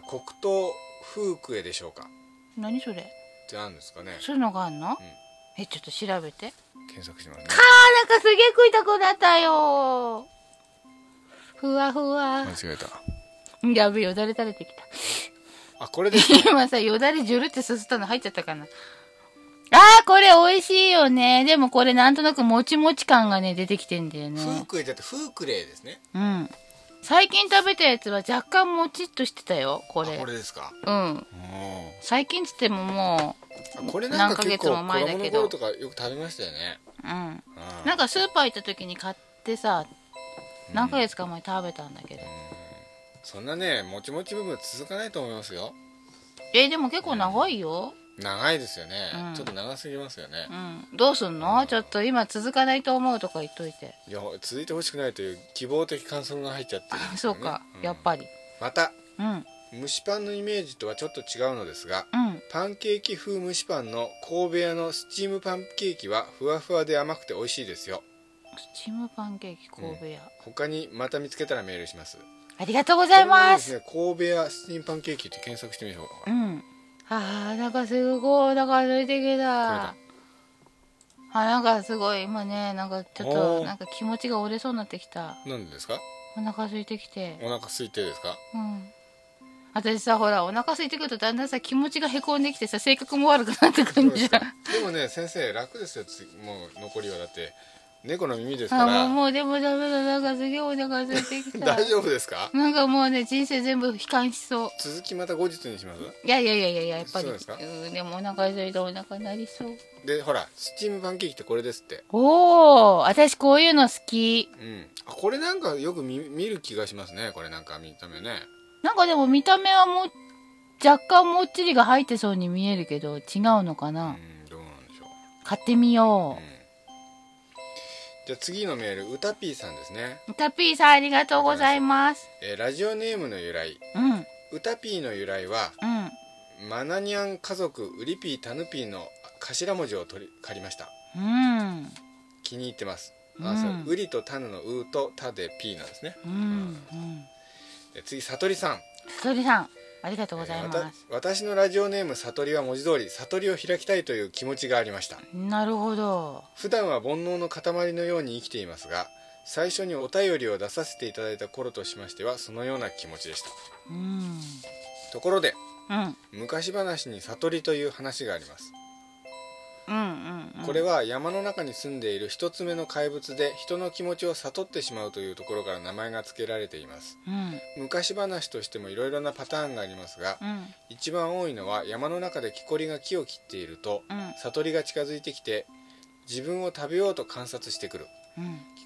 ー黒糖風クエでしょうか何それってあるんですかねそういうのがあるの、うん、えちょっと調べて検索しますねかなんかすげえ食いたくなったよふわふわ間違えたやべよだれ垂れてきたあこれで、今さよだれじゅるってすすったの入っちゃったかなあこれ美味しいよね。でもこれなんとなくもちもち感がね、出てきてんだよね。ふークレだってフークレですね。うん。最近食べたやつは若干もちっとしてたよこれこれですかうん最近つってももうこれなん何ヶ月も前だけどとかよく食べましたよねうん、なんかスーパー行った時に買ってさ何ヶ月か前食べたんだけど、うん、そんなねもちもち部分続かないと思いますよえー、でも結構長いよ、長いですよね、うん、ちょっと長すぎますよね、うん、どうすんの、ちょっと今続かないと思うとか言っといていや続いてほしくないという希望的感想が入っちゃって、ね、そうか、やっぱりまた、うん、蒸しパンのイメージとはちょっと違うのですが、うん、パンケーキ風蒸しパンの神戸屋のスチームパンケーキはふわふわで甘くて美味しいですよスチームパンケーキ神戸屋、うん、他にまた見つけたらメールしますありがとうございます、ね、神戸屋スチームパンケーキって検索してみましょううんああ、なんかすごい、なんか歩いてきた。あ、なんかすごい、今ね、なんかちょっと、なんか気持ちが折れそうになってきた。なんですかお腹空いてきて。お腹空いてですかうん。私さほらお腹空いてくるとだんだんさ気持ちがへこんできてさ性格も悪くなってくるんじゃんでもね先生楽ですよもう残りはだって猫の耳ですからあもうでもダメだなんかすげえお腹空いてきた 大丈夫ですかなんかもうね人生全部悲観しそう続きまた後日にしますいやいやいやいややっぱりそうですかでもお腹空いてお腹なりそうでほらスチームパンケーキってこれですっておお私こういうの好きうんこれなんかよく見見る気がしますねこれなんか見た目ねなんかでも見た目はも若干もっちりが入ってそうに見えるけど違うのかなうんどうなんでしょう買ってみよう、うんじゃあ次のメールうたぴーさんですねうたぴーさんありがとうございます、えー、ラジオネームの由来うたぴーの由来は、うん、マナニャン家族ウリピータヌピーの頭文字を取り借りました、うん、気に入ってますあ、うん、ウリとタヌのウとタでピーなんですね、うんうん、次さとりさんさとりさんありがとうございます、えー、私のラジオネーム悟りは文字通り悟りを開きたいという気持ちがありましたなるほど普段は煩悩の塊のように生きていますが最初にお便りを出させていただいた頃としましてはそのような気持ちでしたところで、うん、昔話に悟りという話がありますこれは山の中に住んでいる1つ目の怪物で人の気持ちを悟ってしまうというところから名前が付けられています、うん、昔話としてもいろいろなパターンがありますが、うん、一番多いのは山の中で木こりが木を切っていると、うん、悟りが近づいてきて自分を食べようと観察してくる、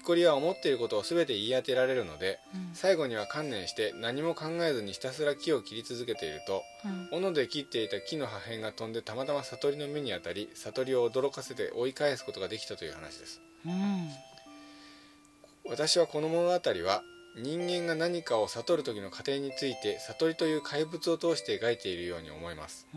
こりは思っていることを全て言い当てられるので、うん、最後には観念して何も考えずにひたすら木を切り続けていると、うん、斧で切っていた木の破片が飛んでたまたま悟りの目に当たり悟りを驚かせて追い返すことができたという話です、うん、私はこの物語は人間が何かを悟る時の過程について悟りという怪物を通して描いているように思います、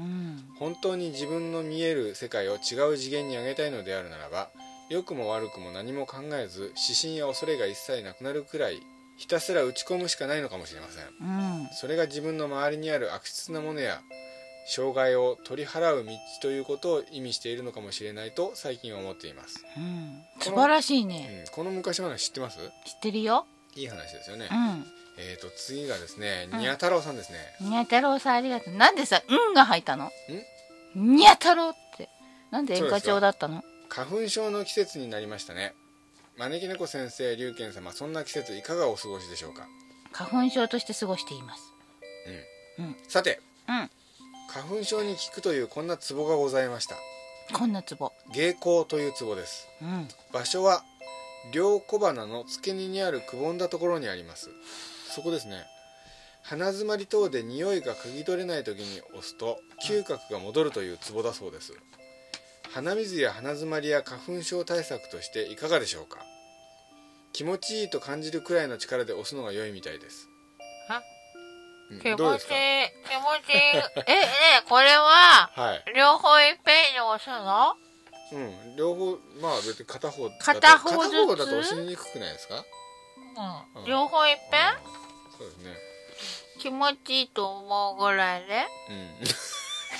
本当に自分の見える世界を違う次元に上げたいのであるならば良くも悪くも何も考えず指針や恐れが一切なくなるくらいひたすら打ち込むしかないのかもしれません、うん、それが自分の周りにある悪質なものや障害を取り払う道ということを意味しているのかもしれないと最近は思っています、うん、素晴らしいね、うん、この昔話知ってます知ってるよいい話ですよね、うん、えーと次がですねにゃ太郎さんですね、にゃ太郎さんありがとうなんでさ「うん」が入ったのにゃ太郎ってなんで演歌調だったの花粉症の季節になりましたね招き猫先生龍賢様そんな季節いかがお過ごしでしょうか花粉症として過ごしていますうん、うん、さて、うん、花粉症に効くというこんなツボがございましたこんなツボ芸香というツボです、うん、場所は両小鼻の付け根にあるくぼんだところにありますそこですね鼻づまり等で匂いが嗅ぎ取れない時に押すと嗅覚が戻るというツボだそうです鼻水や鼻づまりや花粉症対策としていかがでしょうか気持ちいいと感じるくらいの力で押すのが良いみたいですはうん気持ちいい気持ちいい えねえこれははい両方いっぺんに押すのうん両方まあ別に片方片方ずつ片方だと押しにくくないですかううんん両方いっぺんそうですね気持ちいいと思うぐらいでうん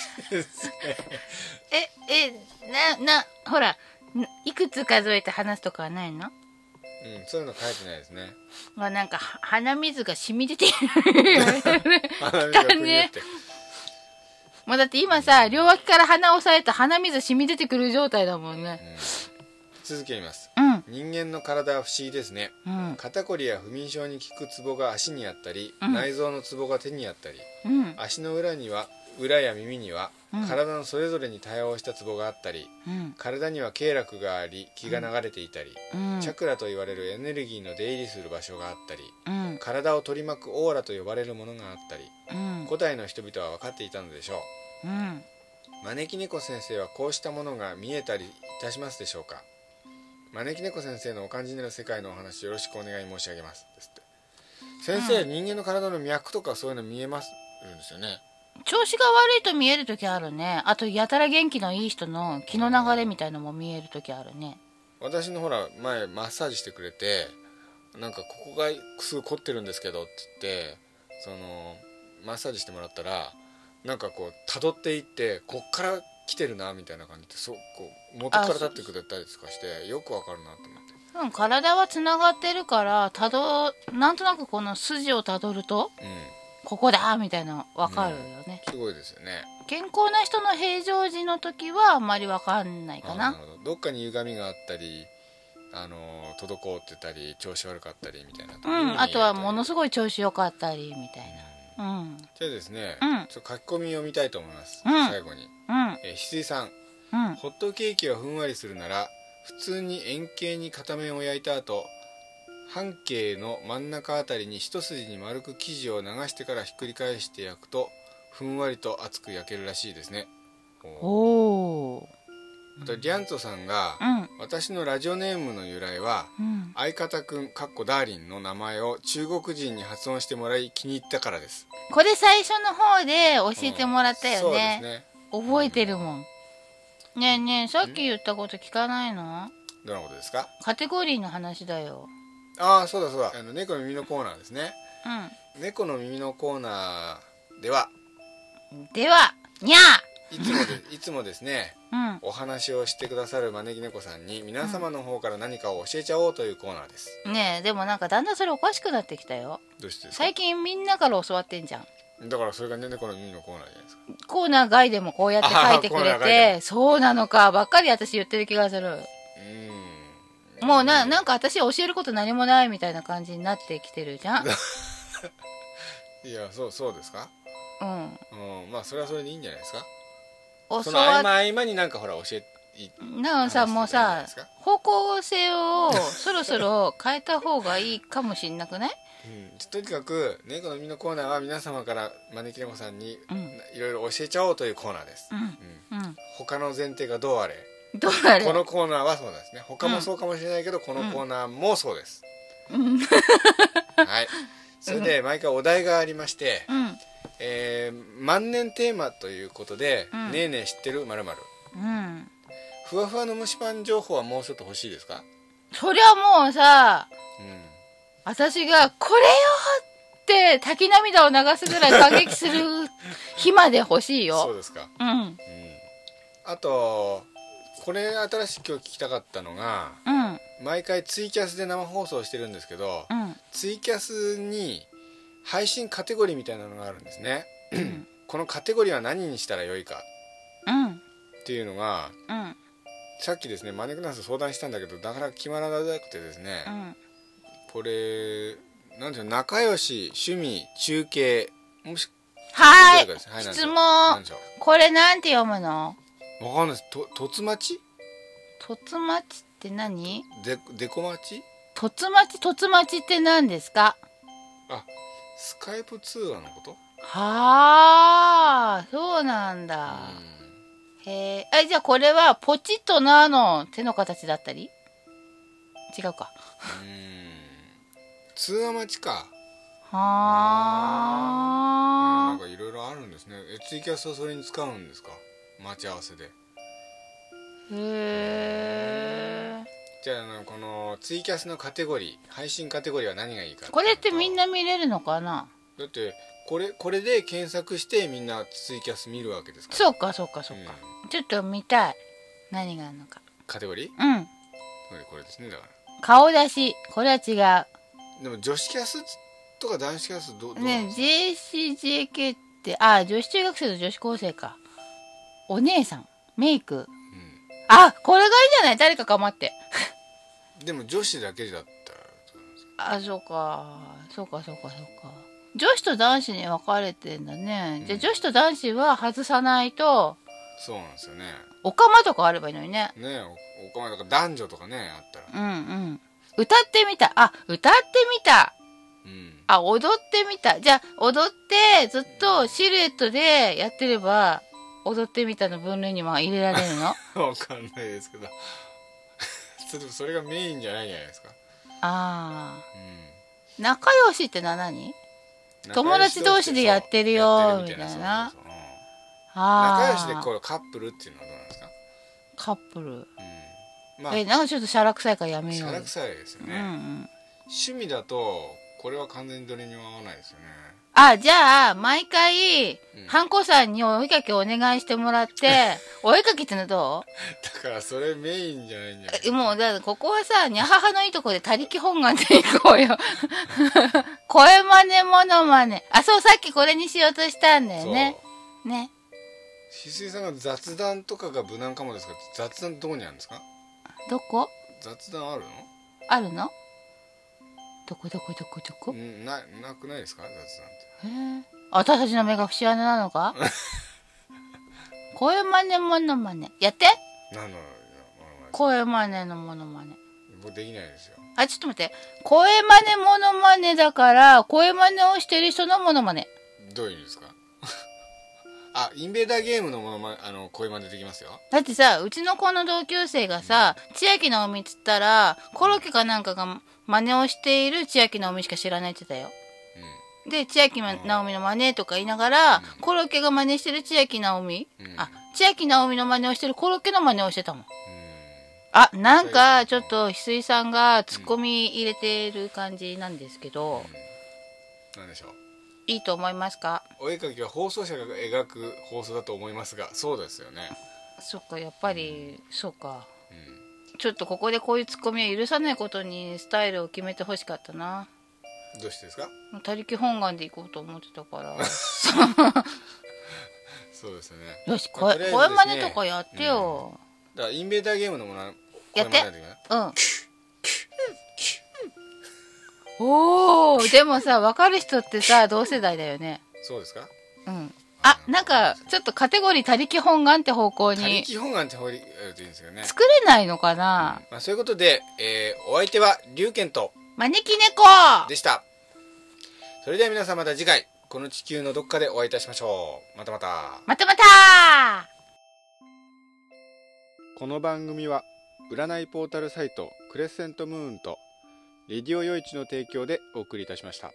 え、え、な、な、ほら、いくつ数えて話すとかはないのうん、そういうの書いてないですね。まあなんか、鼻水が染み出てる。鼻ね まて。だって今さ、両脇から鼻を押さえた鼻水染み出てくる状態だもんね。続けます。うん。人間の体は不思議ですね。うん。肩こりや不眠症に効くツボが足にあったり、うん内臓のツボが手にあったり、うん。足の裏には裏や耳には体のそれぞれに対応したツボがあったり、うん、体には経絡があり気が流れていたり、うん、チャクラと言われるエネルギーの出入りする場所があったり、うん、体を取り巻くオーラと呼ばれるものがあったり、古代の人々は分かっていたのでしょう、招き猫先生はこうしたものが見えたりいたしますでしょうか招き猫先生のお感じになる世界のお話よろしくお願い申し上げますですって先生、人間の体の脈とかそういうの見えまするんですよね調子が悪いと見える時あるねあとやたら元気のいい人の気の流れみたいのも見える時あるね私のほら前マッサージしてくれてなんかここがすぐ凝ってるんですけどって言ってそのマッサージしてもらったらなんかこうたどっていってこっから来てるなみたいな感じでそうこう元から立ってくれたりとかしてよくわかるなと思ってうん、体はつながってるからたどなんとなくこの筋をたどると、うんここだみたいな分かるよね、うん、すごいですよね健康な人の平常時の時はあまり分かんないかなどっかに歪みがあったりあの滞ってたり調子悪かったりみたいなうんあとはものすごい調子良かったりみたいな、うん、じゃあですね、うん、ちょっと書き込み読みたいと思います、うん、最後に、うんえ翡翠さん、うん、ホットケーキはふんわりするなら普通に円形に片面を焼いた後半径の真ん中あたりに一筋に丸く生地を流してからひっくり返して焼くとふんわりと熱く焼けるらしいですねおおあとリャントさんが、うん、私のラジオネームの由来は、うん、相方くんかっこダーリンの名前を中国人に発音してもらい気に入ったからですこれ最初の方で教えてもらったよねうんね、覚えてるもん、ねえねえさっき言ったこと聞かないの、どんことですかカテゴリーの話だよああそうだそうだあの猫の耳のコーナーですね、うん、猫の耳のコーナーではではにゃーいつもで いつもですね、うん、お話をしてくださる招き猫さんに皆様の方から何かを教えちゃおうというコーナーです、ねえでもなんかだんだんそれおかしくなってきたよどうしてですか最近みんなから教わってんじゃんだからそれがね猫の耳のコーナーじゃないですかコーナー外でもこうやって書いてくれてそうなのかばっかり私言ってる気がするもうななんか私教えること何もないみたいな感じになってきてるじゃん いやそうそうですかうん、うんまあそれはそれでいいんじゃないですかその合間合間になんかほら教えいなおさんもさん方向性をそろそろ変えた方がいいかもしんなくないうん、とにかく「猫の実」のコーナーは皆様から招き猫さんにうんいろいろ教えちゃおうというコーナーです、うんうん他の前提がどうあれどうこのコーナーはそうですね他もそうかもしれないけど、このコーナーもそうです、うん、はいそれで毎回お題がありまして、うん、えー、万年テーマということで「うん、ねえねえ知ってるまるまるふわふわの蒸しパン情報はもうちょっと欲しいですかそりゃもうさ、うん、私が「これよ!」って滝涙を流すぐらい感激する日まで欲しいよ そうですかうん、うん、あとこれ新しい今日聞きたかったのが、うん、毎回ツイキャスで生放送してるんですけど、うん、ツイキャスに配信カテゴリーみたいなのがあるんですね、うん、このカテゴリーは何にしたらよいか、っていうのが、さっきですねマネクナス相談したんだけどなかなか決まらなくてですね、これなんていうの仲良し趣味中継もしはい、はい、質問これなんて読むのわかんないですととつまちとつまちって何ででこまちとつまちとつまちって何ですかあスカイプ通話のことはあそうなんだ、ん、へえじゃあこれはポチッとなの手の形だったり違うかうん通話待ちかはあ、なんかいろいろあるんですねえツイキャスはそれに使うんですか待ち合わせでへえじゃああのこのツイキャスのカテゴリー配信カテゴリーは何がいいかこれってみんな見れるのかなだってこれこれで検索してみんなツイキャス見るわけですからそうかそうかそうか、うん、ちょっと見たい何があるのかカテゴリーうんこれですねだから顔出しこれは違うでも女子キャスとか男子キャスどどうね JCJK ってああ女子中学生と女子高生かお姉さんメイク、うん、あこれがいいんじゃない誰かかまって でも女子だけだったらあそうかそうかそうかそうか女子と男子に分かれてんだね、うん、じゃあ女子と男子は外さないとそうなんですよねおかまとかあればいいのにねねおおかまとか男女とかねあったらうんうん歌ってみたあ歌ってみたうん、あ踊ってみたじゃあ踊ってずっとシルエットでやってれば踊ってみたの分類にも入れられるの わかんないですけど それがメインじゃないじゃないですかああ、うん、仲良しって何友達同士でやってるよみたいな仲良しでこれカップルっていうのはどうなんですかカップル、うんまあ、えなんかちょっとしゃらくさいからやめようしゃらくさいですよね、うんうん、趣味だとこれは完全にどれにも合わないですよねあ、じゃあ、毎回、ハンコさんにお絵かきお願いしてもらって、お絵かきってのどうだからそれメインじゃないんじゃないもう、だここはさ、にゃははのいいとこで他力本願でいこうよ。声真似モノまね。あ、そう、さっきこれにしようとしたんだよね。ね。しすいさんが雑談とかが無難かもですか雑談どこにあるんですかどこ雑談あるのあるのどこどこどこどこうんななくないですか雑談ってへえ私たちの目が節穴なのか 声真似ものまね。やって何のモノマネ声真似のモノマネ僕できないですよあちょっと待って声真似モノマネだから声真似をしてる人のモノマネどういう意味ですかあインベーダーゲームのものまあの声ま出できますよだってさうちの子の同級生がさ、うん、千秋直美っつったらコロッケかなんかが真似をしている千秋直美しか知らないって言ったよ、うん、で千秋直美の真似とか言いながら、うん、コロッケが真似してる千秋直美、うん、あ千秋直美の真似をしてるコロッケの真似をしてたもん、あなんかちょっと翡翠さんがツッコミ入れてる感じなんですけど、うん、なんでしょういいと思いますかお絵描きは放送者が描く放送だと思いますがそうですよねそっかやっぱり、うん、そうか、うん、ちょっとここでこういうツッコミは許さないことにスタイルを決めてほしかったなどうしてですか他力本願で行こうと思ってたから そうですねよし声、ね、声真似とかやってよ、うん、だからインベーダーゲームのものやってうんおお でもさ分かる人ってさ同世代だよねそうですかうんあなんかちょっとカテゴリー「他力本願」って方向に他力本願って方向に作れないのかな、うん、まあ、そういうことで、えー、お相手は龍賢と招き猫でしたそれでは皆さんまた次回この地球のどっかでお会いいたしましょうまたまたまたまたこの番組は占いポータルサイトクレッセントムーンと「レディオ夜市の提供でお送りいたしました。